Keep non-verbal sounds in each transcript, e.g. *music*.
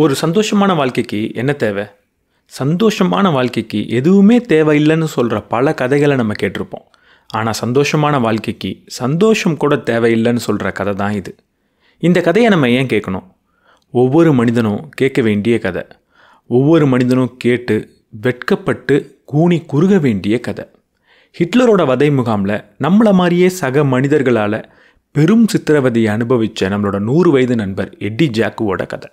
ஒரு சந்தோஷமான வாழ்க்கைக்கு என்ன தேவை சந்தோஷமான வாழ்க்கைக்கு எதுவுமே தேவையில்லைன்னு சொல்கிற பல கதைகளை நம்ம கேட்டிருப்போம் ஆனால் சந்தோஷமான வாழ்க்கைக்கு சந்தோஷம் கூட தேவையில்லைன்னு சொல்கிற கதை தான் இது இந்த கதையை நம்ம ஏன் கேட்கணும் ஒவ்வொரு மனிதனும் கேட்க வேண்டிய கதை ஒவ்வொரு மனிதனும் கேட்டு வெட்கப்பட்டு கூணி குறுக வேண்டிய கதை ஹிட்லரோட வதை முகாமில் நம்மளை மாதிரியே சக மனிதர்களால் பெரும் சித்திரவதையை அனுபவித்த நம்மளோட நூறு வயது நண்பர் எட்டி ஜாக்குவோட கதை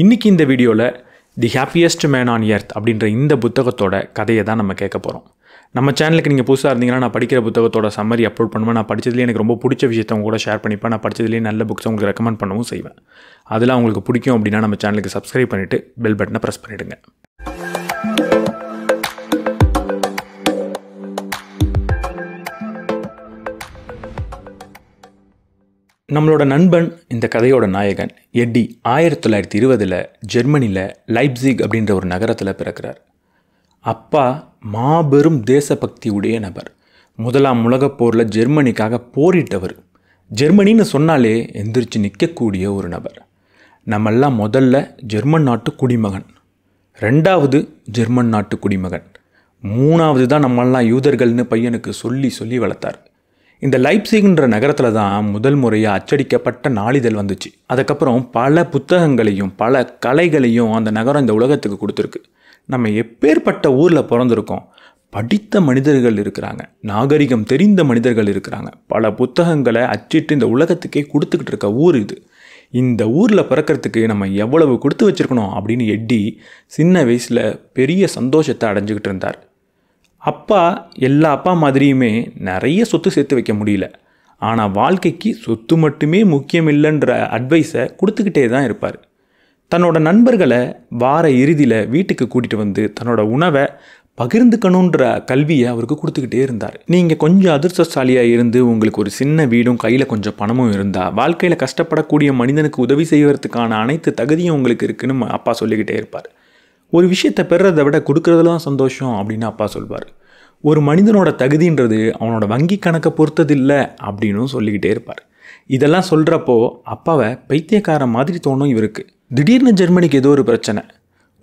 இன்றைக்கி இந்த வீடியோவில் the happiest man on earth அப்படின்ற இந்த புத்தகத்தோட கதையை தான் நம்ம கேட்க போகிறோம் நம்ம சேனலுக்கு நீங்கள் புதுசாக இருந்தீங்கன்னா நான் படிக்கிற புத்தகத்தோட சம்மரி அப்லோட் பண்ணுவேன் நான் படித்ததுலேயே எனக்கு ரொம்ப பிடிச்ச விஷயத்த உங்க கூட ஷேர் பண்ணிப்பேன் நான் படித்ததுலேயே நல்ல புக்ஸ் உங்களுக்கு ரெக்கமெண்ட் பண்ணவும் செய்வேன் அதில் உங்களுக்கு பிடிக்கும் அப்படின்னா நம்ம சேனலுக்கு சப்ஸ்கிரைப் பண்ணிவிட்டு பெல் பட்டனை ப்ரெஸ் பண்ணிவிடுங்க நம்மளோட நண்பன் இந்த கதையோட நாயகன் எட்டி ஆயிரத்தி தொள்ளாயிரத்தி இருபதில் ஜெர்மனியில் லைப்ஸிக் அப்படின்ற ஒரு நகரத்தில் பிறக்கிறார் அப்பா மாபெரும் தேசபக்தி உடைய நபர் முதலாம் உலகப் போரில் ஜெர்மனிக்காக போரிட்டவர் ஜெர்மனின்னு சொன்னாலே எந்திரிச்சு நிற்கக்கூடிய ஒரு நபர் நம்மெல்லாம் முதல்ல ஜெர்மன் நாட்டு குடிமகன் ரெண்டாவது ஜெர்மன் நாட்டு குடிமகன் மூணாவது தான் நம்மெல்லாம் யூதர்கள்னு பையனுக்கு சொல்லி சொல்லி வளர்த்தார் இந்த லைப்சிக்ன்ற நகரத்தில் தான் முதல் முறையாக அச்சடிக்கப்பட்ட நாளிதழ் வந்துச்சு அதுக்கப்புறம் பல புத்தகங்களையும் பல கலைகளையும் அந்த நகரம் இந்த உலகத்துக்கு கொடுத்துருக்கு நம்ம எப்பேற்பட்ட ஊரில் பிறந்திருக்கோம் படித்த மனிதர்கள் இருக்கிறாங்க நாகரிகம் தெரிந்த மனிதர்கள் இருக்கிறாங்க பல புத்தகங்களை அச்சிட்டு இந்த உலகத்துக்கே கொடுத்துக்கிட்டு இருக்க ஊர் இது இந்த ஊரில் பிறக்கிறதுக்கு நம்ம எவ்வளவு கொடுத்து வச்சுருக்கணும் அப்படின்னு எட்டி சின்ன வயசில் பெரிய சந்தோஷத்தை அடைஞ்சிக்கிட்டு இருந்தார் அப்பா எல்லா அப்பா மாதிரியுமே நிறைய சொத்து சேர்த்து வைக்க முடியல ஆனால் வாழ்க்கைக்கு சொத்து மட்டுமே முக்கியம் இல்லைன்ற அட்வைஸை கொடுத்துக்கிட்டே தான் இருப்பார் தன்னோட நண்பர்களை வார இறுதியில் வீட்டுக்கு கூட்டிகிட்டு வந்து தன்னோட உணவை பகிர்ந்துக்கணுன்ற கல்வியை அவருக்கு கொடுத்துக்கிட்டே இருந்தார் நீங்கள் கொஞ்சம் அதிர்ஷ்டசாலியாக இருந்து உங்களுக்கு ஒரு சின்ன வீடும் கையில் கொஞ்சம் பணமும் இருந்தால் வாழ்க்கையில் கஷ்டப்படக்கூடிய மனிதனுக்கு உதவி செய்வதற்கான அனைத்து தகுதியும் உங்களுக்கு இருக்குன்னு அப்பா சொல்லிக்கிட்டே இருப்பார் ஒரு விஷயத்தை பெறதை விட கொடுக்குறதுலாம் சந்தோஷம் அப்படின்னு அப்பா சொல்வார் ஒரு மனிதனோட தகுதின்றது அவனோட வங்கி கணக்கை பொறுத்ததில்லை அப்படின்னு சொல்லிக்கிட்டே இருப்பார் இதெல்லாம் சொல்கிறப்போ அப்பாவை பைத்தியக்காரன் மாதிரி தோணும் இவருக்கு திடீர்னு ஜெர்மனிக்கு ஏதோ ஒரு பிரச்சனை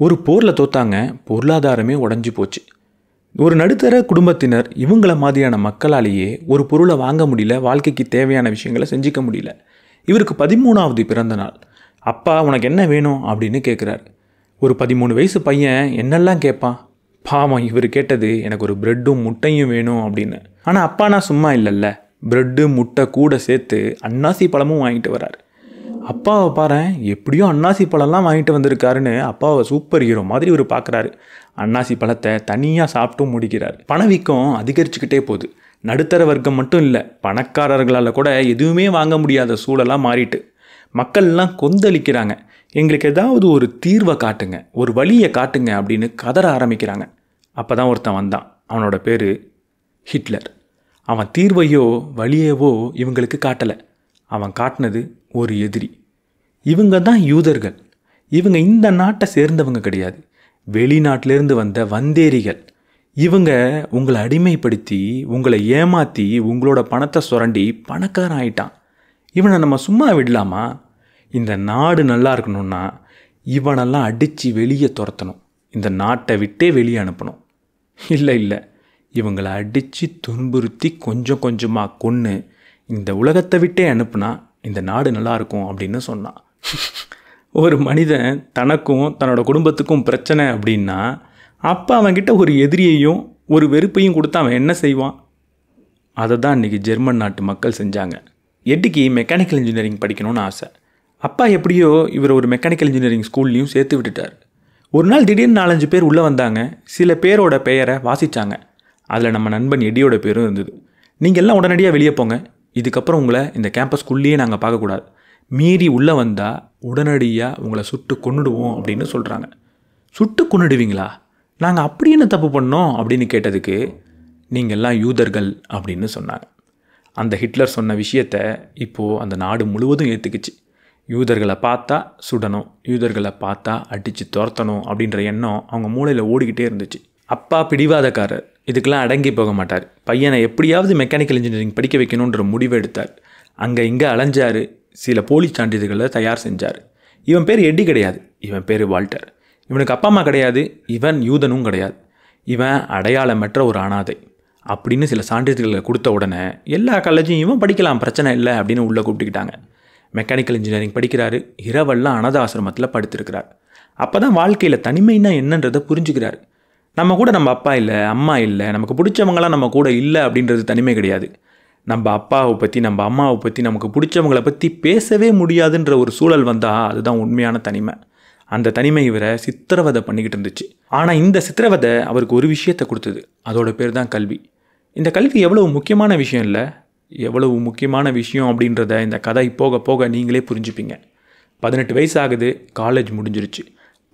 ஒரு போரில் தோத்தாங்க பொருளாதாரமே உடஞ்சி போச்சு ஒரு நடுத்தர குடும்பத்தினர் இவங்கள மாதிரியான மக்களாலேயே ஒரு பொருளை வாங்க முடியல வாழ்க்கைக்கு தேவையான விஷயங்களை செஞ்சிக்க முடியல இவருக்கு பதிமூணாவது பிறந்த நாள் அப்பா உனக்கு என்ன வேணும் அப்படின்னு கேட்குறாரு ஒரு பதிமூணு வயசு பையன் என்னெல்லாம் கேட்பான் பாவம் இவர் கேட்டது எனக்கு ஒரு ப்ரெட்டும் முட்டையும் வேணும் அப்படின்னு ஆனால் அப்பா நான் சும்மா இல்லைல்ல ப்ரெட்டு முட்டை கூட சேர்த்து அன்னாசி பழமும் வாங்கிட்டு வர்றாரு அப்பாவை பாரு எப்படியோ அன்னாசி பழம்லாம் வாங்கிட்டு வந்திருக்காருன்னு அப்பாவை சூப்பர் ஹீரோ மாதிரி இவர் பார்க்குறாரு அன்னாசி பழத்தை தனியாக சாப்பிட்டும் முடிக்கிறார் பணவீக்கம் அதிகரிச்சுக்கிட்டே போகுது நடுத்தர வர்க்கம் மட்டும் இல்லை பணக்காரர்களால் கூட எதுவுமே வாங்க முடியாத சூழலாக மாறிட்டு மக்கள்லாம் கொந்தளிக்கிறாங்க எங்களுக்கு ஏதாவது ஒரு தீர்வை காட்டுங்க ஒரு வழியை காட்டுங்க அப்படின்னு கதற ஆரம்பிக்கிறாங்க அப்போ தான் ஒருத்தன் வந்தான் அவனோட பேர் ஹிட்லர் அவன் தீர்வையோ வழியவோ இவங்களுக்கு காட்டலை அவன் காட்டினது ஒரு எதிரி இவங்க தான் யூதர்கள் இவங்க இந்த நாட்டை சேர்ந்தவங்க கிடையாது வெளிநாட்டிலேருந்து வந்த வந்தேரிகள் இவங்க உங்களை அடிமைப்படுத்தி உங்களை ஏமாற்றி உங்களோட பணத்தை சுரண்டி பணக்காரன் ஆயிட்டான் இவனை நம்ம சும்மா விடலாமா இந்த நாடு நல்லா இருக்கணும்னா இவனெல்லாம் அடித்து வெளியே துரத்தணும் இந்த நாட்டை விட்டே வெளியே அனுப்பணும் இல்லை இல்லை இவங்களை அடித்து துன்புறுத்தி கொஞ்சம் கொஞ்சமாக கொன்று இந்த உலகத்தை விட்டே அனுப்புனா இந்த நாடு நல்லாயிருக்கும் அப்படின்னு சொன்னான் ஒரு மனிதன் தனக்கும் தன்னோட குடும்பத்துக்கும் பிரச்சனை அப்படின்னா அப்போ அவன்கிட்ட ஒரு எதிரியையும் ஒரு வெறுப்பையும் கொடுத்து அவன் என்ன செய்வான் அதை தான் இன்றைக்கி ஜெர்மன் நாட்டு மக்கள் செஞ்சாங்க எட்டிக்கு மெக்கானிக்கல் இன்ஜினியரிங் படிக்கணும்னு ஆசை அப்பா எப்படியோ இவர் ஒரு மெக்கானிக்கல் இன்ஜினியரிங் ஸ்கூல்லையும் சேர்த்து விட்டுட்டார் ஒரு நாள் திடீர்னு நாலஞ்சு பேர் உள்ளே வந்தாங்க சில பேரோட பெயரை வாசித்தாங்க அதில் நம்ம நண்பன் எடியோட பேரும் இருந்தது நீங்கள் எல்லாம் உடனடியாக வெளியே போங்க இதுக்கப்புறம் உங்களை இந்த கேம்பஸ்குள்ளேயே நாங்கள் பார்க்கக்கூடாது மீறி உள்ளே வந்தால் உடனடியாக உங்களை சுட்டு கொண்டுடுவோம் அப்படின்னு சொல்கிறாங்க சுட்டு கொண்டுடுவீங்களா நாங்கள் அப்படி என்ன தப்பு பண்ணோம் அப்படின்னு கேட்டதுக்கு நீங்கள்லாம் யூதர்கள் அப்படின்னு சொன்னாங்க அந்த ஹிட்லர் சொன்ன விஷயத்தை இப்போது அந்த நாடு முழுவதும் ஏற்றுக்குச்சு யூதர்களை பார்த்தா சுடணும் யூதர்களை பார்த்தா அடித்து துரத்தணும் அப்படின்ற எண்ணம் அவங்க மூளையில் ஓடிக்கிட்டே இருந்துச்சு அப்பா பிடிவாதக்காரர் இதுக்கெல்லாம் அடங்கி போக மாட்டார் பையனை எப்படியாவது மெக்கானிக்கல் இன்ஜினியரிங் படிக்க வைக்கணுன்ற முடிவு எடுத்தார் அங்கே இங்கே அலைஞ்சார் சில போலி சான்றிதழ்களை தயார் செஞ்சார் இவன் பேர் எட்டி கிடையாது இவன் பேர் வால்டர் இவனுக்கு அப்பா அம்மா கிடையாது இவன் யூதனும் கிடையாது இவன் அடையாளமற்ற ஒரு அனாதை அப்படின்னு சில சான்றிதழ்களை கொடுத்த உடனே எல்லா காலேஜும் இவன் படிக்கலாம் பிரச்சனை இல்லை அப்படின்னு உள்ளே கூப்பிட்டுக்கிட்டாங்க மெக்கானிக்கல் இன்ஜினியரிங் படிக்கிறாரு இரவெல்லாம் அனாத ஆசிரமத்தில் படுத்திருக்கிறார் அப்போ தான் வாழ்க்கையில் தனிமைனா என்னன்றதை புரிஞ்சுக்கிறாரு நம்ம கூட நம்ம அப்பா இல்லை அம்மா இல்லை நமக்கு பிடிச்சவங்களாம் நம்ம கூட இல்லை அப்படின்றது தனிமை கிடையாது நம்ம அப்பாவை பற்றி நம்ம அம்மாவை பற்றி நமக்கு பிடிச்சவங்கள பற்றி பேசவே முடியாதுன்ற ஒரு சூழல் வந்தால் அதுதான் உண்மையான தனிமை அந்த தனிமை இவரை சித்திரவதை பண்ணிக்கிட்டு இருந்துச்சு ஆனால் இந்த சித்திரவதை அவருக்கு ஒரு விஷயத்தை கொடுத்தது அதோட பேர் தான் கல்வி இந்த கல்வி எவ்வளோ முக்கியமான விஷயம் இல்லை எவ்வளவு முக்கியமான விஷயம் அப்படின்றத இந்த கதை போக போக நீங்களே புரிஞ்சுப்பீங்க பதினெட்டு வயசு ஆகுது காலேஜ் முடிஞ்சிருச்சு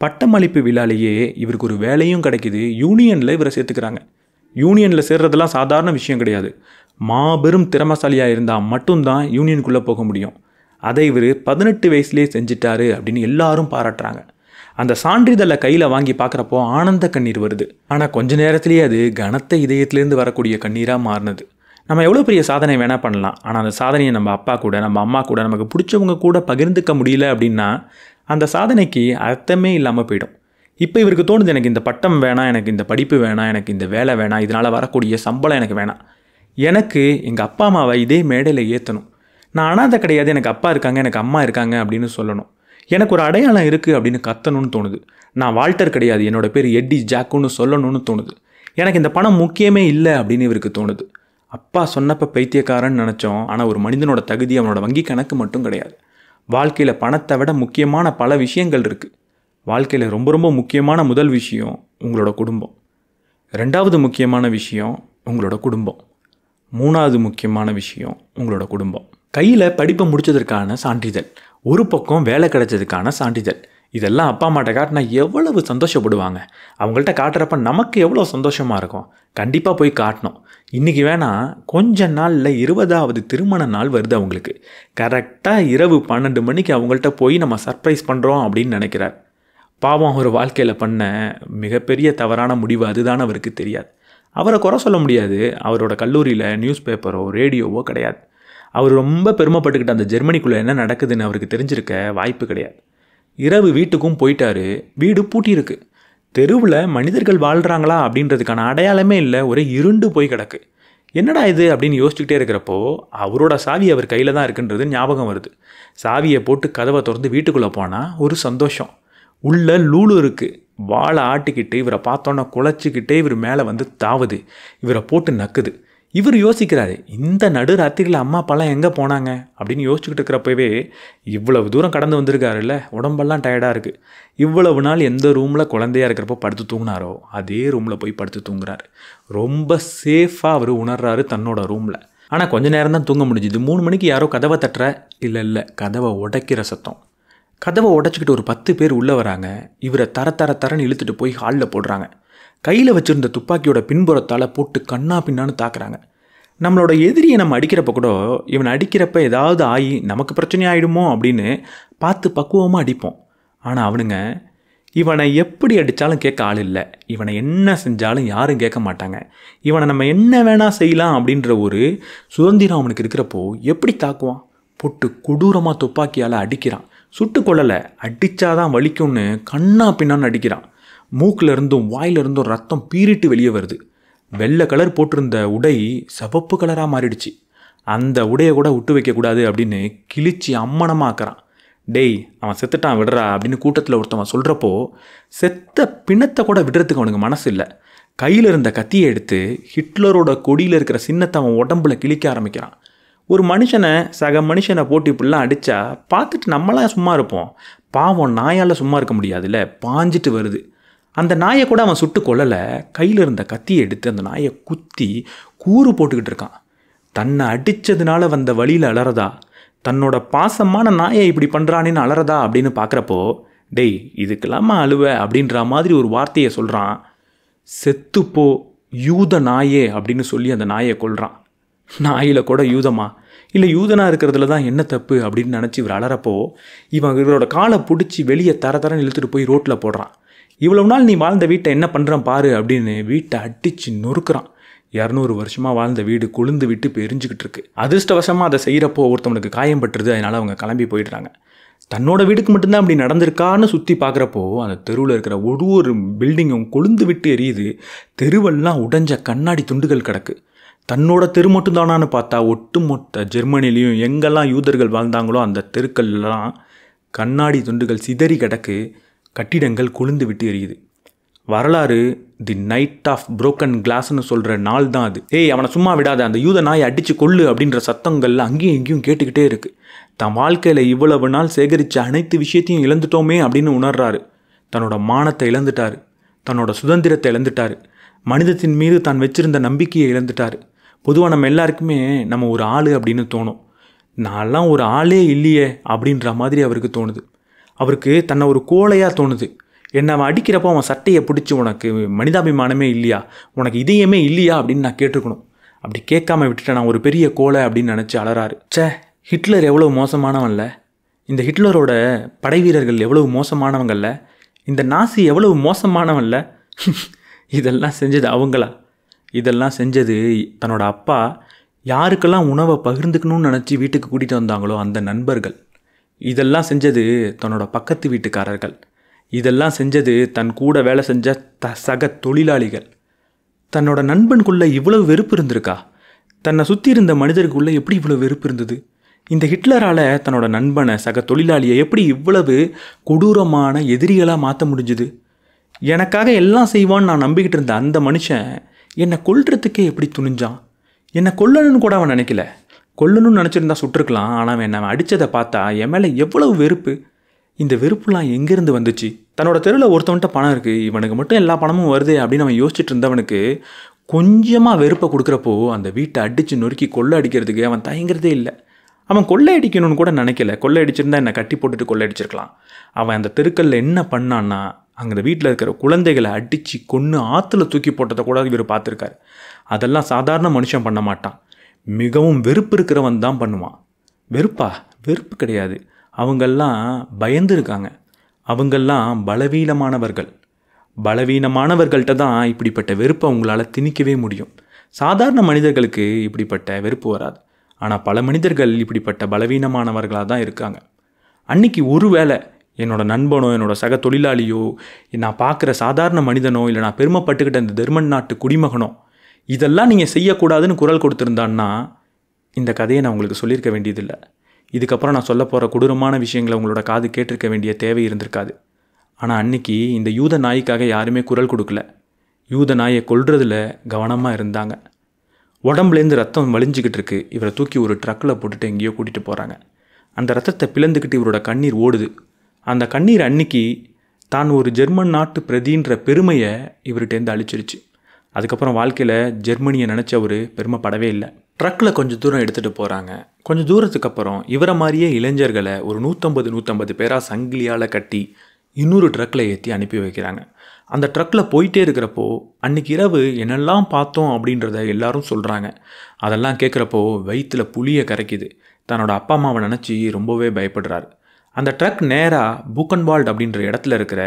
பட்டமளிப்பு விழாலேயே இவருக்கு ஒரு வேலையும் கிடைக்கிது யூனியனில் இவரை சேர்த்துக்கிறாங்க யூனியனில் சேர்றதெல்லாம் சாதாரண விஷயம் கிடையாது மாபெரும் திறமசாலியாக இருந்தால் மட்டும்தான் யூனியனுக்குள்ளே போக முடியும் அதை இவர் பதினெட்டு வயசுலேயே செஞ்சிட்டாரு அப்படின்னு எல்லாரும் பாராட்டுறாங்க அந்த சான்றிதழை கையில் வாங்கி பார்க்குறப்போ ஆனந்த கண்ணீர் வருது ஆனால் கொஞ்ச நேரத்துலேயே அது கனத்த இதயத்திலேருந்து வரக்கூடிய கண்ணீராக மாறினது நம்ம எவ்வளோ பெரிய சாதனை வேணால் பண்ணலாம் ஆனால் அந்த சாதனையை நம்ம அப்பா கூட நம்ம அம்மா கூட நமக்கு பிடிச்சவங்க கூட பகிர்ந்துக்க முடியல அப்படின்னா அந்த சாதனைக்கு அர்த்தமே இல்லாமல் போயிடும் இப்போ இவருக்கு தோணுது எனக்கு இந்த பட்டம் வேணாம் எனக்கு இந்த படிப்பு வேணாம் எனக்கு இந்த வேலை வேணாம் இதனால் வரக்கூடிய சம்பளம் எனக்கு வேணாம் எனக்கு எங்கள் அப்பா அம்மாவை இதே மேடையில் ஏற்றணும் நான் அனாதை கிடையாது எனக்கு அப்பா இருக்காங்க எனக்கு அம்மா இருக்காங்க அப்படின்னு சொல்லணும் எனக்கு ஒரு அடையாளம் இருக்குது அப்படின்னு கத்தணும்னு தோணுது நான் வால்டர் கிடையாது என்னோடய பேர் எட்டி ஜாக்குன்னு சொல்லணும்னு தோணுது எனக்கு இந்த பணம் முக்கியமே இல்லை அப்படின்னு இவருக்கு தோணுது அப்பா சொன்னப்போ பைத்தியக்காரன்னு நினச்சோம் ஆனால் ஒரு மனிதனோட தகுதி அவனோட வங்கி கணக்கு மட்டும் கிடையாது வாழ்க்கையில் பணத்தை விட முக்கியமான பல விஷயங்கள் இருக்குது வாழ்க்கையில் ரொம்ப ரொம்ப முக்கியமான முதல் விஷயம் உங்களோட குடும்பம் ரெண்டாவது முக்கியமான விஷயம் உங்களோட குடும்பம் மூணாவது முக்கியமான விஷயம் உங்களோட குடும்பம் கையில் படிப்பை முடித்ததற்கான சான்றிதழ் ஒரு பக்கம் வேலை கிடைச்சதுக்கான சான்றிதழ் இதெல்லாம் அப்பா அம்மாட்ட காட்டினா எவ்வளவு சந்தோஷப்படுவாங்க அவங்கள்ட்ட காட்டுறப்ப நமக்கு எவ்வளோ சந்தோஷமாக இருக்கும் கண்டிப்பாக போய் காட்டணும் இன்றைக்கி வேணால் கொஞ்ச நாளில் இருபதாவது திருமண நாள் வருது அவங்களுக்கு கரெக்டாக இரவு பன்னெண்டு மணிக்கு அவங்கள்ட்ட போய் நம்ம சர்ப்ரைஸ் பண்ணுறோம் அப்படின்னு நினைக்கிறார் பாவம் அவர் வாழ்க்கையில் பண்ண மிகப்பெரிய தவறான முடிவு அதுதான் அவருக்கு தெரியாது அவரை குறை சொல்ல முடியாது அவரோட கல்லூரியில் நியூஸ் பேப்பரோ ரேடியோவோ கிடையாது அவர் ரொம்ப பெருமைப்பட்டுக்கிட்ட அந்த ஜெர்மனிக்குள்ளே என்ன நடக்குதுன்னு அவருக்கு தெரிஞ்சிருக்க வாய்ப்பு கிடையாது இரவு வீட்டுக்கும் போயிட்டாரு வீடு பூட்டியிருக்கு தெருவில் மனிதர்கள் வாழ்கிறாங்களா அப்படின்றதுக்கான அடையாளமே இல்லை ஒரே இருண்டு போய் கிடக்கு என்னடா இது அப்படின்னு யோசிச்சுக்கிட்டே இருக்கிறப்போ அவரோட சாவி அவர் கையில் தான் இருக்குன்றது ஞாபகம் வருது சாவியை போட்டு கதவை திறந்து வீட்டுக்குள்ளே போனால் ஒரு சந்தோஷம் உள்ள லூலு இருக்குது வாழை ஆட்டிக்கிட்டு இவரை பார்த்தோன்னே குழச்சிக்கிட்டே இவர் மேலே வந்து தாவுது இவரை போட்டு நக்குது இவர் யோசிக்கிறாரு இந்த நடு ராத்திரியில் அம்மா அப்பாலாம் எங்கே போனாங்க அப்படின்னு யோசிச்சுக்கிட்டு இருக்கிறப்பவே இவ்வளவு தூரம் கடந்து வந்திருக்காருல்ல உடம்பெல்லாம் டயர்டாக இருக்குது இவ்வளவு நாள் எந்த ரூமில் குழந்தையாக இருக்கிறப்போ படுத்து தூங்கினாரோ அதே ரூமில் போய் படுத்து தூங்குறாரு ரொம்ப சேஃபாக அவர் உணர்றாரு தன்னோட ரூமில் ஆனால் கொஞ்ச நேரம் தான் தூங்க முடிஞ்சுது மூணு மணிக்கு யாரோ கதவை தட்டுற இல்லை இல்லை கதவை உடைக்கிற சத்தம் கதவை உடைச்சிக்கிட்டு ஒரு பத்து பேர் உள்ளே வராங்க இவரை தர தர தரன்னு இழுத்துட்டு போய் ஹாலில் போடுறாங்க கையில் வச்சுருந்த துப்பாக்கியோட பின்புறத்தால் போட்டு கண்ணா பின்னான்னு தாக்குறாங்க நம்மளோட எதிரியை நம்ம அடிக்கிறப்ப கூட இவன் அடிக்கிறப்ப ஏதாவது ஆகி நமக்கு பிரச்சனை ஆகிடுமோ அப்படின்னு பார்த்து பக்குவமாக அடிப்போம் ஆனால் அவனுங்க இவனை எப்படி அடித்தாலும் கேட்க ஆள் இல்லை இவனை என்ன செஞ்சாலும் யாரும் கேட்க மாட்டாங்க இவனை நம்ம என்ன வேணால் செய்யலாம் அப்படின்ற ஒரு சுதந்திரம் அவனுக்கு இருக்கிறப்போ எப்படி தாக்குவான் போட்டு கொடூரமாக துப்பாக்கியால் அடிக்கிறான் சுட்டு கொள்ளலை அடித்தாதான் வலிக்கும்னு கண்ணா பின்னான்னு அடிக்கிறான் மூக்கில் மூக்கிலிருந்தும் வாயிலிருந்தும் ரத்தம் பீரிட்டு வெளியே வருது வெள்ளை கலர் போட்டிருந்த உடை சிவப்பு கலராக மாறிடுச்சு அந்த உடையை கூட விட்டு வைக்கக்கூடாது அப்படின்னு கிழிச்சு அம்மனமாக டேய் அவன் செத்துட்டான் விடுறா அப்படின்னு கூட்டத்தில் ஒருத்தவன் சொல்கிறப்போ செத்த பிணத்தை கூட விடுறதுக்கு அவனுக்கு மனசு இல்லை கையில் இருந்த கத்தியை எடுத்து ஹிட்லரோட கொடியில் இருக்கிற சின்னத்தை அவன் உடம்புல கிழிக்க ஆரம்பிக்கிறான் ஒரு மனுஷனை சக மனுஷனை போட்டு இப்படிலாம் அடித்தா பார்த்துட்டு நம்மளாம் சும்மா இருப்போம் பாவம் நாயால் சும்மா இருக்க முடியாதுல்ல பாஞ்சிட்டு வருது அந்த நாயை கூட அவன் சுட்டு கொல்லலை கையில் இருந்த கத்தியை எடுத்து அந்த நாயை குத்தி கூறு போட்டுக்கிட்டு இருக்கான் தன்னை அடித்ததுனால வந்த வழியில் அலறதா தன்னோட பாசமான நாயை இப்படி பண்ணுறானேன்னு அலறதா அப்படின்னு பார்க்குறப்போ டெய் இதுக்கெல்லாமா அழுவ அப்படின்ற மாதிரி ஒரு வார்த்தையை சொல்கிறான் செத்துப்போ யூத நாயே அப்படின்னு சொல்லி அந்த நாயை கொள்கிறான் நாயில் கூட யூதமா இல்லை யூதனாக இருக்கிறதுல தான் என்ன தப்பு அப்படின்னு நினச்சி இவர் அலறப்போ இவன் இவரோட காலை பிடிச்சி வெளியே தர தரம் இழுத்துட்டு போய் ரோட்டில் போடுறான் இவ்வளவு நாள் நீ வாழ்ந்த வீட்டை என்ன பண்ணுறான் பாரு அப்படின்னு வீட்டை அடித்து நொறுக்கிறான் இரநூறு வருஷமாக வாழ்ந்த வீடு கொழுந்து விட்டு பெரிஞ்சுக்கிட்டு இருக்கு அதிர்ஷ்டவசமாக அதை செய்கிறப்போ ஒருத்தவனுக்கு காயம் பட்டுருது அதனால் அவங்க கிளம்பி போயிடுறாங்க தன்னோட வீட்டுக்கு மட்டும்தான் அப்படி நடந்திருக்கான்னு சுற்றி பார்க்குறப்போ அந்த தெருவில் இருக்கிற ஒரு ஒரு பில்டிங்கும் கொழுந்து விட்டு எரியுது தெருவெல்லாம் உடைஞ்ச கண்ணாடி துண்டுகள் கிடக்கு தன்னோட தெரு மட்டும்தானான்னு பார்த்தா ஒட்டுமொத்த ஜெர்மனிலையும் எங்கெல்லாம் யூதர்கள் வாழ்ந்தாங்களோ அந்த தெருக்கள்லாம் கண்ணாடி துண்டுகள் சிதறி கிடக்கு கட்டிடங்கள் கொழுந்து விட்டு எரியுது வரலாறு தி நைட் ஆஃப் புரோக்கன் கிளாஸ்னு சொல்கிற நாள் தான் அது ஏய் அவனை சும்மா விடாத அந்த யூத நாயை அடித்து கொள்ளு அப்படின்ற சத்தங்கள்லாம் அங்கேயும் இங்கேயும் கேட்டுக்கிட்டே இருக்குது தன் வாழ்க்கையில் இவ்வளவு நாள் சேகரித்த அனைத்து விஷயத்தையும் இழந்துட்டோமே அப்படின்னு உணர்றாரு தன்னோட மானத்தை இழந்துட்டார் தன்னோட சுதந்திரத்தை இழந்துட்டார் மனிதத்தின் மீது தான் வச்சிருந்த நம்பிக்கையை இழந்துட்டார் பொதுவாக நம்ம எல்லாருக்குமே நம்ம ஒரு ஆள் அப்படின்னு தோணும் நான்லாம் ஒரு ஆளே இல்லையே அப்படின்ற மாதிரி அவருக்கு தோணுது அவருக்கு தன்னை ஒரு கோழையாக தோணுது என்னை அவன் அடிக்கிறப்போ அவன் சட்டையை பிடிச்சி உனக்கு மனிதாபிமானமே இல்லையா உனக்கு இதயமே இல்லையா அப்படின்னு நான் கேட்டிருக்கணும் அப்படி கேட்காம விட்டுட்டு நான் ஒரு பெரிய கோலை அப்படின்னு நினச்சி அலறாரு சே ஹிட்லர் எவ்வளோ மோசமானவன்ல இந்த ஹிட்லரோட படை வீரர்கள் எவ்வளவு மோசமானவங்கல்ல இந்த நாசி எவ்வளவு மோசமானவன்ல *laughs* இதெல்லாம் செஞ்சது அவங்களா இதெல்லாம் செஞ்சது தன்னோட அப்பா யாருக்கெல்லாம் உணவை பகிர்ந்துக்கணும்னு நினச்சி வீட்டுக்கு கூட்டிகிட்டு வந்தாங்களோ அந்த நண்பர்கள் இதெல்லாம் செஞ்சது தன்னோட பக்கத்து வீட்டுக்காரர்கள் இதெல்லாம் செஞ்சது தன் கூட வேலை செஞ்ச த சக தொழிலாளிகள் தன்னோட நண்பனுக்குள்ளே இவ்வளவு வெறுப்பு இருந்திருக்கா தன்னை சுற்றி இருந்த மனிதருக்குள்ளே எப்படி இவ்வளோ வெறுப்பு இருந்தது இந்த ஹிட்லரால் தன்னோட நண்பனை சக தொழிலாளியை எப்படி இவ்வளவு கொடூரமான எதிரிகளாக மாற்ற முடிஞ்சுது எனக்காக எல்லாம் செய்வான்னு நான் நம்பிக்கிட்டு இருந்த அந்த மனுஷன் என்னை கொல்றதுக்கே எப்படி துணிஞ்சான் என்னை கொல்லணும்னு கூட அவன் நினைக்கல கொல்லணும்னு நினச்சிருந்தா சுட்டிருக்கலாம் ஆனால் அவன் அவன் அடித்ததை பார்த்தா என் மேலே எவ்வளவு வெறுப்பு இந்த வெறுப்புலாம் எங்கேருந்து வந்துச்சு தன்னோட தெருவில் ஒருத்தவன்ட்ட பணம் இருக்குது இவனுக்கு மட்டும் எல்லா பணமும் வருது அப்படின்னு அவன் யோசிச்சுட்டு இருந்தவனுக்கு கொஞ்சமாக வெறுப்பை கொடுக்குறப்போ அந்த வீட்டை அடித்து நொறுக்கி கொள்ளை அடிக்கிறதுக்கு அவன் தயங்குறதே இல்லை அவன் கொள்ளை அடிக்கணும்னு கூட நினைக்கல கொள்ளை அடிச்சிருந்தா என்னை கட்டி போட்டுட்டு கொள்ளை அடிச்சிருக்கலாம் அவன் அந்த தெருக்கல்ல என்ன பண்ணான்னா அங்கே வீட்டில் இருக்கிற குழந்தைகளை அடித்து கொன்று ஆற்றுல தூக்கி போட்டதை கூட இவர் பார்த்துருக்காரு அதெல்லாம் சாதாரண மனுஷன் பண்ண மாட்டான் மிகவும் வெறுப்பு இருக்கிறவன் தான் பண்ணுவான் வெறுப்பா வெறுப்பு கிடையாது அவங்கெல்லாம் பயந்துருக்காங்க அவங்கெல்லாம் பலவீனமானவர்கள் பலவீனமானவர்கள்ட்ட தான் இப்படிப்பட்ட வெறுப்பை அவங்களால் திணிக்கவே முடியும் சாதாரண மனிதர்களுக்கு இப்படிப்பட்ட வெறுப்பு வராது ஆனால் பல மனிதர்கள் இப்படிப்பட்ட பலவீனமானவர்களாக தான் இருக்காங்க அன்னைக்கு ஒரு வேளை என்னோடய நண்பனோ என்னோட சக தொழிலாளியோ நான் பார்க்குற சாதாரண மனிதனோ இல்லை நான் பெருமைப்பட்டுக்கிட்ட இந்த தெர்மன் நாட்டு குடிமகனோ இதெல்லாம் நீங்கள் செய்யக்கூடாதுன்னு குரல் கொடுத்துருந்தான்னா இந்த கதையை நான் உங்களுக்கு சொல்லியிருக்க வேண்டியதில்லை இதுக்கப்புறம் நான் சொல்ல போகிற கொடூரமான விஷயங்களை உங்களோட காது கேட்டிருக்க வேண்டிய தேவை இருந்திருக்காது ஆனால் அன்னைக்கு இந்த யூத நாய்க்காக யாருமே குரல் கொடுக்கல யூத நாயை கொல்றதுல கவனமாக இருந்தாங்க உடம்புலேருந்து ரத்தம் வலிஞ்சிக்கிட்டு இருக்கு இவரை தூக்கி ஒரு ட்ரக்கில் போட்டுட்டு எங்கேயோ கூட்டிகிட்டு போகிறாங்க அந்த ரத்தத்தை பிளந்துக்கிட்டு இவரோட கண்ணீர் ஓடுது அந்த கண்ணீர் அன்னைக்கு தான் ஒரு ஜெர்மன் நாட்டு பிரதின்ற பெருமையை இவர்கிட்டேருந்து அழிச்சிருச்சு அதுக்கப்புறம் வாழ்க்கையில் ஜெர்மனியை நினச்ச ஒரு பெருமைப்படவே இல்லை ட்ரக்கில் கொஞ்சம் தூரம் எடுத்துகிட்டு போகிறாங்க கொஞ்சம் தூரத்துக்கு அப்புறம் இவரை மாதிரியே இளைஞர்களை ஒரு நூற்றம்பது நூற்றம்பது பேராக சங்கிலியால் கட்டி இன்னொரு ட்ரக்கில் ஏற்றி அனுப்பி வைக்கிறாங்க அந்த ட்ரக்கில் போயிட்டே இருக்கிறப்போ அன்றைக்கி இரவு என்னெல்லாம் பார்த்தோம் அப்படின்றத எல்லாரும் சொல்கிறாங்க அதெல்லாம் கேட்குறப்போ வயிற்றில் புளியை கரைக்குது தன்னோட அப்பா அம்மாவை நினச்சி ரொம்பவே பயப்படுறாரு அந்த ட்ரக் நேராக பூக்கன்வால்ட் அப்படின்ற இடத்துல இருக்கிற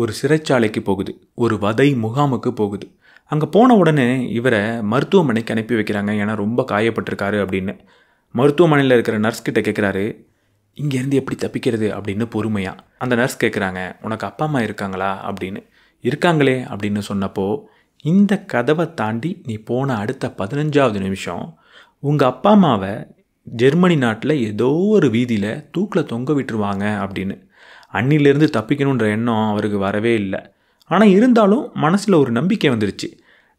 ஒரு சிறைச்சாலைக்கு போகுது ஒரு வதை முகாமுக்கு போகுது அங்கே போன உடனே இவரை மருத்துவமனைக்கு அனுப்பி வைக்கிறாங்க ஏன்னா ரொம்ப காயப்பட்டிருக்காரு அப்படின்னு மருத்துவமனையில் இருக்கிற நர்ஸ் கிட்ட கேட்குறாரு இங்கேருந்து எப்படி தப்பிக்கிறது அப்படின்னு பொறுமையாக அந்த நர்ஸ் கேட்குறாங்க உனக்கு அப்பா அம்மா இருக்காங்களா அப்படின்னு இருக்காங்களே அப்படின்னு சொன்னப்போ இந்த கதவை தாண்டி நீ போன அடுத்த பதினஞ்சாவது நிமிஷம் உங்கள் அப்பா அம்மாவை ஜெர்மனி நாட்டில் ஏதோ ஒரு வீதியில் தூக்கில் தொங்க விட்டுருவாங்க அப்படின்னு அன்னிலேருந்து தப்பிக்கணுன்ற எண்ணம் அவருக்கு வரவே இல்லை ஆனால் இருந்தாலும் மனசில் ஒரு நம்பிக்கை வந்துடுச்சு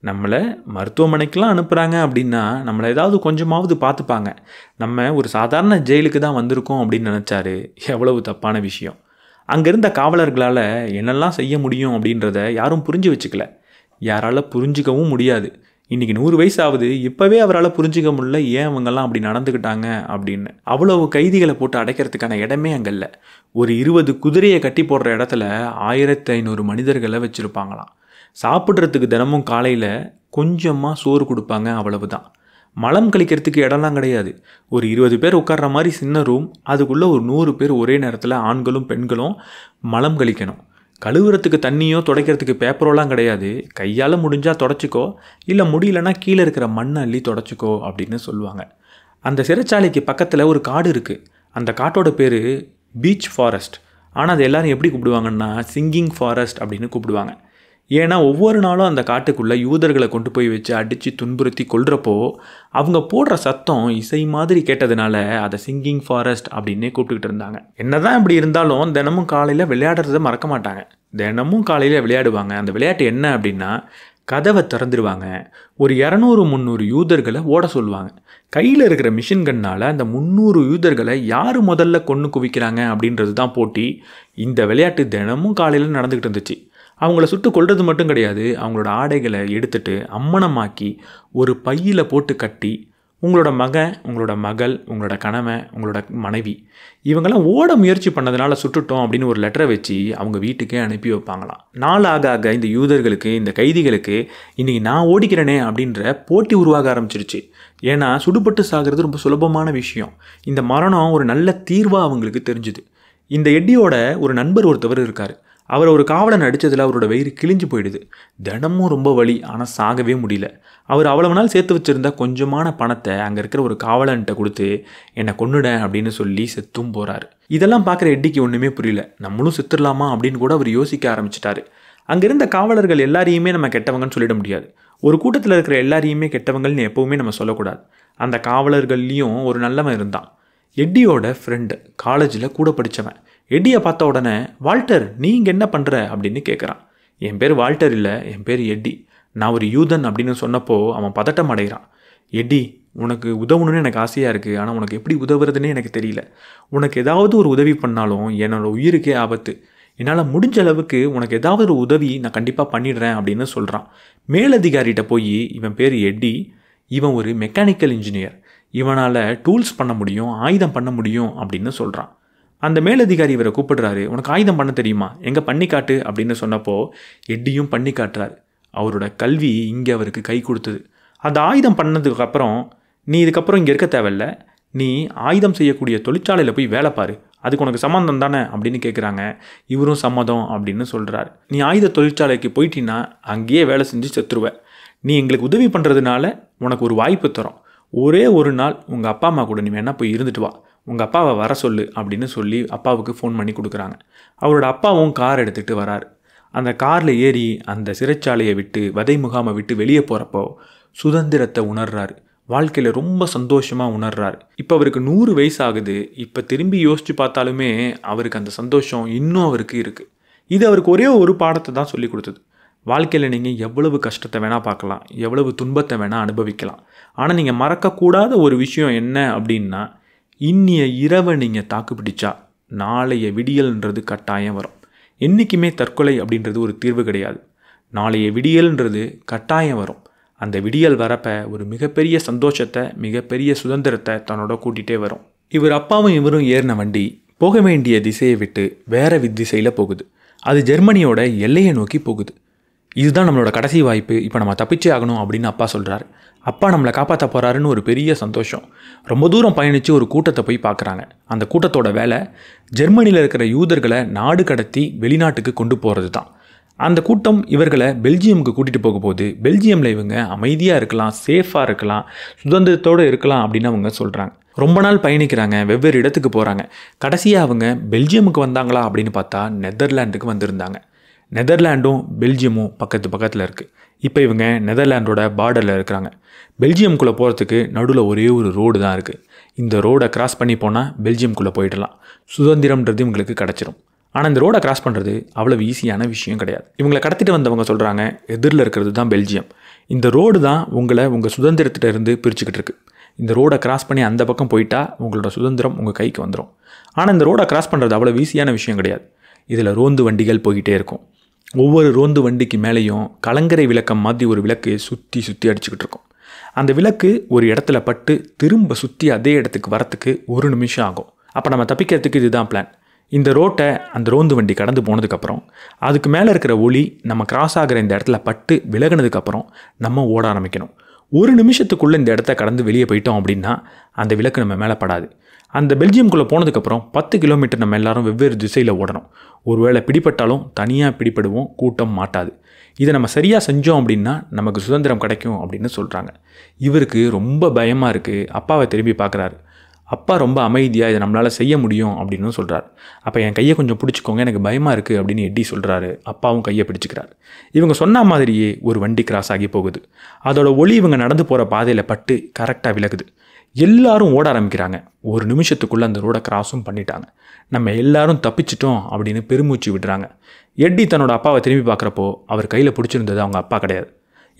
நம்மளை மருத்துவமனைக்கெலாம் அனுப்புகிறாங்க அப்படின்னா நம்மளை ஏதாவது கொஞ்சமாவது பார்த்துப்பாங்க நம்ம ஒரு சாதாரண ஜெயிலுக்கு தான் வந்திருக்கோம் அப்படின்னு நினச்சாரு எவ்வளவு தப்பான விஷயம் அங்கே இருந்த காவலர்களால் என்னெல்லாம் செய்ய முடியும் அப்படின்றத யாரும் புரிஞ்சு வச்சுக்கல யாரால் புரிஞ்சிக்கவும் முடியாது இன்றைக்கி நூறு வயசு ஆகுது இப்போவே அவரால் புரிஞ்சிக்க முடியல ஏன் அவங்கெல்லாம் அப்படி நடந்துக்கிட்டாங்க அப்படின்னு அவ்வளவு கைதிகளை போட்டு அடைக்கிறதுக்கான இடமே அங்கே இல்லை ஒரு இருபது குதிரையை கட்டி போடுற இடத்துல ஆயிரத்தி ஐநூறு மனிதர்களை வச்சுருப்பாங்களாம் சாப்பிட்றதுக்கு தினமும் காலையில் கொஞ்சமாக சோறு கொடுப்பாங்க அவ்வளவு தான் மலம் கழிக்கிறதுக்கு இடம்லாம் கிடையாது ஒரு இருபது பேர் உட்கார்ற மாதிரி சின்ன ரூம் அதுக்குள்ளே ஒரு நூறு பேர் ஒரே நேரத்தில் ஆண்களும் பெண்களும் மலம் கழிக்கணும் கழுவுறதுக்கு தண்ணியோ துடைக்கிறதுக்கு பேப்பரோலாம் கிடையாது கையால் முடிஞ்சால் தொடச்சிக்கோ இல்லை முடியலன்னா கீழே இருக்கிற மண்ணை அள்ளி தொடச்சிக்கோ அப்படின்னு சொல்லுவாங்க அந்த சிறைச்சாலைக்கு பக்கத்தில் ஒரு காடு இருக்குது அந்த காட்டோட பேர் பீச் ஃபாரஸ்ட் ஆனால் அது எல்லோரும் எப்படி கூப்பிடுவாங்கன்னா சிங்கிங் ஃபாரஸ்ட் அப்படின்னு கூப்பிடுவாங்க ஏன்னா ஒவ்வொரு நாளும் அந்த காட்டுக்குள்ளே யூதர்களை கொண்டு போய் வச்சு அடித்து துன்புறுத்தி கொள்கிறப்போ அவங்க போடுற சத்தம் இசை மாதிரி கேட்டதுனால அதை சிங்கிங் ஃபாரஸ்ட் அப்படின்னே கூப்பிட்டுக்கிட்டு இருந்தாங்க என்னதான் இப்படி இருந்தாலும் தினமும் காலையில் விளையாடுறத மறக்க மாட்டாங்க தினமும் காலையில் விளையாடுவாங்க அந்த விளையாட்டு என்ன அப்படின்னா கதவை திறந்துடுவாங்க ஒரு இரநூறு முந்நூறு யூதர்களை ஓட சொல்லுவாங்க கையில் இருக்கிற மிஷின் அந்த முந்நூறு யூதர்களை யார் முதல்ல கொன்று குவிக்கிறாங்க அப்படின்றது தான் போட்டி இந்த விளையாட்டு தினமும் காலையில் நடந்துக்கிட்டு இருந்துச்சு அவங்கள சுட்டு கொள்வது மட்டும் கிடையாது அவங்களோட ஆடைகளை எடுத்துட்டு அம்மனமாக்கி ஒரு பையில் போட்டு கட்டி உங்களோட மகன் உங்களோட மகள் உங்களோட கணவன் உங்களோட மனைவி இவங்கெல்லாம் ஓட முயற்சி பண்ணதுனால சுட்டுட்டோம் அப்படின்னு ஒரு லெட்டரை வச்சு அவங்க வீட்டுக்கே அனுப்பி வைப்பாங்களாம் நாள் ஆக ஆக இந்த யூதர்களுக்கு இந்த கைதிகளுக்கு இன்றைக்கி நான் ஓடிக்கிறேனே அப்படின்ற போட்டி உருவாக ஆரம்பிச்சிருச்சு ஏன்னா சுடுபட்டு சாகிறது ரொம்ப சுலபமான விஷயம் இந்த மரணம் ஒரு நல்ல தீர்வாக அவங்களுக்கு தெரிஞ்சுது இந்த எட்டியோட ஒரு நண்பர் ஒருத்தவர் இருக்கார் அவர் ஒரு காவலன் அடித்ததில் அவரோட வயிறு கிழிஞ்சு போயிடுது தினமும் ரொம்ப வலி ஆனால் சாகவே முடியல அவர் அவ்வளவு நாள் சேர்த்து வச்சுருந்த கொஞ்சமான பணத்தை அங்கே இருக்கிற ஒரு காவலன்ட்ட கொடுத்து என்னை கொண்டுடன் அப்படின்னு சொல்லி செத்தும் போகிறாரு இதெல்லாம் பார்க்குற எட்டிக்கு ஒன்றுமே புரியல நம்மளும் செத்துடலாமா அப்படின்னு கூட அவர் யோசிக்க ஆரம்பிச்சிட்டாரு அங்கே இருந்த காவலர்கள் எல்லாரையுமே நம்ம கெட்டவங்கன்னு சொல்லிட முடியாது ஒரு கூட்டத்தில் இருக்கிற எல்லாரையுமே கெட்டவங்கள்னு எப்போவுமே நம்ம சொல்லக்கூடாது அந்த காவலர்கள்லேயும் ஒரு நல்லவன் இருந்தான் எட்டியோட ஃப்ரெண்டு காலேஜில் கூட படித்தவன் எட்டியை பார்த்த உடனே வால்டர் நீ இங்கே என்ன பண்ணுற அப்படின்னு கேட்குறான் என் பேர் வால்டர் இல்லை என் பேர் எட்டி நான் ஒரு யூதன் அப்படின்னு சொன்னப்போ அவன் பதட்டம் அடைகிறான் எட்டி உனக்கு உதவணும்னு எனக்கு ஆசையாக இருக்குது ஆனால் உனக்கு எப்படி உதவுறதுன்னே எனக்கு தெரியல உனக்கு ஏதாவது ஒரு உதவி பண்ணாலும் என்னோடய உயிருக்கே ஆபத்து என்னால் முடிஞ்ச அளவுக்கு உனக்கு ஏதாவது ஒரு உதவி நான் கண்டிப்பாக பண்ணிடுறேன் அப்படின்னு சொல்கிறான் மேலதிகாரிகிட்ட போய் இவன் பேர் எட்டி இவன் ஒரு மெக்கானிக்கல் இன்ஜினியர் இவனால் டூல்ஸ் பண்ண முடியும் ஆயுதம் பண்ண முடியும் அப்படின்னு சொல்கிறான் அந்த மேலதிகாரி இவரை கூப்பிடுறாரு உனக்கு ஆயுதம் பண்ண தெரியுமா எங்கே பண்ணி காட்டு அப்படின்னு சொன்னப்போ எட்டியும் பண்ணி காட்டுறாரு அவரோட கல்வி இங்கே அவருக்கு கை கொடுத்தது அந்த ஆயுதம் பண்ணதுக்கு அப்புறம் நீ இதுக்கப்புறம் இங்கே இருக்க தேவையில்ல நீ ஆயுதம் செய்யக்கூடிய தொழிற்சாலையில் போய் வேலை பாரு அதுக்கு உனக்கு சம்மந்தம் தானே அப்படின்னு கேட்குறாங்க இவரும் சம்மதம் அப்படின்னு சொல்கிறாரு நீ ஆயுத தொழிற்சாலைக்கு போயிட்டீன்னா அங்கேயே வேலை செஞ்சு செத்துருவ நீ எங்களுக்கு உதவி பண்ணுறதுனால உனக்கு ஒரு வாய்ப்பு தரும் ஒரே ஒரு நாள் உங்கள் அப்பா அம்மா கூட நீ வேணால் போய் இருந்துட்டு வா உங்கள் அப்பாவை வர சொல்லு அப்படின்னு சொல்லி அப்பாவுக்கு ஃபோன் பண்ணி கொடுக்குறாங்க அவரோட அப்பாவும் கார் எடுத்துகிட்டு வரார் அந்த காரில் ஏறி அந்த சிறைச்சாலையை விட்டு வதை முகாமை விட்டு வெளியே போகிறப்போ சுதந்திரத்தை உணர்றார் வாழ்க்கையில் ரொம்ப சந்தோஷமாக உணர்றார் இப்போ அவருக்கு நூறு வயசு ஆகுது இப்போ திரும்பி யோசித்து பார்த்தாலுமே அவருக்கு அந்த சந்தோஷம் இன்னும் அவருக்கு இருக்குது இது அவருக்கு ஒரே ஒரு பாடத்தை தான் சொல்லி கொடுத்தது வாழ்க்கையில் நீங்கள் எவ்வளவு கஷ்டத்தை வேணால் பார்க்கலாம் எவ்வளவு துன்பத்தை வேணால் அனுபவிக்கலாம் ஆனால் நீங்கள் மறக்கக்கூடாத ஒரு விஷயம் என்ன அப்படின்னா இன்னிய இரவை நீங்கள் தாக்குப்பிடிச்சா நாளைய விடியல்ன்றது கட்டாயம் வரும் என்றைக்குமே தற்கொலை அப்படின்றது ஒரு தீர்வு கிடையாது நாளைய விடியல்ன்றது கட்டாயம் வரும் அந்த விடியல் வரப்ப ஒரு மிகப்பெரிய சந்தோஷத்தை மிகப்பெரிய சுதந்திரத்தை தன்னோட கூட்டிகிட்டே வரும் இவர் அப்பாவும் இவரும் ஏறின வண்டி போக வேண்டிய திசையை விட்டு வேற திசையில் போகுது அது ஜெர்மனியோட எல்லையை நோக்கி போகுது இதுதான் நம்மளோட கடைசி வாய்ப்பு இப்போ நம்ம தப்பிச்சே ஆகணும் அப்படின்னு அப்பா சொல்கிறாரு அப்பா நம்மளை காப்பாற்ற போகிறாருன்னு ஒரு பெரிய சந்தோஷம் ரொம்ப தூரம் பயணித்து ஒரு கூட்டத்தை போய் பார்க்குறாங்க அந்த கூட்டத்தோட வேலை ஜெர்மனியில் இருக்கிற யூதர்களை நாடு கடத்தி வெளிநாட்டுக்கு கொண்டு போகிறது தான் அந்த கூட்டம் இவர்களை பெல்ஜியமுக்கு கூட்டிகிட்டு போக போது பெல்ஜியமில் இவங்க அமைதியாக இருக்கலாம் சேஃபாக இருக்கலாம் சுதந்திரத்தோடு இருக்கலாம் அப்படின்னு அவங்க சொல்கிறாங்க ரொம்ப நாள் பயணிக்கிறாங்க வெவ்வேறு இடத்துக்கு போகிறாங்க கடைசியாக அவங்க பெல்ஜியமுக்கு வந்தாங்களா அப்படின்னு பார்த்தா நெதர்லாண்டுக்கு வந்திருந்தாங்க நெதர்லாண்டும் பெல்ஜியமும் பக்கத்து பக்கத்தில் இருக்குது இப்போ இவங்க நெதர்லாண்டோட பார்டரில் இருக்கிறாங்க பெல்ஜியம்குள்ளே போகிறதுக்கு நடுவில் ஒரே ஒரு ரோடு தான் இருக்குது இந்த ரோடை கிராஸ் பண்ணி போனால் பெல்ஜியம்குள்ளே போயிடலாம் சுதந்திரம்ன்றது இவங்களுக்கு கிடச்சிரும் ஆனால் இந்த ரோடை கிராஸ் பண்ணுறது அவ்வளோ ஈஸியான விஷயம் கிடையாது இவங்களை கடத்திட்டு வந்தவங்க சொல்கிறாங்க எதிரில் இருக்கிறது தான் பெல்ஜியம் இந்த ரோடு தான் உங்களை உங்கள் சுதந்திரத்திட்ட இருந்து பிரிச்சுக்கிட்டு இருக்குது இந்த ரோடை கிராஸ் பண்ணி அந்த பக்கம் போயிட்டா உங்களோட சுதந்திரம் உங்கள் கைக்கு வந்துடும் ஆனால் இந்த ரோடை கிராஸ் பண்ணுறது அவ்வளோ ஈஸியான விஷயம் கிடையாது இதில் ரோந்து வண்டிகள் போய்கிட்டே இருக்கும் ஒவ்வொரு ரோந்து வண்டிக்கு மேலேயும் கலங்கரை விளக்கம் மாதிரி ஒரு விளக்கு சுற்றி சுற்றி அடிச்சுக்கிட்டு இருக்கும் அந்த விளக்கு ஒரு இடத்துல பட்டு திரும்ப சுற்றி அதே இடத்துக்கு வரத்துக்கு ஒரு நிமிஷம் ஆகும் அப்போ நம்ம தப்பிக்கிறதுக்கு இதுதான் பிளான் இந்த ரோட்டை அந்த ரோந்து வண்டி கடந்து போனதுக்கப்புறம் அதுக்கு மேலே இருக்கிற ஒளி நம்ம கிராஸ் ஆகிற இந்த இடத்துல பட்டு விலகினதுக்கப்புறம் நம்ம ஓட ஆரம்பிக்கணும் ஒரு நிமிஷத்துக்குள்ளே இந்த இடத்த கடந்து வெளியே போயிட்டோம் அப்படின்னா அந்த விளக்கு நம்ம மேலே படாது அந்த பெல்ஜியம்குள்ளே போனதுக்கப்புறம் பத்து கிலோமீட்டர் நம்ம எல்லாரும் வெவ்வேறு திசையில் ஓடணும் ஒருவேளை பிடிப்பட்டாலும் தனியாக பிடிப்படுவோம் கூட்டம் மாட்டாது இதை நம்ம சரியாக செஞ்சோம் அப்படின்னா நமக்கு சுதந்திரம் கிடைக்கும் அப்படின்னு சொல்கிறாங்க இவருக்கு ரொம்ப பயமாக இருக்குது அப்பாவை திரும்பி பார்க்குறாரு அப்பா ரொம்ப அமைதியாக இதை நம்மளால் செய்ய முடியும் அப்படின்னு சொல்கிறார் அப்போ என் கையை கொஞ்சம் பிடிச்சிக்கோங்க எனக்கு பயமாக இருக்குது அப்படின்னு எட்டி சொல்கிறாரு அப்பாவும் கையை பிடிச்சிக்கிறார் இவங்க சொன்ன மாதிரியே ஒரு வண்டி கிராஸ் ஆகி போகுது அதோட ஒளி இவங்க நடந்து போகிற பாதையில் பட்டு கரெக்டாக விலகுது எல்லாரும் ஓட ஆரம்பிக்கிறாங்க ஒரு நிமிஷத்துக்குள்ளே அந்த ரோடை கிராஸும் பண்ணிட்டாங்க நம்ம எல்லாரும் தப்பிச்சிட்டோம் அப்படின்னு பெருமூச்சு விடுறாங்க எட்டி தன்னோட அப்பாவை திரும்பி பார்க்குறப்போ அவர் கையில் பிடிச்சிருந்தது அவங்க அப்பா கிடையாது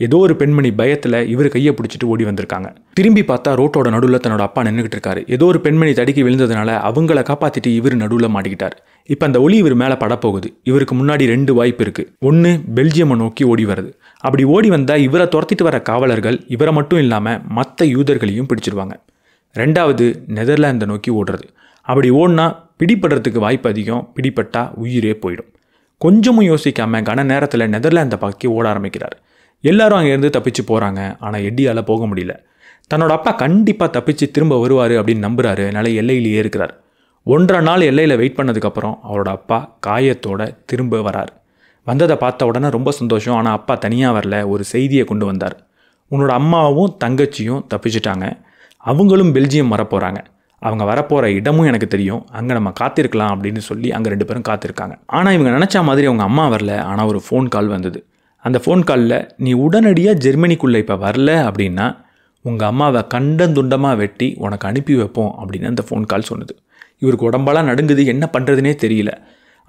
ஏதோ ஒரு பெண்மணி பயத்தில் இவர் கையை பிடிச்சிட்டு ஓடி வந்திருக்காங்க திரும்பி பார்த்தா ரோட்டோட நடுவில் தன்னோட அப்பா நின்றுக்கிட்டு இருக்காரு ஏதோ ஒரு பெண்மணி தடுக்கி விழுந்ததுனால அவங்கள காப்பாற்றிட்டு இவர் நடுவில் மாட்டிக்கிட்டார் இப்போ அந்த ஒளி இவர் மேலே படப்போகுது இவருக்கு முன்னாடி ரெண்டு வாய்ப்பு இருக்குது ஒன்று பெல்ஜியமை நோக்கி ஓடி வருது அப்படி ஓடி வந்தால் இவரை துரத்திட்டு வர காவலர்கள் இவரை மட்டும் இல்லாமல் மற்ற யூதர்களையும் பிடிச்சிருவாங்க ரெண்டாவது நெதர்லாந்தை நோக்கி ஓடுறது அப்படி ஓடினா பிடிபடுறதுக்கு வாய்ப்பு அதிகம் பிடிப்பட்டா உயிரே போயிடும் கொஞ்சமும் யோசிக்காமல் கன நேரத்தில் நெதர்லாந்தை பார்க்க ஓட ஆரம்பிக்கிறார் எல்லாரும் அங்கேருந்து தப்பிச்சு போகிறாங்க ஆனால் எட்டியால் போக முடியல தன்னோட அப்பா கண்டிப்பாக தப்பிச்சு திரும்ப வருவார் அப்படின்னு நம்புகிறாரு அதனால் எல்லையிலேயே இருக்கிறார் ஒன்றரை நாள் எல்லையில் வெயிட் பண்ணதுக்கப்புறம் அவரோட அப்பா காயத்தோட திரும்ப வரார் வந்ததை பார்த்த உடனே ரொம்ப சந்தோஷம் ஆனால் அப்பா தனியாக வரல ஒரு செய்தியை கொண்டு வந்தார் உன்னோட அம்மாவும் தங்கச்சியும் தப்பிச்சிட்டாங்க அவங்களும் பெல்ஜியம் வரப்போகிறாங்க அவங்க வரப்போகிற இடமும் எனக்கு தெரியும் அங்கே நம்ம காத்திருக்கலாம் அப்படின்னு சொல்லி அங்கே ரெண்டு பேரும் காத்திருக்காங்க ஆனால் இவங்க நினச்ச மாதிரி அவங்க அம்மா வரல ஆனால் ஒரு ஃபோன் கால் வந்தது அந்த ஃபோன் காலில் நீ உடனடியாக ஜெர்மனிக்குள்ளே இப்போ வரல அப்படின்னா உங்கள் அம்மாவை கண்டந்துண்டமாக வெட்டி உனக்கு அனுப்பி வைப்போம் அப்படின்னு அந்த ஃபோன் கால் சொன்னது இவருக்கு உடம்பெல்லாம் நடுங்குது என்ன பண்ணுறதுனே தெரியல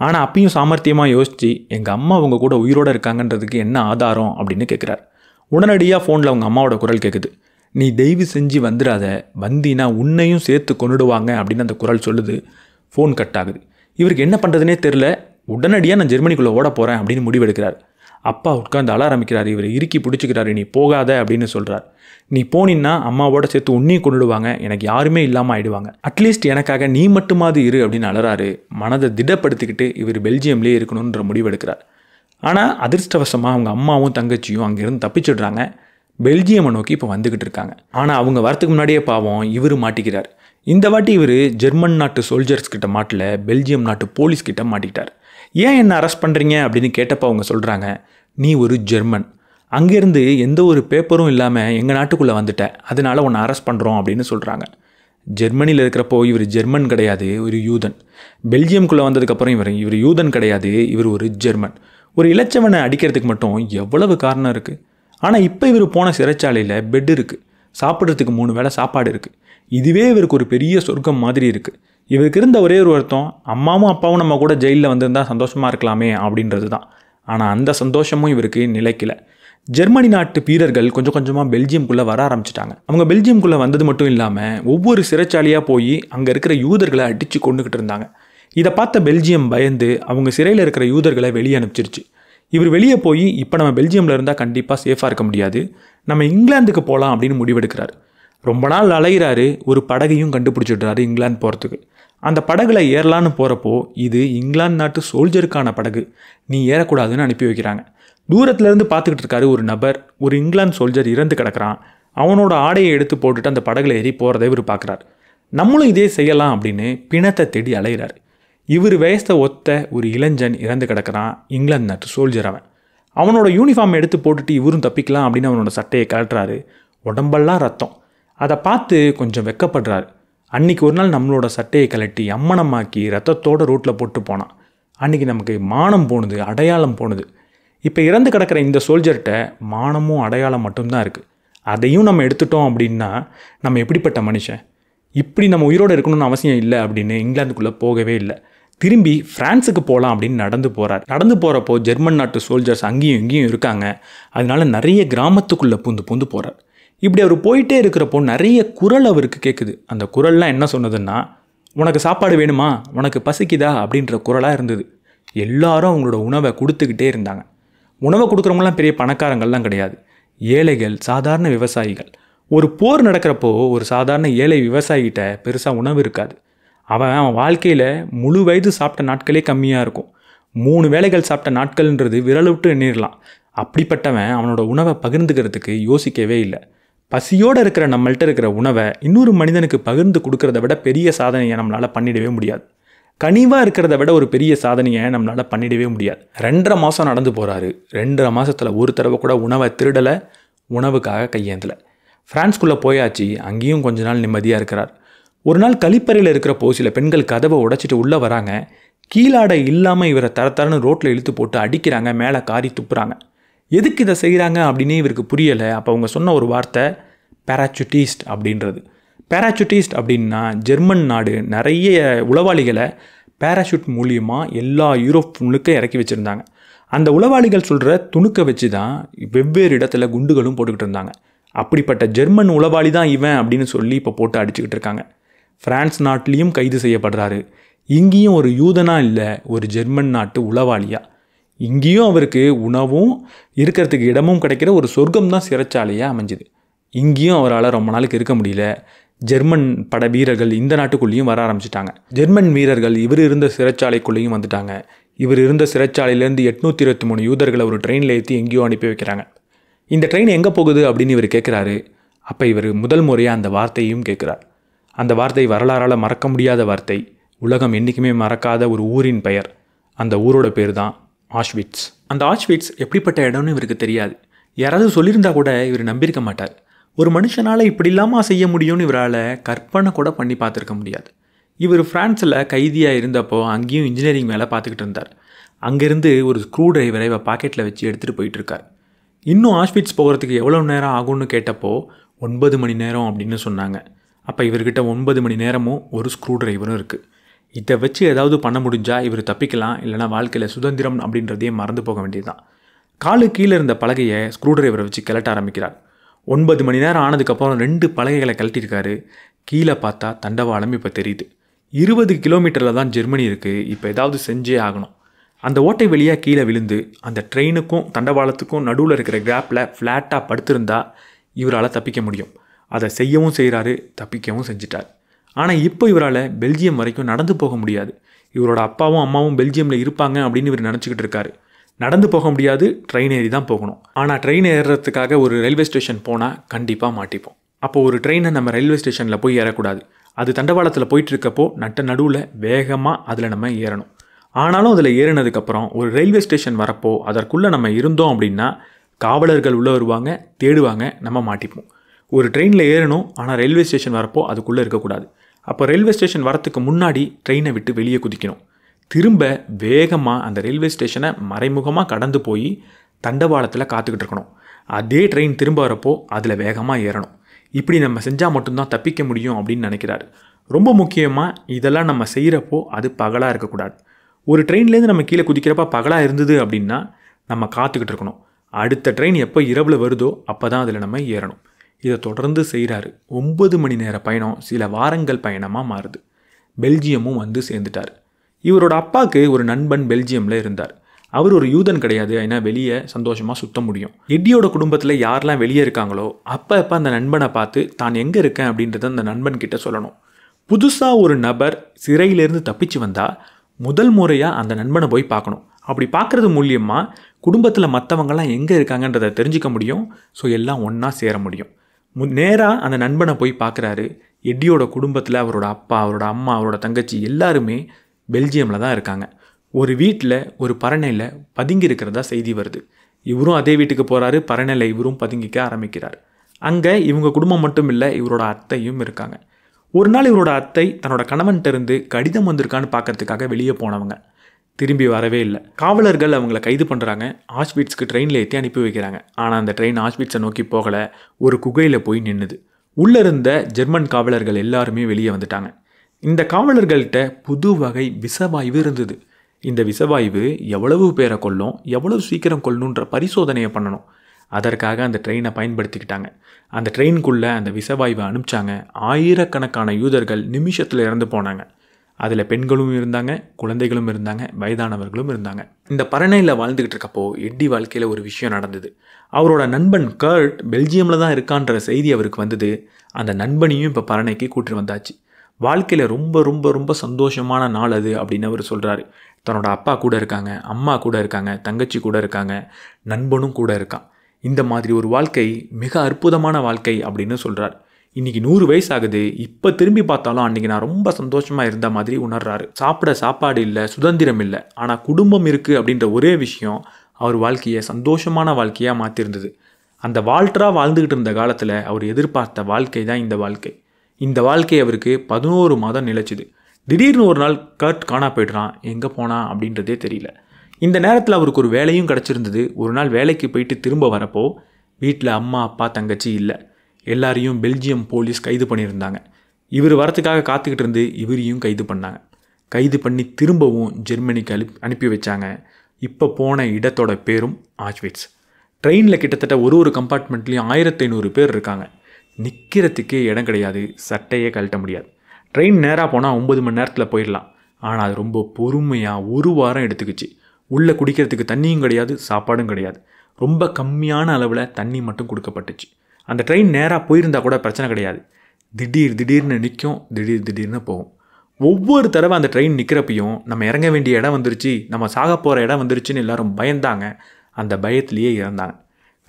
ஆனால் அப்பயும் சாமர்த்தியமாக யோசித்து எங்கள் அம்மா அவங்க கூட உயிரோடு இருக்காங்கன்றதுக்கு என்ன ஆதாரம் அப்படின்னு கேட்குறார் உடனடியாக ஃபோனில் அவங்க அம்மாவோட குரல் கேட்குது நீ தெய்வு செஞ்சு வந்துடாத வந்தினா உன்னையும் சேர்த்து கொண்டுடுவாங்க அப்படின்னு அந்த குரல் சொல்லுது ஃபோன் கட் ஆகுது இவருக்கு என்ன பண்ணுறதுனே தெரில உடனடியாக நான் ஜெர்மனிக்குள்ளே ஓட போகிறேன் அப்படின்னு முடிவெடுக்கிறார் அப்பா உட்காந்து அழ ஆரம்பிக்கிறார் இவர் இறுக்கி பிடிச்சிக்கிறாரு நீ போகாத அப்படின்னு சொல்கிறார் நீ போனின்னா அம்மாவோட சேர்த்து உன்னையும் கொண்டுடுவாங்க எனக்கு யாருமே இல்லாமல் ஆயிடுவாங்க அட்லீஸ்ட் எனக்காக நீ மட்டுமாவது இரு அப்படின்னு அழறாரு மனதை திடப்படுத்திக்கிட்டு இவர் பெல்ஜியம்லேயே இருக்கணுன்ற முடிவெடுக்கிறார் ஆனால் அதிர்ஷ்டவசமாக அவங்க அம்மாவும் தங்கச்சியும் அங்கேருந்து தப்பிச்சுடுறாங்க பெல்ஜியமை நோக்கி இப்போ வந்துக்கிட்டு இருக்காங்க ஆனால் அவங்க வரத்துக்கு முன்னாடியே பாவம் இவர் மாட்டிக்கிறார் இந்த வாட்டி இவர் ஜெர்மன் நாட்டு சோல்ஜர்ஸ் கிட்ட மாட்டில் பெல்ஜியம் நாட்டு போலீஸ்கிட்ட மாட்டிக்கிட்டார் ஏன் என்னை அரெஸ்ட் பண்ணுறீங்க அப்படின்னு கேட்டப்போ அவங்க சொல்கிறாங்க நீ ஒரு ஜெர்மன் அங்கேருந்து எந்த ஒரு பேப்பரும் இல்லாமல் எங்கள் நாட்டுக்குள்ளே வந்துட்ட அதனால் உன்னை அரெஸ்ட் பண்ணுறோம் அப்படின்னு சொல்கிறாங்க ஜெர்மனியில் இருக்கிறப்போ இவர் ஜெர்மன் கிடையாது ஒரு யூதன் பெல்ஜியம்குள்ளே வந்ததுக்கப்புறம் இவர் இவர் யூதன் கிடையாது இவர் ஒரு ஜெர்மன் ஒரு இளச்சவனை அடிக்கிறதுக்கு மட்டும் எவ்வளவு காரணம் இருக்குது ஆனால் இப்போ இவர் போன சிறைச்சாலையில் பெட் இருக்குது சாப்பிட்றதுக்கு மூணு வேளை சாப்பாடு இருக்குது இதுவே இவருக்கு ஒரு பெரிய சொர்க்கம் மாதிரி இருக்குது இவருக்கு இருந்த ஒரே ஒரு வருத்தம் அம்மாவும் அப்பாவும் நம்ம கூட ஜெயிலில் வந்திருந்தால் சந்தோஷமாக இருக்கலாமே அப்படின்றது தான் ஆனால் அந்த சந்தோஷமும் இவருக்கு நிலைக்கல ஜெர்மனி நாட்டு வீரர்கள் கொஞ்சம் கொஞ்சமாக பெல்ஜியம்குள்ளே வர ஆரம்பிச்சிட்டாங்க அவங்க பெல்ஜியம்குள்ளே வந்தது மட்டும் இல்லாமல் ஒவ்வொரு சிறைச்சாலையாக போய் அங்கே இருக்கிற யூதர்களை அடித்து கொண்டுகிட்டு இருந்தாங்க இதை பார்த்த பெல்ஜியம் பயந்து அவங்க சிறையில் இருக்கிற யூதர்களை வெளியே அனுப்பிச்சிருச்சு இவர் வெளியே போய் இப்போ நம்ம பெல்ஜியமில் இருந்தால் கண்டிப்பாக சேஃபாக இருக்க முடியாது நம்ம இங்கிலாந்துக்கு போகலாம் அப்படின்னு முடிவெடுக்கிறார் ரொம்ப நாள் அலைகிறாரு ஒரு படகையும் கண்டுபிடிச்சிடுறாரு இங்கிலாந்து போகிறதுக்கு அந்த படகுல ஏறலான்னு போகிறப்போ இது இங்கிலாந்து நாட்டு சோல்ஜருக்கான படகு நீ ஏறக்கூடாதுன்னு அனுப்பி வைக்கிறாங்க தூரத்துலேருந்து பார்த்துக்கிட்டு இருக்காரு ஒரு நபர் ஒரு இங்கிலாந்து சோல்ஜர் இறந்து கிடக்கிறான் அவனோட ஆடையை எடுத்து போட்டுட்டு அந்த படகுல ஏறி போகிறத இவர் பார்க்குறார் நம்மளும் இதே செய்யலாம் அப்படின்னு பிணத்தை தேடி அலைகிறாரு இவர் வயசை ஒத்த ஒரு இளைஞன் இறந்து கிடக்கிறான் இங்கிலாந்து நாட்டு சோல்ஜர் அவன் அவனோட யூனிஃபார்ம் எடுத்து போட்டுட்டு இவரும் தப்பிக்கலாம் அப்படின்னு அவனோட சட்டையை கலட்டுறாரு உடம்பெல்லாம் ரத்தம் அதை பார்த்து கொஞ்சம் வெக்கப்படுறாரு அன்னைக்கு ஒரு நாள் நம்மளோட சட்டையை கலட்டி அம்மனமாக்கி ரத்தத்தோடு ரோட்டில் போட்டு போனான் அன்றைக்கி நமக்கு மானம் போனது அடையாளம் போனது இப்போ இறந்து கிடக்கிற இந்த சோல்ஜர்கிட்ட மானமும் அடையாளம் மட்டும்தான் இருக்குது அதையும் நம்ம எடுத்துட்டோம் அப்படின்னா நம்ம எப்படிப்பட்ட மனுஷன் இப்படி நம்ம உயிரோடு இருக்கணும்னு அவசியம் இல்லை அப்படின்னு இங்கிலாந்துக்குள்ளே போகவே இல்லை திரும்பி ஃப்ரான்ஸுக்கு போகலாம் அப்படின்னு நடந்து போகிறார் நடந்து போகிறப்போ ஜெர்மன் நாட்டு சோல்ஜர்ஸ் அங்கேயும் இங்கேயும் இருக்காங்க அதனால நிறைய கிராமத்துக்குள்ளே பூந்து பூந்து போகிறார் இப்படி அவர் போயிட்டே இருக்கிறப்போ நிறைய குரல் அவருக்கு கேட்குது அந்த குரல்லாம் என்ன சொன்னதுன்னா உனக்கு சாப்பாடு வேணுமா உனக்கு பசிக்குதா அப்படின்ற குரலாக இருந்தது எல்லாரும் அவங்களோட உணவை கொடுத்துக்கிட்டே இருந்தாங்க உணவை கொடுக்குறவங்களாம் பெரிய பணக்காரங்கள்லாம் கிடையாது ஏழைகள் சாதாரண விவசாயிகள் ஒரு போர் நடக்கிறப்போ ஒரு சாதாரண ஏழை விவசாயிகிட்ட பெருசாக உணவு இருக்காது அவன் அவன் வாழ்க்கையில் முழு வயது சாப்பிட்ட நாட்களே கம்மியாக இருக்கும் மூணு வேலைகள் சாப்பிட்ட நாட்கள்ன்றது விரல் விட்டு எண்ணிடலாம் அப்படிப்பட்டவன் அவனோட உணவை பகிர்ந்துக்கிறதுக்கு யோசிக்கவே இல்லை பசியோடு இருக்கிற நம்மள்கிட்ட இருக்கிற உணவை இன்னொரு மனிதனுக்கு பகிர்ந்து கொடுக்கறத விட பெரிய சாதனையை நம்மளால் பண்ணிடவே முடியாது கனிவாக இருக்கிறத விட ஒரு பெரிய சாதனையை நம்மளால் பண்ணிடவே முடியாது ரெண்டரை மாதம் நடந்து போகிறாரு ரெண்டரை மாதத்தில் ஒரு தடவை கூட உணவை திருடலை உணவுக்காக கையேந்தலை ஃப்ரான்ஸ்குள்ளே போயாச்சு அங்கேயும் கொஞ்ச நாள் நிம்மதியாக இருக்கிறார் ஒரு நாள் கழிப்பறையில் இருக்கிற சில பெண்கள் கதவை உடைச்சிட்டு உள்ளே வராங்க கீழாடை இல்லாமல் இவரை தரத்தரன்னு ரோட்டில் இழுத்து போட்டு அடிக்கிறாங்க மேலே காரி துப்புறாங்க எதுக்கு இதை செய்கிறாங்க அப்படின்னு இவருக்கு புரியலை அப்போ அவங்க சொன்ன ஒரு வார்த்தை பேராச்சுட்டிஸ்ட் அப்படின்றது பேராச்சுட்டிஸ்ட் அப்படின்னா ஜெர்மன் நாடு நிறைய உளவாளிகளை பேராஷூட் மூலியமாக எல்லா யூரோப் முழுக்க இறக்கி வச்சுருந்தாங்க அந்த உளவாளிகள் சொல்கிற துணுக்கை வச்சு தான் வெவ்வேறு இடத்துல குண்டுகளும் போட்டுக்கிட்டு இருந்தாங்க அப்படிப்பட்ட ஜெர்மன் உளவாளி தான் இவன் அப்படின்னு சொல்லி இப்போ போட்டு அடிச்சுக்கிட்டு இருக்காங்க ஃப்ரான்ஸ் நாட்டிலையும் கைது செய்யப்படுறாரு இங்கேயும் ஒரு யூதனாக இல்லை ஒரு ஜெர்மன் நாட்டு உளவாளியாக இங்கேயும் அவருக்கு உணவும் இருக்கிறதுக்கு இடமும் கிடைக்கிற ஒரு சொர்க்கம் தான் சிறைச்சாலையாக அமைஞ்சுது இங்கேயும் அவரால் ரொம்ப நாளுக்கு இருக்க முடியல ஜெர்மன் பட வீரர்கள் இந்த நாட்டுக்குள்ளேயும் வர ஆரம்பிச்சிட்டாங்க ஜெர்மன் வீரர்கள் இவர் இருந்த சிறைச்சாலைக்குள்ளேயும் வந்துட்டாங்க இவர் இருந்த சிறைச்சாலையிலேருந்து எட்நூற்றி இருபத்தி மூணு யூதர்களை ஒரு ட்ரெயினில் ஏற்றி எங்கேயோ அனுப்பி வைக்கிறாங்க இந்த ட்ரெயின் எங்கே போகுது அப்படின்னு இவர் கேட்குறாரு அப்போ இவர் முதல் முறையாக அந்த வார்த்தையும் கேட்குறார் அந்த வார்த்தை வரலாறால் மறக்க முடியாத வார்த்தை உலகம் என்றைக்குமே மறக்காத ஒரு ஊரின் பெயர் அந்த ஊரோட பேர் தான் ஆஷ்விட்ஸ் அந்த ஆஷ்விட்ஸ் எப்படிப்பட்ட இடம்னு இவருக்கு தெரியாது யாராவது சொல்லியிருந்தா கூட இவர் நம்பியிருக்க மாட்டார் ஒரு மனுஷனால் இப்படி இல்லாமல் செய்ய முடியும்னு இவரால் கற்பனை கூட பண்ணி பார்த்துருக்க முடியாது இவர் ஃப்ரான்ஸில் கைதியாக இருந்தப்போ அங்கேயும் இன்ஜினியரிங் வேலை பார்த்துக்கிட்டு இருந்தார் அங்கேருந்து ஒரு ஸ்க்ரூ டிரைவரை இவர் பாக்கெட்டில் வச்சு எடுத்துகிட்டு போயிட்டுருக்கார் இன்னும் ஆஷ்விட்ஸ் போகிறதுக்கு எவ்வளோ நேரம் ஆகும்னு கேட்டப்போ ஒன்பது மணி நேரம் அப்படின்னு சொன்னாங்க அப்போ இவர்கிட்ட ஒன்பது மணி நேரமும் ஒரு ஸ்க்ரூ டிரைவரும் இருக்குது இதை வச்சு ஏதாவது பண்ண முடிஞ்சால் இவர் தப்பிக்கலாம் இல்லைனா வாழ்க்கையில் சுதந்திரம் அப்படின்றதையே மறந்து போக வேண்டியது தான் காலு கீழே இருந்த பலகையை ஸ்க்ரூ டிரைவரை வச்சு கிளட்ட ஆரம்பிக்கிறார் ஒன்பது மணி நேரம் ஆனதுக்கப்புறம் ரெண்டு பலகைகளை கழட்டியிருக்காரு கீழே பார்த்தா தண்டவாளம் இப்போ தெரியுது இருபது கிலோமீட்டரில் தான் ஜெர்மனி இருக்குது இப்போ ஏதாவது செஞ்சே ஆகணும் அந்த ஓட்டை வெளியாக கீழே விழுந்து அந்த ட்ரெயினுக்கும் தண்டவாளத்துக்கும் நடுவில் இருக்கிற கிராப்பில் ஃப்ளாட்டாக படுத்திருந்தா இவரால் தப்பிக்க முடியும் அதை செய்யவும் செய்கிறாரு தப்பிக்கவும் செஞ்சிட்டார் ஆனால் இப்போ இவரால் பெல்ஜியம் வரைக்கும் நடந்து போக முடியாது இவரோட அப்பாவும் அம்மாவும் பெல்ஜியமில் இருப்பாங்க அப்படின்னு இவர் நினச்சிக்கிட்டு இருக்காரு நடந்து போக முடியாது ட்ரெயின் ஏறி தான் போகணும் ஆனால் ட்ரெயின் ஏறுறதுக்காக ஒரு ரயில்வே ஸ்டேஷன் போனால் கண்டிப்பாக மாட்டிப்போம் அப்போ ஒரு ட்ரெயினை நம்ம ரயில்வே ஸ்டேஷனில் போய் ஏறக்கூடாது அது தண்டவாளத்தில் போயிட்டு இருக்கப்போ நட்ட நடுவில் வேகமாக அதில் நம்ம ஏறணும் ஆனாலும் அதில் ஏறினதுக்கப்புறம் ஒரு ரயில்வே ஸ்டேஷன் வரப்போ அதற்குள்ளே நம்ம இருந்தோம் அப்படின்னா காவலர்கள் உள்ளே வருவாங்க தேடுவாங்க நம்ம மாட்டிப்போம் ஒரு ட்ரெயினில் ஏறணும் ஆனால் ரயில்வே ஸ்டேஷன் வரப்போ அதுக்குள்ளே இருக்கக்கூடாது அப்போ ரயில்வே ஸ்டேஷன் வரத்துக்கு முன்னாடி ட்ரெயினை விட்டு வெளியே குதிக்கணும் திரும்ப வேகமாக அந்த ரயில்வே ஸ்டேஷனை மறைமுகமாக கடந்து போய் தண்டவாளத்தில் காத்துக்கிட்டு இருக்கணும் அதே ட்ரெயின் திரும்ப வரப்போ அதில் வேகமாக ஏறணும் இப்படி நம்ம செஞ்சால் மட்டும்தான் தப்பிக்க முடியும் அப்படின்னு நினைக்கிறாரு ரொம்ப முக்கியமாக இதெல்லாம் நம்ம செய்கிறப்போ அது பகலாக இருக்கக்கூடாது ஒரு ட்ரெயின்லேருந்து நம்ம கீழே குதிக்கிறப்ப பகலாக இருந்தது அப்படின்னா நம்ம காத்துக்கிட்டு இருக்கணும் அடுத்த ட்ரெயின் எப்போ இரவில் வருதோ அப்போ தான் அதில் நம்ம ஏறணும் இதை தொடர்ந்து செய்கிறாரு ஒன்பது மணி நேர பயணம் சில வாரங்கள் பயணமாக மாறுது பெல்ஜியமும் வந்து சேர்ந்துட்டார் இவரோட அப்பாவுக்கு ஒரு நண்பன் பெல்ஜியமில் இருந்தார் அவர் ஒரு யூதன் கிடையாது ஏன்னா வெளியே சந்தோஷமாக சுத்த முடியும் எட்டியோட குடும்பத்தில் யாரெல்லாம் வெளியே இருக்காங்களோ அப்போ அப்போ அந்த நண்பனை பார்த்து தான் எங்கே இருக்கேன் அப்படின்றத அந்த நண்பன் கிட்ட சொல்லணும் புதுசாக ஒரு நபர் சிறையிலேருந்து தப்பிச்சு வந்தால் முதல் முறையாக அந்த நண்பனை போய் பார்க்கணும் அப்படி பார்க்குறது மூலியமாக குடும்பத்தில் மற்றவங்களாம் எங்கே இருக்காங்கன்றதை தெரிஞ்சிக்க முடியும் ஸோ எல்லாம் ஒன்றா சேர முடியும் நேராக அந்த நண்பனை போய் பார்க்குறாரு எட்டியோட குடும்பத்தில் அவரோட அப்பா அவரோட அம்மா அவரோட தங்கச்சி எல்லாருமே பெல்ஜியமில் தான் இருக்காங்க ஒரு வீட்டில் ஒரு பரணையில் பதுங்கி இருக்கிறதா செய்தி வருது இவரும் அதே வீட்டுக்கு போகிறாரு பரணையில் இவரும் பதுங்கிக்க ஆரம்பிக்கிறார் அங்கே இவங்க குடும்பம் மட்டும் இல்லை இவரோட அத்தையும் இருக்காங்க ஒரு நாள் இவரோட அத்தை தன்னோட கணவன்கிட்ட இருந்து கடிதம் வந்திருக்கான்னு பார்க்கறதுக்காக வெளியே போனவங்க திரும்பி வரவே இல்லை காவலர்கள் அவங்கள கைது பண்ணுறாங்க ஆஷ்பீட்ஸ்க்கு ட்ரெயினில் ஏற்றி அனுப்பி வைக்கிறாங்க ஆனால் அந்த ட்ரெயின் ஆஷ்பீட்ஸை நோக்கி போகலை ஒரு குகையில் போய் நின்றுது உள்ளே இருந்த ஜெர்மன் காவலர்கள் எல்லாருமே வெளியே வந்துட்டாங்க இந்த காவலர்கள்கிட்ட புது வகை விஷவாய்வு இருந்தது இந்த விஷவாய்வு எவ்வளவு பேரை கொல்லும் எவ்வளவு சீக்கிரம் கொல்லணுன்ற பரிசோதனையை பண்ணணும் அதற்காக அந்த ட்ரெயினை பயன்படுத்திக்கிட்டாங்க அந்த ட்ரெயினுக்குள்ளே அந்த விஷவாய்வை அனுப்பிச்சாங்க ஆயிரக்கணக்கான யூதர்கள் நிமிஷத்தில் இறந்து போனாங்க அதில் பெண்களும் இருந்தாங்க குழந்தைகளும் இருந்தாங்க வயதானவர்களும் இருந்தாங்க இந்த பரணையில் வாழ்ந்துக்கிட்டு இருக்கப்போ எட்டி வாழ்க்கையில் ஒரு விஷயம் நடந்தது அவரோட நண்பன் கர்ட் பெல்ஜியமில் தான் இருக்கான்ற செய்தி அவருக்கு வந்தது அந்த நண்பனையும் இப்போ பரணைக்கு கூட்டு வந்தாச்சு வாழ்க்கையில் ரொம்ப ரொம்ப ரொம்ப சந்தோஷமான நாள் அது அப்படின்னு அவர் சொல்கிறாரு தன்னோட அப்பா கூட இருக்காங்க அம்மா கூட இருக்காங்க தங்கச்சி கூட இருக்காங்க நண்பனும் கூட இருக்கான் இந்த மாதிரி ஒரு வாழ்க்கை மிக அற்புதமான வாழ்க்கை அப்படின்னு சொல்கிறார் இன்னைக்கு நூறு வயசு ஆகுது இப்போ திரும்பி பார்த்தாலும் அன்றைக்கி நான் ரொம்ப சந்தோஷமாக இருந்த மாதிரி உணர்றாரு சாப்பிட சாப்பாடு இல்லை சுதந்திரம் இல்லை ஆனால் குடும்பம் இருக்குது அப்படின்ற ஒரே விஷயம் அவர் வாழ்க்கையை சந்தோஷமான வாழ்க்கையாக மாற்றிருந்தது அந்த வால்டராக வாழ்ந்துக்கிட்டு இருந்த காலத்தில் அவர் எதிர்பார்த்த வாழ்க்கை தான் இந்த வாழ்க்கை இந்த வாழ்க்கை அவருக்கு பதினோரு மாதம் நிலச்சிது திடீர்னு ஒரு நாள் கர்ட் காணா போய்ட்றான் எங்கே போனான் அப்படின்றதே தெரியல இந்த நேரத்தில் அவருக்கு ஒரு வேலையும் கிடச்சிருந்தது ஒரு நாள் வேலைக்கு போயிட்டு திரும்ப வரப்போ வீட்டில் அம்மா அப்பா தங்கச்சி இல்லை எல்லாரையும் பெல்ஜியம் போலீஸ் கைது பண்ணியிருந்தாங்க இவர் வரத்துக்காக காத்துக்கிட்டு இருந்து இவரையும் கைது பண்ணாங்க கைது பண்ணி திரும்பவும் ஜெர்மனிக்கு அனுப்பி அனுப்பி வச்சாங்க இப்போ போன இடத்தோட பேரும் ஆச்விட்ஸ் ட்ரெயினில் கிட்டத்தட்ட ஒரு ஒரு கம்பார்ட்மெண்ட்லேயும் ஆயிரத்தி ஐநூறு பேர் இருக்காங்க நிற்கிறதுக்கே இடம் கிடையாது சட்டையே கழட்ட முடியாது ட்ரெயின் நேராக போனால் ஒம்பது மணி நேரத்தில் போயிடலாம் ஆனால் அது ரொம்ப பொறுமையாக ஒரு வாரம் எடுத்துக்கிச்சு உள்ளே குடிக்கிறதுக்கு தண்ணியும் கிடையாது சாப்பாடும் கிடையாது ரொம்ப கம்மியான அளவில் தண்ணி மட்டும் கொடுக்கப்பட்டுச்சு அந்த ட்ரெயின் நேராக போயிருந்தால் கூட பிரச்சனை கிடையாது திடீர் திடீர்னு நிற்கும் திடீர் திடீர்னு போகும் ஒவ்வொரு தடவை அந்த ட்ரெயின் நிற்கிறப்பையும் நம்ம இறங்க வேண்டிய இடம் வந்துருச்சு நம்ம சாக போகிற இடம் வந்துருச்சுன்னு எல்லோரும் பயந்தாங்க அந்த பயத்திலேயே இறந்தாங்க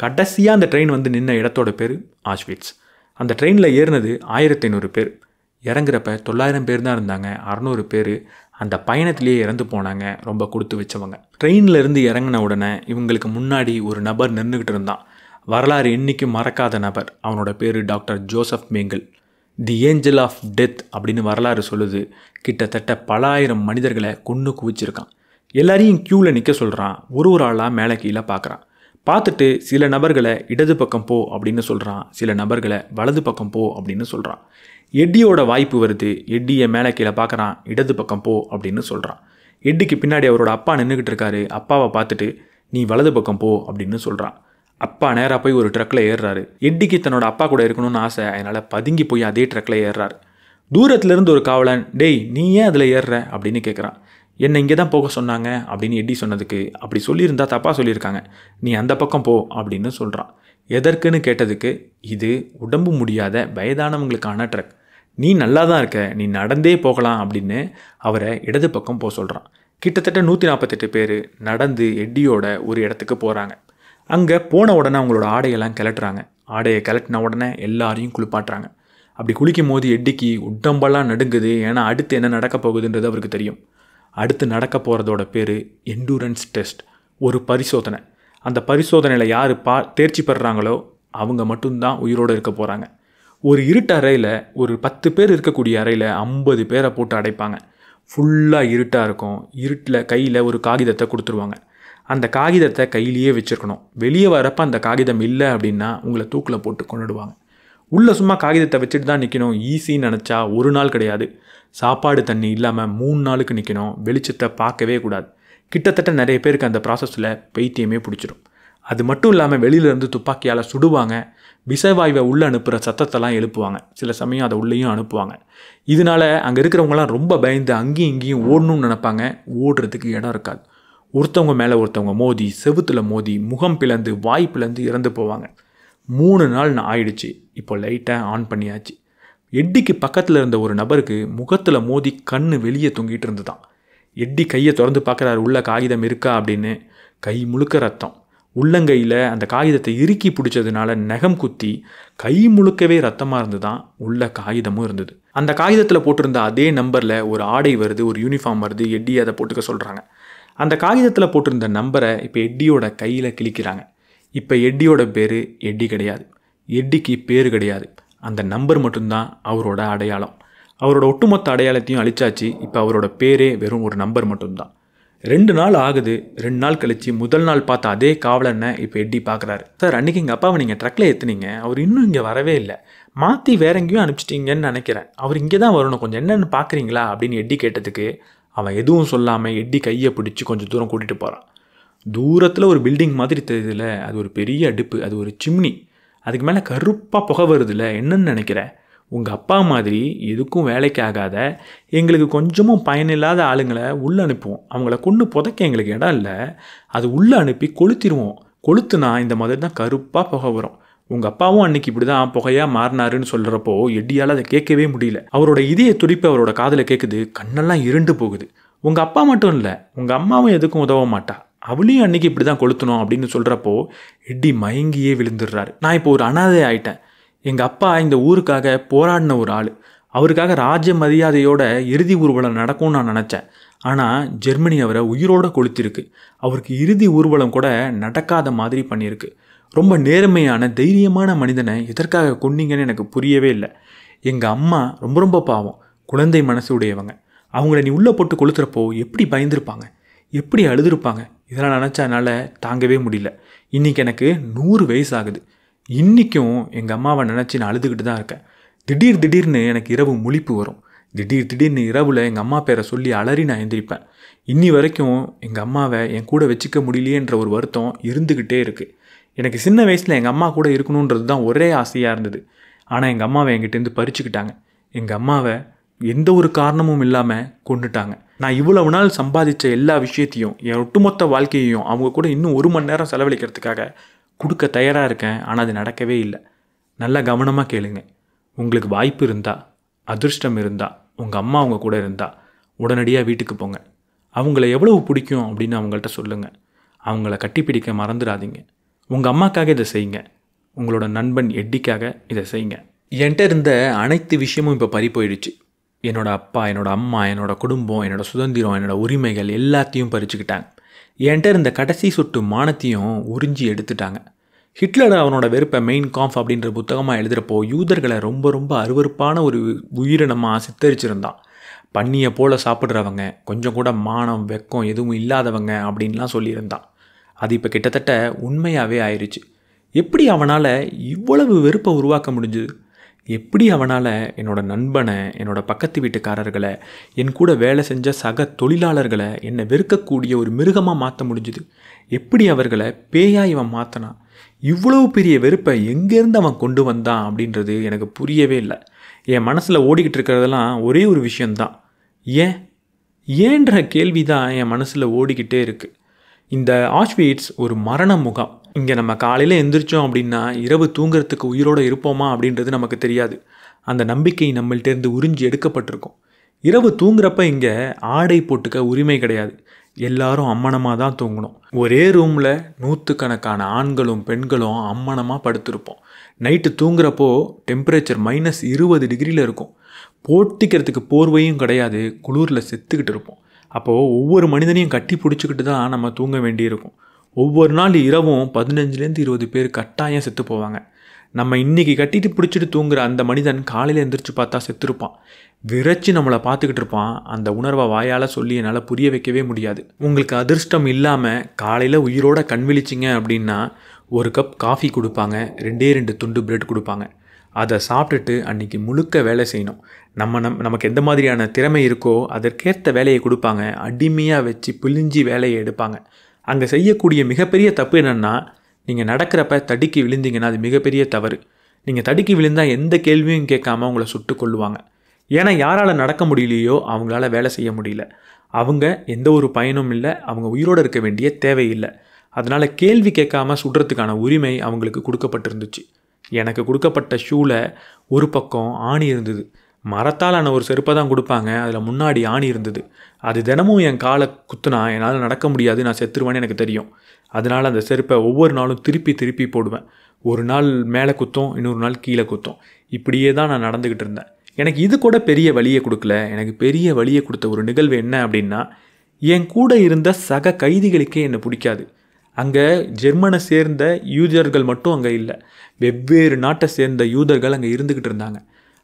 கடைசியாக அந்த ட்ரெயின் வந்து நின்ன இடத்தோட பேர் ஆஷ்விட்ஸ் அந்த ட்ரெயினில் ஏறினது ஆயிரத்தி ஐநூறு பேர் இறங்குறப்ப தொள்ளாயிரம் பேர் தான் இருந்தாங்க அறநூறு பேர் அந்த பயணத்திலேயே இறந்து போனாங்க ரொம்ப கொடுத்து வச்சவங்க ட்ரெயினில் இருந்து இறங்கின உடனே இவங்களுக்கு முன்னாடி ஒரு நபர் நின்றுக்கிட்டு இருந்தான் வரலாறு என்றைக்கும் மறக்காத நபர் அவனோட பேர் doctor Joseph Mengele the angel of death அப்படின்னு வரலாறு சொல்லுது கிட்டத்தட்ட பல ஆயிரம் மனிதர்களை கொன்று குவிச்சிருக்கான் எல்லாரையும் க்யூவில் நிற்க சொல்கிறான் ஒரு ஒரு ஆளாக மேலே கீழே பார்க்குறான் பார்த்துட்டு சில நபர்களை இடது பக்கம் போ அப்படின்னு சொல்கிறான் சில நபர்களை வலது பக்கம் போ அப்படின்னு சொல்கிறான் எட்டியோட வாய்ப்பு வருது எட்டியை மேலே கீழே பார்க்குறான் இடது பக்கம் போ அப்படின்னு சொல்கிறான் எட்டிக்கு பின்னாடி அவரோட அப்பா நின்றுக்கிட்டு இருக்காரு அப்பாவை பார்த்துட்டு நீ வலது பக்கம் போ அப்படின்னு சொல்கிறான் அப்பா நேராக போய் ஒரு ட்ரக்கில் ஏறுறாரு எட்டிக்கு தன்னோட அப்பா கூட இருக்கணும்னு ஆசை அதனால் பதுங்கி போய் அதே ட்ரக்கில் ஏறுறாரு தூரத்துலேருந்து ஒரு காவலன் டேய் நீ ஏன் அதில் ஏறுற அப்படின்னு கேட்குறான் என்னை இங்கே தான் போக சொன்னாங்க அப்படின்னு எட்டி சொன்னதுக்கு அப்படி சொல்லியிருந்தா தப்பாக சொல்லியிருக்காங்க நீ அந்த பக்கம் போ அப்படின்னு சொல்கிறான் எதற்குன்னு கேட்டதுக்கு இது உடம்பு முடியாத வயதானவங்களுக்கான ட்ரக் நீ நல்லா தான் இருக்க நீ நடந்தே போகலாம் அப்படின்னு அவரை இடது பக்கம் போக சொல்கிறான் கிட்டத்தட்ட நூற்றி நாற்பத்தெட்டு பேர் நடந்து எட்டியோட ஒரு இடத்துக்கு போகிறாங்க அங்கே போன உடனே அவங்களோட ஆடையெல்லாம் கிளட்டுறாங்க ஆடையை கிளட்டின உடனே எல்லாரையும் குளிப்பாட்டுறாங்க அப்படி குளிக்கும் போது எட்டிக்கு உடம்பெல்லாம் நடுங்குது ஏன்னா அடுத்து என்ன நடக்க போகுதுன்றது அவருக்கு தெரியும் அடுத்து நடக்க போகிறதோட பேர் எண்டூரன்ஸ் டெஸ்ட் ஒரு பரிசோதனை அந்த பரிசோதனையில் யார் பா தேர்ச்சி பெறுறாங்களோ அவங்க மட்டும்தான் உயிரோடு இருக்க போகிறாங்க ஒரு இருட்டு அறையில் ஒரு பத்து பேர் இருக்கக்கூடிய அறையில் ஐம்பது பேரை போட்டு அடைப்பாங்க ஃபுல்லாக இருட்டாக இருக்கும் இருட்டில் கையில் ஒரு காகிதத்தை கொடுத்துருவாங்க அந்த காகிதத்தை கையிலேயே வச்சுருக்கணும் வெளியே வரப்போ அந்த காகிதம் இல்லை அப்படின்னா உங்களை தூக்கில் போட்டு கொண்டுடுவாங்க உள்ளே சும்மா காகிதத்தை வச்சுட்டு தான் நிற்கணும் ஈஸின்னு நினச்சா ஒரு நாள் கிடையாது சாப்பாடு தண்ணி இல்லாமல் மூணு நாளுக்கு நிற்கணும் வெளிச்சத்தை பார்க்கவே கூடாது கிட்டத்தட்ட நிறைய பேருக்கு அந்த ப்ராசஸில் பைத்தியமே பிடிச்சிடும் அது மட்டும் இல்லாமல் வெளியிலேருந்து துப்பாக்கியால் சுடுவாங்க விசவாய்வை உள்ளே அனுப்புகிற சத்தத்தெல்லாம் எழுப்புவாங்க சில சமயம் அதை உள்ளேயும் அனுப்புவாங்க இதனால் அங்கே இருக்கிறவங்களாம் ரொம்ப பயந்து அங்கேயும் இங்கேயும் ஓடணும்னு நினப்பாங்க ஓடுறதுக்கு இடம் இருக்காது ஒருத்தவங்க மேலே ஒருத்தவங்க மோதி செவுத்தில் மோதி முகம் பிளந்து வாய் பிளந்து இறந்து போவாங்க மூணு நாள் நான் ஆயிடுச்சு இப்போ லைட்டாக ஆன் பண்ணியாச்சு எட்டிக்கு பக்கத்தில் இருந்த ஒரு நபருக்கு முகத்தில் மோதி கண் வெளியே தொங்கிட்டு இருந்துதான் எட்டி கையை திறந்து பார்க்குறாரு உள்ள காகிதம் இருக்கா அப்படின்னு கை முழுக்க ரத்தம் உள்ளங்கையில் அந்த காகிதத்தை இறுக்கி பிடிச்சதுனால நகம் குத்தி கை முழுக்கவே ரத்தமாக இருந்து தான் உள்ள காகிதமும் இருந்தது அந்த காகிதத்தில் போட்டிருந்த அதே நம்பரில் ஒரு ஆடை வருது ஒரு யூனிஃபார்ம் வருது எட்டி அதை போட்டுக்க சொல்கிறாங்க அந்த காகிதத்தில் போட்டிருந்த நம்பரை இப்போ எட்டியோட கையில் கிழிக்கிறாங்க இப்போ எட்டியோட பேர் எட்டி கிடையாது எட்டிக்கு பேர் கிடையாது அந்த நம்பர் மட்டும்தான் அவரோட அடையாளம் அவரோட ஒட்டுமொத்த அடையாளத்தையும் அழிச்சாச்சு இப்போ அவரோட பேரே வெறும் ஒரு நம்பர் மட்டும்தான் ரெண்டு நாள் ஆகுது ரெண்டு நாள் கழித்து முதல் நாள் பார்த்த அதே காவலனை இப்போ எட்டி பார்க்குறாரு சார் அன்றைக்கி எங்கள் அப்பாவை நீங்கள் ட்ரக்கில் ஏற்றுனீங்க அவர் இன்னும் இங்கே வரவே இல்லை மாற்றி வேற எங்கேயும் அனுப்பிச்சிட்டிங்கன்னு நினைக்கிறேன் அவர் இங்கே தான் வரணும் கொஞ்சம் என்னென்னு பார்க்குறீங்களா அப்படின்னு எட்டி கேட்டதுக்கு அவன் எதுவும் சொல்லாமல் எட்டி கையை பிடிச்சி கொஞ்சம் தூரம் கூட்டிகிட்டு போகிறான் தூரத்தில் ஒரு பில்டிங் மாதிரி தெரியுதுல அது ஒரு பெரிய அடுப்பு அது ஒரு சிம்னி அதுக்கு மேலே கருப்பாக புகை வருதுல என்னன்னு நினைக்கிறேன் உங்கள் அப்பா மாதிரி எதுக்கும் வேலைக்கு ஆகாத எங்களுக்கு கொஞ்சமும் பயனில்லாத ஆளுங்களை உள்ளே அனுப்புவோம் அவங்கள கொண்டு புதைக்க எங்களுக்கு இடம் இல்லை அது உள்ளே அனுப்பி கொளுத்திடுவோம் கொளுத்துனா இந்த மாதிரி தான் கருப்பாக புகை வரும் உங்கள் அப்பாவும் அன்னைக்கு இப்படி தான் புகையாக மாறினாருன்னு சொல்கிறப்போ எடியால் அதை கேட்கவே முடியல அவரோட இதய துடிப்பு அவரோட காதில் கேட்குது கண்ணெல்லாம் இருண்டு போகுது உங்கள் அப்பா மட்டும் இல்லை உங்கள் அம்மாவும் எதுக்கும் உதவ மாட்டா அவளையும் அன்னைக்கு இப்படி தான் கொளுத்தணும் அப்படின்னு சொல்கிறப்போ எட்டி மயங்கியே விழுந்துடுறாரு நான் இப்போ ஒரு அனாதை ஆயிட்டேன் எங்கள் அப்பா இந்த ஊருக்காக போராடின ஒரு ஆள் அவருக்காக ராஜ மரியாதையோட இறுதி ஊர்வலம் நடக்கும்னு நான் நினச்சேன் ஆனால் ஜெர்மனி அவரை உயிரோடு கொளுத்திருக்கு அவருக்கு இறுதி ஊர்வலம் கூட நடக்காத மாதிரி பண்ணியிருக்கு ரொம்ப நேர்மையான தைரியமான மனிதனை எதற்காக கொன்னீங்கன்னு எனக்கு புரியவே இல்லை எங்கள் அம்மா ரொம்ப ரொம்ப பாவம் குழந்தை மனசு உடையவங்க அவங்கள நீ உள்ளே போட்டு கொளுத்துறப்போ எப்படி பயந்துருப்பாங்க எப்படி அழுதுருப்பாங்க இதெல்லாம் நினச்சதுனால தாங்கவே முடியல இன்றைக்கி எனக்கு நூறு வயசு ஆகுது இன்றைக்கும் எங்கள் அம்மாவை நினச்சி நான் அழுதுகிட்டு தான் இருக்கேன் திடீர் திடீர்னு எனக்கு இரவு முழிப்பு வரும் திடீர் திடீர்னு இரவில் எங்கள் அம்மா பேரை சொல்லி அலறி நான் எழுந்திரிப்பேன் இன்னி வரைக்கும் எங்கள் அம்மாவை என் கூட வச்சுக்க முடியலையேன்ற ஒரு வருத்தம் இருந்துக்கிட்டே இருக்குது எனக்கு சின்ன வயசில் எங்கள் அம்மா கூட இருக்கணுன்றது தான் ஒரே ஆசையாக இருந்தது ஆனால் எங்கள் அம்மாவை என்கிட்டேருந்து பறிச்சுக்கிட்டாங்க எங்கள் அம்மாவை எந்த ஒரு காரணமும் இல்லாமல் கொண்டுட்டாங்க நான் இவ்வளவு நாள் சம்பாதிச்ச எல்லா விஷயத்தையும் என் ஒட்டுமொத்த வாழ்க்கையையும் அவங்க கூட இன்னும் ஒரு மணி நேரம் செலவழிக்கிறதுக்காக கொடுக்க தயாராக இருக்கேன் ஆனால் அது நடக்கவே இல்லை நல்லா கவனமாக கேளுங்க உங்களுக்கு வாய்ப்பு இருந்தால் அதிர்ஷ்டம் இருந்தால் உங்கள் அம்மா அவங்க கூட இருந்தால் உடனடியாக வீட்டுக்கு போங்க அவங்கள எவ்வளவு பிடிக்கும் அப்படின்னு அவங்கள்ட்ட சொல்லுங்கள் அவங்கள கட்டிப்பிடிக்க மறந்துடாதீங்க உங்கள் அம்மாக்காக இதை செய்யுங்க உங்களோட நண்பன் எட்டிக்காக இதை செய்யுங்க என்கிட்ட இருந்த அனைத்து விஷயமும் இப்போ பறி போயிடுச்சு என்னோடய அப்பா என்னோடய அம்மா என்னோடய குடும்பம் என்னோடய சுதந்திரம் என்னோடய உரிமைகள் எல்லாத்தையும் பறிச்சுக்கிட்டாங்க என்கிட்ட இருந்த கடைசி சுட்டு மானத்தையும் உறிஞ்சி எடுத்துட்டாங்க ஹிட்லர் அவனோட வெறுப்பை மெயின் காம்ஃப் அப்படின்ற புத்தகமாக எழுதுகிறப்போ யூதர்களை ரொம்ப ரொம்ப அருவறுப்பான ஒரு உயிரினமாக சித்தரிச்சிருந்தான் பன்னியை போல் சாப்பிட்றவங்க கொஞ்சம் கூட மானம் வெக்கம் எதுவும் இல்லாதவங்க அப்படின்லாம் சொல்லியிருந்தான் அது இப்போ கிட்டத்தட்ட உண்மையாகவே ஆயிடுச்சு எப்படி அவனால் இவ்வளவு வெறுப்பை உருவாக்க முடிஞ்சுது எப்படி அவனால் என்னோடய நண்பனை என்னோடய பக்கத்து வீட்டுக்காரர்களை என் கூட வேலை செஞ்ச சக தொழிலாளர்களை என்னை வெறுக்கக்கூடிய ஒரு மிருகமாக மாற்ற முடிஞ்சுது எப்படி அவர்களை பேயாக இவன் மாற்றினான் இவ்வளவு பெரிய வெறுப்பை எங்கேருந்து அவன் கொண்டு வந்தான் அப்படின்றது எனக்கு புரியவே இல்லை என் மனசில் ஓடிக்கிட்டு இருக்கிறதெல்லாம் ஒரே ஒரு விஷயந்தான் ஏன் ஏன்ற கேள்வி தான் என் மனசில் ஓடிக்கிட்டே இருக்குது இந்த ஆஷ்வீட்ஸ் ஒரு மரண முகாம் இங்கே நம்ம காலையில் எந்திரிச்சோம் அப்படின்னா இரவு தூங்குறதுக்கு உயிரோடு இருப்போமா அப்படின்றது நமக்கு தெரியாது அந்த நம்பிக்கை நம்மள்டேருந்து உறிஞ்சி எடுக்கப்பட்டிருக்கும் இரவு தூங்குறப்ப இங்கே ஆடை போட்டுக்க உரிமை கிடையாது எல்லாரும் அம்மனமாக தான் தூங்கணும் ஒரே ரூமில் நூற்றுக்கணக்கான ஆண்களும் பெண்களும் அம்மனமாக படுத்திருப்போம் நைட்டு தூங்குறப்போ டெம்பரேச்சர் மைனஸ் இருபது டிகிரியில் இருக்கும் போட்டிக்கிறதுக்கு போர்வையும் கிடையாது குளிரில் செத்துக்கிட்டு இருப்போம் அப்போது ஒவ்வொரு மனிதனையும் கட்டி பிடிச்சிக்கிட்டு தான் நம்ம தூங்க வேண்டியிருக்கும் ஒவ்வொரு நாள் இரவும் பதினஞ்சுலேருந்து இருபது பேர் கட்டாயம் செத்து போவாங்க நம்ம இன்றைக்கி கட்டிட்டு பிடிச்சிட்டு தூங்குற அந்த மனிதன் காலையில் எந்திரிச்சு பார்த்தா செத்துருப்பான் விரைச்சி நம்மளை பார்த்துக்கிட்டு இருப்பான் அந்த உணர்வை வாயால் சொல்லி என்னால் புரிய வைக்கவே முடியாது உங்களுக்கு அதிர்ஷ்டம் இல்லாமல் காலையில் உயிரோட கண் விழிச்சிங்க அப்படின்னா ஒரு கப் காஃபி கொடுப்பாங்க ரெண்டே ரெண்டு துண்டு பிரெட் கொடுப்பாங்க அதை சாப்பிட்டுட்டு அன்றைக்கி முழுக்க வேலை செய்யணும் நம்ம நம் நமக்கு எந்த மாதிரியான திறமை இருக்கோ அதற்கேற்ற வேலையை கொடுப்பாங்க அடிமையாக வச்சு பிழிஞ்சி வேலையை எடுப்பாங்க அங்கே செய்யக்கூடிய மிகப்பெரிய தப்பு என்னென்னா நீங்கள் நடக்கிறப்ப தடுக்கி விழுந்தீங்கன்னா அது மிகப்பெரிய தவறு நீங்கள் தடுக்கி விழுந்தால் எந்த கேள்வியும் கேட்காம உங்களை சுட்டு கொள்ளுவாங்க ஏன்னா யாரால் நடக்க முடியலையோ அவங்களால வேலை செய்ய முடியல அவங்க எந்த ஒரு பயனும் இல்லை அவங்க உயிரோடு இருக்க வேண்டிய தேவையில்லை அதனால் கேள்வி கேட்காம சுடுறதுக்கான உரிமை அவங்களுக்கு கொடுக்கப்பட்டிருந்துச்சு எனக்கு கொடுக்கப்பட்ட ஷூவில் ஒரு பக்கம் ஆணி இருந்தது மரத்தால் ஆன ஒரு செருப்பை தான் கொடுப்பாங்க அதில் முன்னாடி ஆணி இருந்தது அது தினமும் என் காலை குத்துனா என்னால் நடக்க முடியாது நான் செத்துருவேன்னு எனக்கு தெரியும் அதனால் அந்த செருப்பை ஒவ்வொரு நாளும் திருப்பி திருப்பி போடுவேன் ஒரு நாள் மேலே குத்தும் இன்னொரு நாள் கீழே குத்தும் இப்படியே தான் நான் நடந்துக்கிட்டு இருந்தேன் எனக்கு இது கூட பெரிய வழியை கொடுக்கல எனக்கு பெரிய வழியை கொடுத்த ஒரு நிகழ்வு என்ன அப்படின்னா என் கூட இருந்த சக கைதிகளுக்கே என்னை பிடிக்காது அங்கே ஜெர்மனை சேர்ந்த யூதர்கள் மட்டும் அங்கே இல்லை வெவ்வேறு நாட்டை சேர்ந்த யூதர்கள் அங்கே இருந்துக்கிட்டு இருந்தாங்க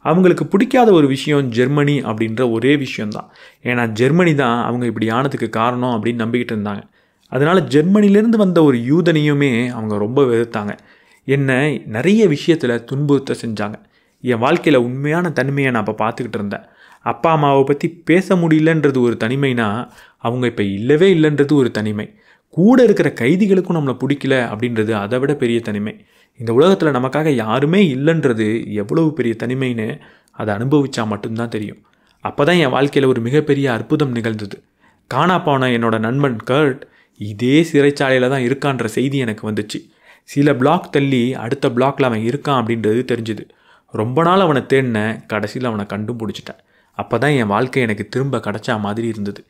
அவங்களுக்கு பிடிக்காத ஒரு விஷயம் ஜெர்மனி அப்படின்ற ஒரே விஷயந்தான் ஏன்னா ஜெர்மனி தான் அவங்க இப்படி ஆனதுக்கு காரணம் அப்படின்னு நம்பிக்கிட்டு இருந்தாங்க அதனால் ஜெர்மனிலேருந்து வந்த ஒரு யூதனையுமே அவங்க ரொம்ப வெறுத்தாங்க என்னை நிறைய விஷயத்தில் துன்புறுத்த செஞ்சாங்க என் வாழ்க்கையில் உண்மையான தனிமையை நான் இப்போ பார்த்துக்கிட்டு இருந்தேன் அப்பா அம்மாவை பற்றி பேச முடியலன்றது ஒரு தனிமைனா அவங்க இப்போ இல்லவே இல்லைன்றது ஒரு தனிமை கூட இருக்கிற கைதிகளுக்கும் நம்மளை பிடிக்கல அப்படின்றது அதை விட பெரிய தனிமை இந்த உலகத்தில் நமக்காக யாருமே இல்லைன்றது எவ்வளவு பெரிய தனிமைன்னு அதை அனுபவித்தா மட்டும்தான் தெரியும் அப்போ தான் என் வாழ்க்கையில் ஒரு மிகப்பெரிய அற்புதம் நிகழ்ந்தது காணா போன என்னோடய நண்பன் கர்ட் இதே சிறைச்சாலையில் தான் இருக்கான்ற செய்தி எனக்கு வந்துச்சு சில பிளாக் தள்ளி அடுத்த பிளாக்கில் அவன் இருக்கான் அப்படின்றது தெரிஞ்சுது ரொம்ப நாள் அவனை தேடின கடைசியில் அவனை கண்டும் பிடிச்சிட்டேன் அப்போ தான் என் வாழ்க்கை எனக்கு திரும்ப கிடச்சா மாதிரி இருந்தது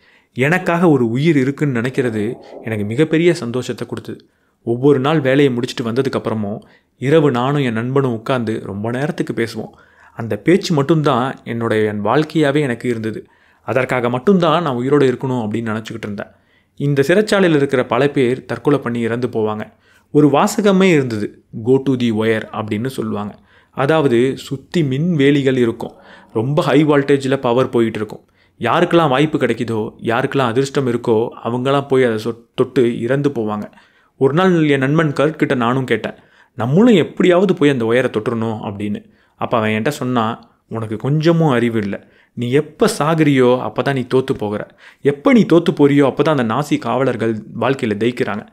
எனக்காக ஒரு உயிர் இருக்குன்னு நினைக்கிறது எனக்கு மிகப்பெரிய சந்தோஷத்தை கொடுத்தது ஒவ்வொரு நாள் வேலையை முடிச்சுட்டு வந்ததுக்கப்புறமும் இரவு நானும் என் நண்பனும் உட்காந்து ரொம்ப நேரத்துக்கு பேசுவோம் அந்த பேச்சு மட்டும்தான் என்னுடைய என் வாழ்க்கையாகவே எனக்கு இருந்தது அதற்காக மட்டும்தான் நான் உயிரோடு இருக்கணும் அப்படின்னு நினச்சிக்கிட்டு இருந்தேன் இந்த சிறைச்சாலையில் இருக்கிற பல பேர் தற்கொலை பண்ணி இறந்து போவாங்க ஒரு வாசகமே இருந்தது கோ டு தி ஒயர் அப்படின்னு சொல்லுவாங்க அதாவது சுற்றி மின் வேலிகள் இருக்கும் ரொம்ப ஹை வோல்டேஜில் பவர் போயிட்டு இருக்கும் யாருக்கெல்லாம் வாய்ப்பு கிடைக்குதோ யாருக்கெல்லாம் அதிர்ஷ்டம் இருக்கோ அவங்களாம் போய் அதை தொட்டு இறந்து போவாங்க ஒரு நாள் என் நண்பன் கருட்கிட்ட நானும் கேட்டேன் நம்மளும் எப்படியாவது போய் அந்த ஒயரை தொட்டுறணும் அப்படின்னு அப்போ அவன் என்கிட்ட சொன்னான் உனக்கு கொஞ்சமும் அறிவு இல்லை நீ எப்போ சாகிறியோ அப்போ தான் நீ தோற்று போகிற எப்போ நீ தோற்று போறியோ அப்போ தான் அந்த நாசி காவலர்கள் வாழ்க்கையில் தெய்க்கிறாங்க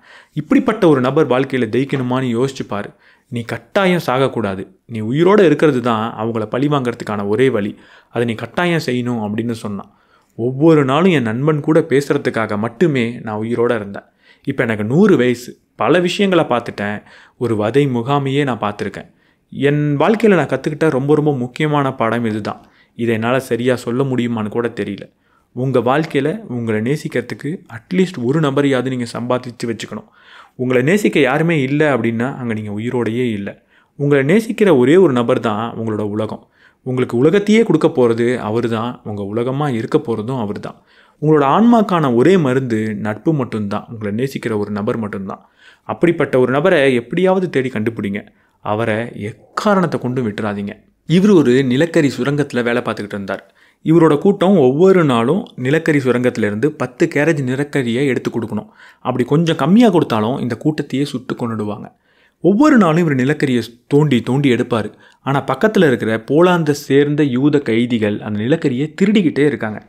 இப்படிப்பட்ட ஒரு நபர் வாழ்க்கையில் தெய்க்கணுமான்னு யோசிச்சுப்பார் நீ கட்டாயம் சாகக்கூடாது நீ உயிரோடு இருக்கிறது தான் அவங்கள பழி வாங்கிறதுக்கான ஒரே வழி அதை நீ கட்டாயம் செய்யணும் அப்படின்னு சொன்னான் ஒவ்வொரு நாளும் என் நண்பன் கூட பேசுகிறதுக்காக மட்டுமே நான் உயிரோடு இருந்தேன் இப்போ எனக்கு நூறு வயசு பல விஷயங்களை பார்த்துட்டேன் ஒரு வதை முகாமையே நான் பார்த்துருக்கேன் என் வாழ்க்கையில் நான் கற்றுக்கிட்ட ரொம்ப ரொம்ப முக்கியமான பாடம் இதுதான் இதை என்னால் சரியாக சொல்ல முடியுமான்னு கூட தெரியல உங்கள் வாழ்க்கையில் உங்களை நேசிக்கிறதுக்கு அட்லீஸ்ட் ஒரு நபரையாவது நீங்கள் சம்பாதிச்சு வச்சுக்கணும் உங்களை நேசிக்க யாருமே இல்லை அப்படின்னா அங்கே நீங்கள் உயிரோடையே இல்லை உங்களை நேசிக்கிற ஒரே ஒரு நபர் தான் உங்களோட உலகம் உங்களுக்கு உலகத்தையே கொடுக்க போகிறது அவர் தான் உங்கள் உலகமாக இருக்க போகிறதும் அவர் தான் உங்களோட ஆன்மாக்கான ஒரே மருந்து நட்பு மட்டும்தான் உங்களை நேசிக்கிற ஒரு நபர் மட்டும்தான் அப்படிப்பட்ட ஒரு நபரை எப்படியாவது தேடி கண்டுபிடிங்க அவரை எக்காரணத்தை கொண்டும் விட்டுறாதீங்க இவர் ஒரு நிலக்கரி சுரங்கத்தில் வேலை பார்த்துக்கிட்டு இருந்தார் இவரோட கூட்டம் ஒவ்வொரு நாளும் நிலக்கரி சுரங்கத்திலிருந்து பத்து கேரேஜ் நிலக்கரியை எடுத்து கொடுக்கணும் அப்படி கொஞ்சம் கம்மியாக கொடுத்தாலும் இந்த கூட்டத்தையே சுட்டு கொண்டுடுவாங்க ஒவ்வொரு நாளும் இவர் நிலக்கரியை தோண்டி தோண்டி எடுப்பார் ஆனால் பக்கத்தில் இருக்கிற போலாந்தை சேர்ந்த யூத கைதிகள் அந்த நிலக்கரியை திருடிக்கிட்டே இருக்காங்க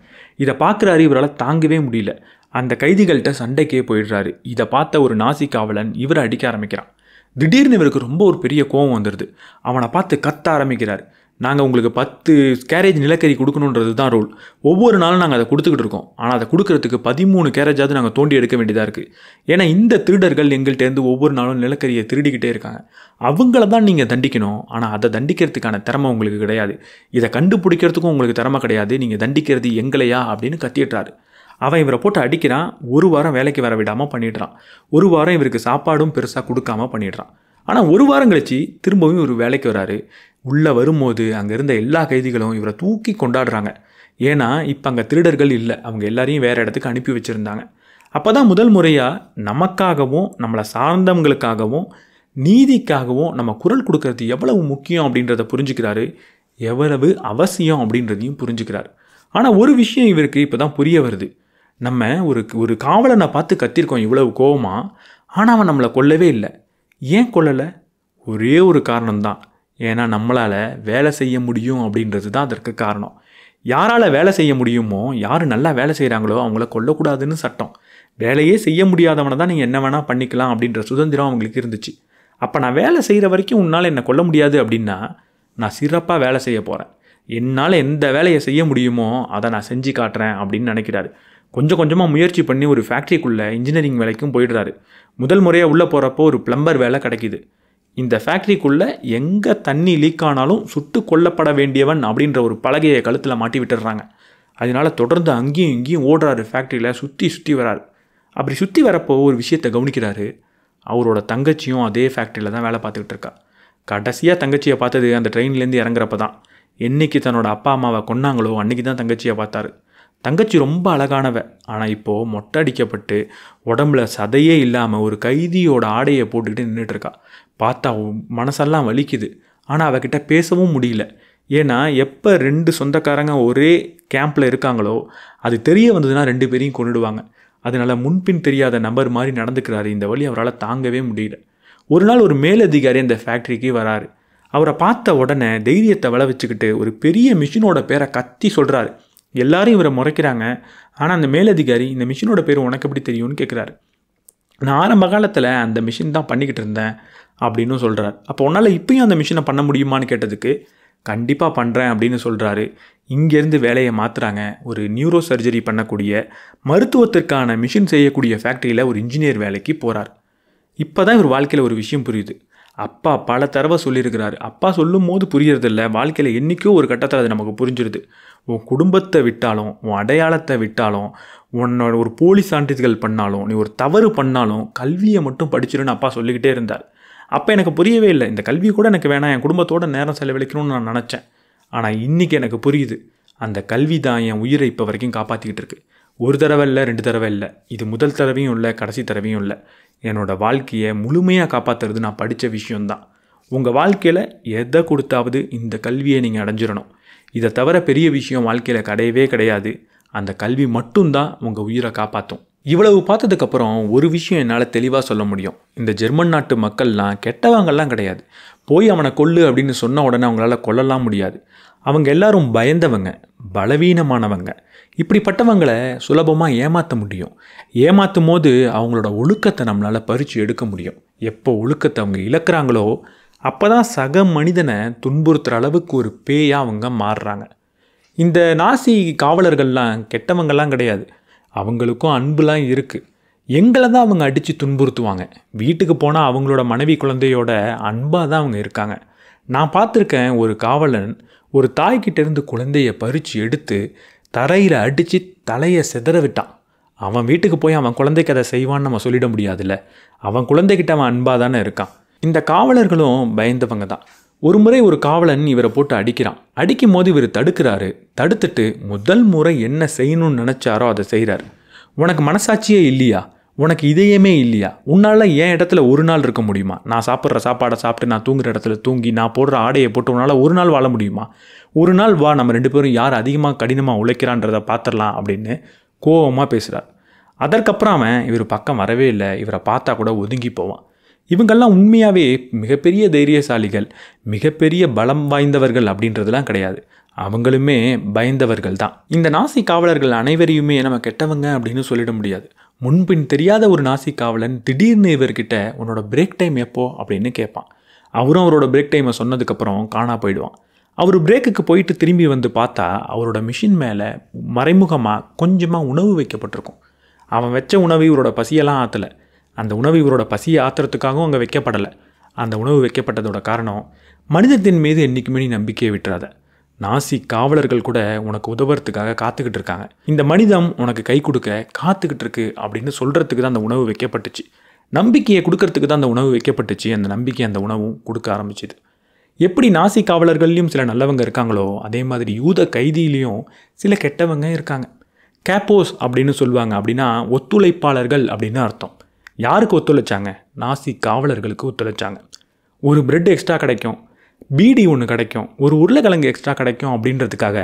இதை பார்க்குறாரு இவரால் தாங்கவே முடியல அந்த கைதிகள்கிட்ட சண்டைக்கே போயிடுறாரு இதை பார்த்த ஒரு நாசி காவலன் இவரை அடிக்க ஆரம்பிக்கிறான் திடீர்னு இவருக்கு ரொம்ப ஒரு பெரிய கோபம் வந்துடுது அவனை பார்த்து கத்த ஆரம்பிக்கிறார் நாங்கள் உங்களுக்கு பத்து கேரேஜ் நிலக்கரி கொடுக்கணுன்றது தான் ரூல் ஒவ்வொரு நாளும் நாங்கள் அதை கொடுத்துக்கிட்டு இருக்கோம் ஆனால் அதை கொடுக்கறதுக்கு பதிமூணு கேரேஜாவது நாங்கள் தோண்டி எடுக்க வேண்டியதாக இருக்குது ஏன்னா இந்த திருடர்கள் எங்கள்கிட்டேருந்து ஒவ்வொரு நாளும் நிலக்கரியை திருடிக்கிட்டே இருக்காங்க அவங்கள தான் நீங்கள் தண்டிக்கணும் ஆனால் அதை தண்டிக்கிறதுக்கான திறமை உங்களுக்கு கிடையாது இதை கண்டுபிடிக்கிறதுக்கும் உங்களுக்கு திறமை கிடையாது நீங்கள் தண்டிக்கிறது எங்களையா அப்படின்னு கத்திட்டுறாரு அவன் இவரை போட்டு அடிக்கிறான் ஒரு வாரம் வேலைக்கு வர விடாமல் பண்ணிடுறான் ஒரு வாரம் இவருக்கு சாப்பாடும் பெருசாக கொடுக்காமல் பண்ணிடுறான் ஆனால் ஒரு வாரம் கழிச்சு திரும்பவும் இவர் வேலைக்கு வராரு உள்ளே வரும்போது அங்கே இருந்த எல்லா கைதிகளும் இவரை தூக்கி கொண்டாடுறாங்க ஏன்னா இப்போ அங்கே திருடர்கள் இல்லை அவங்க எல்லாரையும் வேறு இடத்துக்கு அனுப்பி வச்சுருந்தாங்க அப்போ தான் முதல் முறையாக நமக்காகவும் நம்மளை சார்ந்தவங்களுக்காகவும் நீதிக்காகவும் நம்ம குரல் கொடுக்கறது எவ்வளவு முக்கியம் அப்படின்றத புரிஞ்சுக்கிறாரு எவ்வளவு அவசியம் அப்படின்றதையும் புரிஞ்சுக்கிறார் ஆனால் ஒரு விஷயம் இவருக்கு இப்போ தான் புரிய வருது நம்ம ஒரு ஒரு காவலனை பார்த்து கத்திருக்கோம் இவ்வளவு கோவமாக ஆனால் அவன் நம்மளை கொல்லவே இல்லை ஏன் கொள்ளலை ஒரே ஒரு காரணம்தான் ஏன்னா நம்மளால் வேலை செய்ய முடியும் அப்படின்றது தான் அதற்கு காரணம் யாரால் வேலை செய்ய முடியுமோ யார் நல்லா வேலை செய்கிறாங்களோ அவங்கள கொல்லக்கூடாதுன்னு சட்டம் வேலையே செய்ய முடியாதவனை தான் நீங்கள் என்ன வேணால் பண்ணிக்கலாம் அப்படின்ற சுதந்திரம் அவங்களுக்கு இருந்துச்சு அப்போ நான் வேலை செய்கிற வரைக்கும் உன்னால் என்னை கொல்ல முடியாது அப்படின்னா நான் சிறப்பாக வேலை செய்ய போகிறேன் என்னால் எந்த வேலையை செய்ய முடியுமோ அதை நான் செஞ்சு காட்டுறேன் அப்படின்னு நினைக்கிறாரு கொஞ்சம் கொஞ்சமாக முயற்சி பண்ணி ஒரு ஃபேக்ட்ரிக்குள்ளே இன்ஜினியரிங் வேலைக்கும் போயிடுறாரு முதல் முறையாக உள்ளே போகிறப்போ ஒரு பிளம்பர் வேலை கிடைக்கிது இந்த ஃபேக்ட்ரிக்குள்ளே எங்கே தண்ணி லீக் ஆனாலும் சுட்டு கொல்லப்பட வேண்டியவன் அப்படின்ற ஒரு பலகையை கழுத்தில் மாட்டி விட்டுடுறாங்க அதனால் தொடர்ந்து அங்கேயும் இங்கேயும் ஓடுறாரு ஃபேக்ட்ரியில் சுற்றி சுற்றி வராரு அப்படி சுற்றி வரப்போ ஒரு விஷயத்தை கவனிக்கிறாரு அவரோட தங்கச்சியும் அதே ஃபேக்ட்ரியில் தான் வேலை பார்த்துக்கிட்டு இருக்கா கடைசியாக தங்கச்சியை பார்த்தது அந்த ட்ரெயின்லேருந்து இறங்குறப்ப தான் என்றைக்கு தன்னோட அப்பா அம்மாவை கொன்னாங்களோ அன்றைக்கி தான் தங்கச்சியை பார்த்தாரு தங்கச்சி ரொம்ப அழகானவ ஆனால் இப்போது மொட்டை அடிக்கப்பட்டு உடம்புல சதையே இல்லாமல் ஒரு கைதியோட ஆடையை போட்டுக்கிட்டு நின்றுட்டுருக்கா பார்த்தா மனசெல்லாம் வலிக்குது ஆனால் அவகிட்ட பேசவும் முடியல ஏன்னா எப்போ ரெண்டு சொந்தக்காரங்க ஒரே கேம்பில் இருக்காங்களோ அது தெரிய வந்ததுன்னா ரெண்டு பேரையும் கொண்டுடுவாங்க அதனால் முன்பின் தெரியாத நபர் மாதிரி நடந்துக்கிறாரு இந்த வழி அவரால் தாங்கவே முடியல ஒரு நாள் ஒரு மேலதிகாரி அந்த ஃபேக்ட்ரிக்கு வராரு அவரை பார்த்த உடனே தைரியத்தை வள வச்சுக்கிட்டு ஒரு பெரிய மிஷினோட பேரை கத்தி சொல்கிறாரு எல்லாரும் இவரை முறைக்கிறாங்க ஆனால் அந்த மேலதிகாரி இந்த மிஷினோட பேர் உனக்கு எப்படி தெரியும்னு கேட்குறாரு நான் ஆரம்ப காலத்தில் அந்த மிஷின் தான் பண்ணிக்கிட்டு இருந்தேன் அப்படின்னு சொல்கிறார் அப்போ உன்னால் இப்பயும் அந்த மிஷினை பண்ண முடியுமான்னு கேட்டதுக்கு கண்டிப்பாக பண்ணுறேன் அப்படின்னு சொல்கிறாரு இங்கேருந்து வேலையை மாற்றுறாங்க ஒரு நியூரோ சர்ஜரி பண்ணக்கூடிய மருத்துவத்திற்கான மிஷின் செய்யக்கூடிய ஃபேக்ட்ரியில் ஒரு இன்ஜினியர் வேலைக்கு போகிறார் இப்போ தான் இவர் வாழ்க்கையில் ஒரு விஷயம் புரியுது அப்பா பல தடவை சொல்லியிருக்கிறாரு அப்பா சொல்லும் போது புரியறதில்ல வாழ்க்கையில் என்றைக்கோ ஒரு கட்டத்தில் அது நமக்கு புரிஞ்சிருது உன் குடும்பத்தை விட்டாலும் உன் அடையாளத்தை விட்டாலும் உன்னோட ஒரு போலி சான்றிதழ் பண்ணாலும் நீ ஒரு தவறு பண்ணாலும் கல்வியை மட்டும் படிச்சிருன்னு அப்பா சொல்லிக்கிட்டே இருந்தார் அப்போ எனக்கு புரியவே இல்லை இந்த கல்வி கூட எனக்கு வேணாம் என் குடும்பத்தோட நேரம் செலவழிக்கணும்னு நான் நினச்சேன் ஆனால் இன்றைக்கி எனக்கு புரியுது அந்த கல்வி தான் என் உயிரை இப்போ வரைக்கும் காப்பாற்றிக்கிட்டு இருக்குது ஒரு தடவை இல்லை ரெண்டு தடவை இல்லை இது முதல் தடவையும் இல்லை கடைசி தடவையும் இல்லை என்னோடய வாழ்க்கையை முழுமையாக காப்பாற்றுறது நான் படித்த விஷயம்தான் உங்கள் வாழ்க்கையில் எதை கொடுத்தாவது இந்த கல்வியை நீங்கள் அடைஞ்சிடணும் இதை தவிர பெரிய விஷயம் வாழ்க்கையில் கிடையவே கிடையாது அந்த கல்வி மட்டும்தான் உங்கள் உயிரை காப்பாற்றும் இவ்வளவு பார்த்ததுக்கப்புறம் ஒரு விஷயம் என்னால் தெளிவாக சொல்ல முடியும் இந்த ஜெர்மன் நாட்டு மக்கள்லாம் கெட்டவங்கள்லாம் கிடையாது போய் அவனை கொல்லு அப்படின்னு சொன்ன உடனே அவங்களால கொல்லலாம் முடியாது அவங்க எல்லாரும் பயந்தவங்க பலவீனமானவங்க இப்படிப்பட்டவங்களை சுலபமாக ஏமாற்ற முடியும் ஏமாற்றும் போது அவங்களோட ஒழுக்கத்தை நம்மளால் பறித்து எடுக்க முடியும் எப்போ ஒழுக்கத்தை அவங்க இழக்கிறாங்களோ அப்போ தான் சக மனிதனை துன்புறுத்துகிற அளவுக்கு ஒரு பேயாக அவங்க மாறுறாங்க இந்த நாசி காவலர்கள்லாம் கெட்டவங்கள்லாம் கிடையாது அவங்களுக்கும் அன்புலாம் இருக்குது எங்களை தான் அவங்க அடித்து துன்புறுத்துவாங்க வீட்டுக்கு போனால் அவங்களோட மனைவி குழந்தையோட அன்பாக தான் அவங்க இருக்காங்க நான் பார்த்துருக்கேன் ஒரு காவலன் ஒரு தாய்கிட்டேருந்து குழந்தைய பறித்து எடுத்து தரையில் அடித்து தலையை செதற விட்டான் அவன் வீட்டுக்கு போய் அவன் குழந்தைக்கு அதை செய்வான்னு நம்ம சொல்லிட முடியாதுல்ல அவன் குழந்தைகிட்ட அவன் அன்பாக தானே இருக்கான் இந்த காவலர்களும் பயந்தவங்க தான் ஒரு முறை ஒரு காவலன் இவரை போட்டு அடிக்கிறான் அடிக்கும் போது இவர் தடுக்கிறாரு தடுத்துட்டு முதல் முறை என்ன செய்யணும்னு நினச்சாரோ அதை செய்கிறார் உனக்கு மனசாட்சியே இல்லையா உனக்கு இதயமே இல்லையா உன்னால் என் இடத்துல ஒரு நாள் இருக்க முடியுமா நான் சாப்பிட்ற சாப்பாடை சாப்பிட்டு நான் தூங்குற இடத்துல தூங்கி நான் போடுற ஆடையை போட்டு உன்னால் ஒரு நாள் வாழ முடியுமா ஒரு நாள் வா நம்ம ரெண்டு பேரும் யார் அதிகமாக கடினமாக உழைக்கிறான்றதை பார்த்துடலாம் அப்படின்னு கோபமாக பேசுகிறார் அதற்கப்புறம் அவன் இவர் பக்கம் வரவே இல்லை இவரை பார்த்தா கூட ஒதுங்கி போவான் இவங்கெல்லாம் உண்மையாகவே மிகப்பெரிய தைரியசாலிகள் மிகப்பெரிய பலம் வாய்ந்தவர்கள் அப்படின்றதுலாம் கிடையாது அவங்களுமே பயந்தவர்கள் தான் இந்த நாசி காவலர்கள் அனைவரையுமே நம்ம கெட்டவங்க அப்படின்னு சொல்லிட முடியாது முன்பின் தெரியாத ஒரு நாசி காவலன் திடீர்னு இவர்கிட்ட உன்னோட பிரேக் டைம் எப்போ அப்படின்னு கேட்பான் அவரும் அவரோட பிரேக் டைமை சொன்னதுக்கப்புறம் காணா போயிடுவான் அவர் பிரேக்குக்கு போயிட்டு திரும்பி வந்து பார்த்தா அவரோட மிஷின் மேலே மறைமுகமாக கொஞ்சமாக உணவு வைக்கப்பட்டிருக்கும் அவன் வச்ச உணவு இவரோட பசியெல்லாம் ஆற்றலை அந்த உணவு இவரோட பசியை ஆத்துறதுக்காகவும் அங்கே வைக்கப்படலை அந்த உணவு வைக்கப்பட்டதோட காரணம் மனிதத்தின் மீது என்றைக்குமே நீ நம்பிக்கையை விட்டுறாத நாசி காவலர்கள் கூட உனக்கு உதவுறதுக்காக காத்துக்கிட்டு இருக்காங்க இந்த மனிதம் உனக்கு கை கொடுக்க காத்துக்கிட்டு இருக்கு அப்படின்னு சொல்கிறதுக்கு தான் அந்த உணவு வைக்கப்பட்டுச்சு நம்பிக்கையை கொடுக்கறதுக்கு தான் அந்த உணவு வைக்கப்பட்டுச்சு அந்த நம்பிக்கை அந்த உணவும் கொடுக்க ஆரம்பிச்சுது எப்படி நாசி காவலர்கள்லையும் சில நல்லவங்க இருக்காங்களோ அதே மாதிரி யூத கைதியிலையும் சில கெட்டவங்க இருக்காங்க கேப்போஸ் அப்படின்னு சொல்லுவாங்க அப்படின்னா ஒத்துழைப்பாளர்கள் அப்படின்னு அர்த்தம் யாருக்கு ஒத்துழைச்சாங்க நாசி காவலர்களுக்கு ஒத்துழைச்சாங்க ஒரு பிரெட் எக்ஸ்ட்ரா கிடைக்கும் பீடி ஒன்று கிடைக்கும் ஒரு உருளைக்கிழங்கு எக்ஸ்ட்ரா கிடைக்கும் அப்படின்றதுக்காக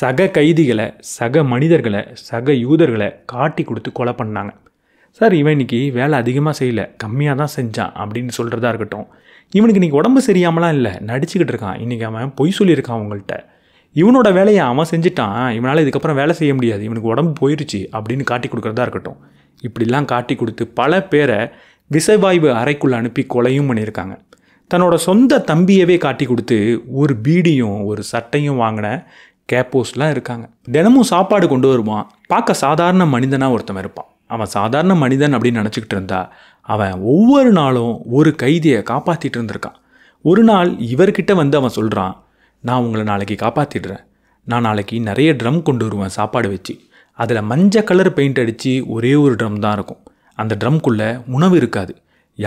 சக கைதிகளை சக மனிதர்களை சக யூதர்களை காட்டி கொடுத்து கொலை பண்ணாங்க சார் இவன் இன்றைக்கி வேலை அதிகமாக செய்யலை கம்மியாக தான் செஞ்சான் அப்படின்னு சொல்கிறதா இருக்கட்டும் இவனுக்கு இன்றைக்கி உடம்பு சரியாமலாம் இல்லை நடிச்சுக்கிட்டு இருக்கான் இன்றைக்கி அவன் பொய் சொல்லியிருக்கான் அவங்கள்ட்ட இவனோட வேலையை அவன் செஞ்சுட்டான் இவனால் இதுக்கப்புறம் வேலை செய்ய முடியாது இவனுக்கு உடம்பு போயிடுச்சு அப்படின்னு காட்டி கொடுக்குறதா இருக்கட்டும் இப்படிலாம் காட்டி கொடுத்து பல பேரை விசைவாய்வு அறைக்குள்ளே அனுப்பி கொலையும் பண்ணியிருக்காங்க தன்னோட சொந்த தம்பியவே காட்டி கொடுத்து ஒரு பீடியும் ஒரு சட்டையும் வாங்கின கேப்போஸ்லாம் இருக்காங்க தினமும் சாப்பாடு கொண்டு வருவான் பார்க்க சாதாரண மனிதனாக ஒருத்தன் இருப்பான் அவன் சாதாரண மனிதன் அப்படின்னு நினச்சிக்கிட்டு இருந்தா அவன் ஒவ்வொரு நாளும் ஒரு கைதியை காப்பாற்றிட்டு இருந்திருக்கான் ஒரு நாள் இவர்கிட்ட வந்து அவன் சொல்கிறான் நான் உங்களை நாளைக்கு காப்பாற்றிடுறேன் நான் நாளைக்கு நிறைய ட்ரம் கொண்டு வருவேன் சாப்பாடு வச்சு அதில் மஞ்சள் கலர் பெயிண்ட் அடித்து ஒரே ஒரு ட்ரம் தான் இருக்கும் அந்த ட்ரம்குள்ளே உணவு இருக்காது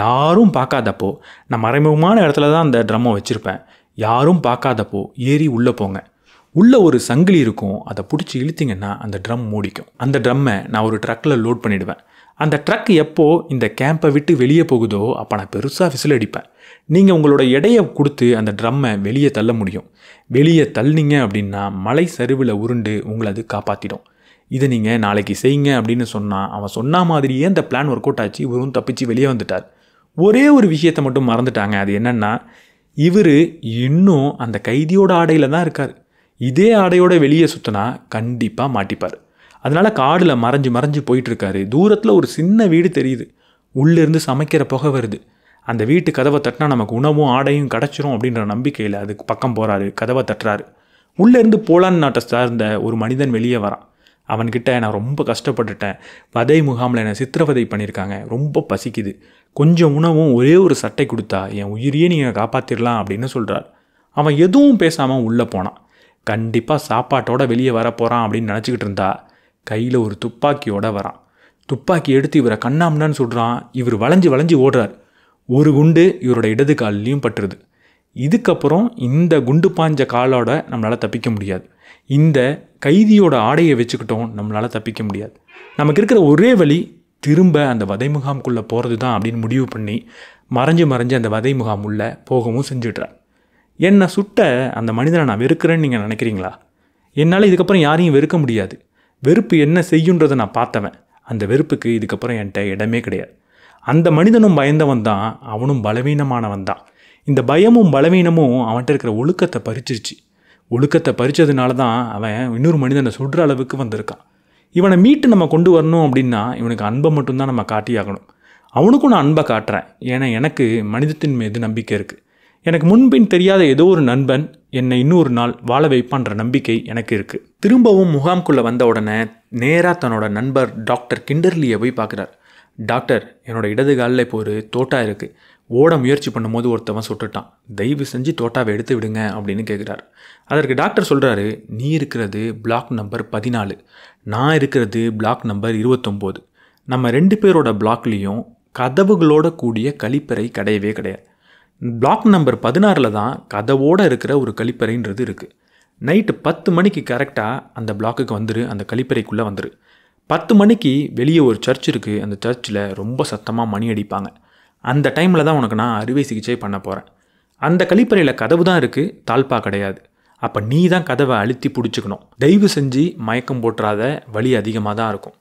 யாரும் பார்க்காதப்போ நான் மறைமுகமான இடத்துல தான் அந்த ட்ரம்மை வச்சுருப்பேன் யாரும் பார்க்காதப்போ ஏறி உள்ளே போங்க உள்ளே ஒரு சங்கிலி இருக்கும் அதை பிடிச்சி இழுத்திங்கன்னா அந்த ட்ரம் மூடிக்கும் அந்த ட்ரம்மை நான் ஒரு ட்ரக்கில் லோட் பண்ணிவிடுவேன் அந்த ட்ரக் எப்போ இந்த கேம்பை விட்டு வெளியே போகுதோ அப்போ நான் பெருசாக விசில் அடிப்பேன் நீங்கள் உங்களோட எடையை கொடுத்து அந்த ட்ரம்மை வெளியே தள்ள முடியும் வெளியே தள்ளினீங்க அப்படின்னா மலை சரிவில் உருண்டு உங்களை அது காப்பாற்றிடும் இதை நீங்கள் நாளைக்கு செய்யுங்க அப்படின்னு சொன்னான் அவன் சொன்ன மாதிரியே அந்த பிளான் ஒர்க் அவுட் ஆச்சு இவரும் தப்பிச்சு வெளியே வந்துட்டார் ஒரே ஒரு விஷயத்தை மட்டும் மறந்துட்டாங்க அது என்னென்னா இவர் இன்னும் அந்த கைதியோட ஆடையில் தான் இருக்கார் இதே ஆடையோட வெளியே சுற்றினா கண்டிப்பாக மாட்டிப்பார் அதனால் காடில் மறைஞ்சு மறைஞ்சு போயிட்டுருக்காரு தூரத்தில் ஒரு சின்ன வீடு தெரியுது உள்ளேருந்து சமைக்கிற புகை வருது அந்த வீட்டு கதவை தட்டினா நமக்கு உணவும் ஆடையும் கிடச்சிரும் அப்படின்ற நம்பிக்கையில் அதுக்கு பக்கம் போகிறாரு கதவை தட்டுறாரு உள்ளேருந்து போலான் நாட்டை சார்ந்த ஒரு மனிதன் வெளியே வரான் அவன்கிட்ட நான் ரொம்ப கஷ்டப்பட்டுட்டேன் வதை முகாமில் என்னை சித்திரவதை பண்ணியிருக்காங்க ரொம்ப பசிக்குது கொஞ்சம் உணவும் ஒரே ஒரு சட்டை கொடுத்தா என் உயிரியே நீங்கள் காப்பாற்றிடலாம் அப்படின்னு சொல்கிறார் அவன் எதுவும் பேசாமல் உள்ளே போனான் கண்டிப்பாக சாப்பாட்டோட வெளியே வர போகிறான் அப்படின்னு நினச்சிக்கிட்டு இருந்தா கையில் ஒரு துப்பாக்கியோட வரான் துப்பாக்கி எடுத்து இவரை கண்ணாம்னான்னு சொல்கிறான் இவர் வளைஞ்சு வளைஞ்சு ஓடுறார் ஒரு குண்டு இவரோட இடது கால்லையும் பட்டுருது இதுக்கப்புறம் இந்த குண்டு பாஞ்ச காலோட நம்மளால் தப்பிக்க முடியாது இந்த கைதியோட ஆடையை வச்சுக்கிட்டோம் நம்மளால் தப்பிக்க முடியாது நமக்கு இருக்கிற ஒரே வழி திரும்ப அந்த வதை முகாம்குள்ளே போகிறது தான் அப்படின்னு முடிவு பண்ணி மறைஞ்சு மறைஞ்சு அந்த வதை முகாம் உள்ளே போகவும் செஞ்சுட்றார் என்னை சுட்ட அந்த மனிதனை நான் வெறுக்கிறேன்னு நீங்கள் நினைக்கிறீங்களா என்னால் இதுக்கப்புறம் யாரையும் வெறுக்க முடியாது வெறுப்பு என்ன செய்யுன்றதை நான் பார்த்தவன் அந்த வெறுப்புக்கு இதுக்கப்புறம் என்கிட்ட இடமே கிடையாது அந்த மனிதனும் பயந்தவன் தான் அவனும் பலவீனமானவன் தான் இந்த பயமும் பலவீனமும் அவன்கிட்ட இருக்கிற ஒழுக்கத்தை பறிச்சிருச்சு ஒழுக்கத்தை பறித்ததுனால தான் அவன் இன்னொரு மனிதனை சுடுற அளவுக்கு வந்திருக்கான் இவனை மீட்டு நம்ம கொண்டு வரணும் அப்படின்னா இவனுக்கு அன்பை மட்டும்தான் நம்ம காட்டியாகணும் அவனுக்கும் நான் அன்பை காட்டுறேன் ஏன்னா எனக்கு மனிதத்தின் மீது நம்பிக்கை இருக்குது எனக்கு முன்பின் தெரியாத ஏதோ ஒரு நண்பன் என்னை இன்னொரு நாள் வாழ வைப்பான்ற நம்பிக்கை எனக்கு இருக்குது திரும்பவும் முகாம்குள்ளே வந்த உடனே நேராக தன்னோட நண்பர் டாக்டர் கிண்டர்லியை போய் பார்க்குறார் டாக்டர் என்னோடய இடது காலில் இப்போ ஒரு தோட்டா இருக்குது ஓட முயற்சி பண்ணும்போது ஒருத்தவன் சுட்டுட்டான் தயவு செஞ்சு தோட்டாவை எடுத்து விடுங்க அப்படின்னு கேட்குறாரு அதற்கு டாக்டர் சொல்கிறாரு நீ இருக்கிறது பிளாக் நம்பர் பதினாலு நான் இருக்கிறது பிளாக் நம்பர் இருபத்தொம்போது நம்ம ரெண்டு பேரோட பிளாக்லேயும் கதவுகளோட கூடிய கழிப்பறை கிடையவே கிடையாது பிளாக் நம்பர் பதினாறில் தான் கதவோடு இருக்கிற ஒரு கழிப்பறைன்றது இருக்குது நைட்டு பத்து மணிக்கு கரெக்டாக அந்த பிளாக்குக்கு வந்துரு அந்த கழிப்பறைக்குள்ளே வந்துரு பத்து மணிக்கு வெளியே ஒரு சர்ச் இருக்குது அந்த சர்ச்சில் ரொம்ப சத்தமாக மணி அடிப்பாங்க அந்த டைமில் தான் உனக்கு நான் அறுவை சிகிச்சை பண்ண போகிறேன் அந்த கழிப்பறையில் கதவு தான் இருக்குது தாழ்பா கிடையாது அப்போ நீ தான் கதவை அழுத்தி பிடிச்சிக்கணும் தயவு செஞ்சு மயக்கம் போட்டுறாத வலி அதிகமாக தான் இருக்கும்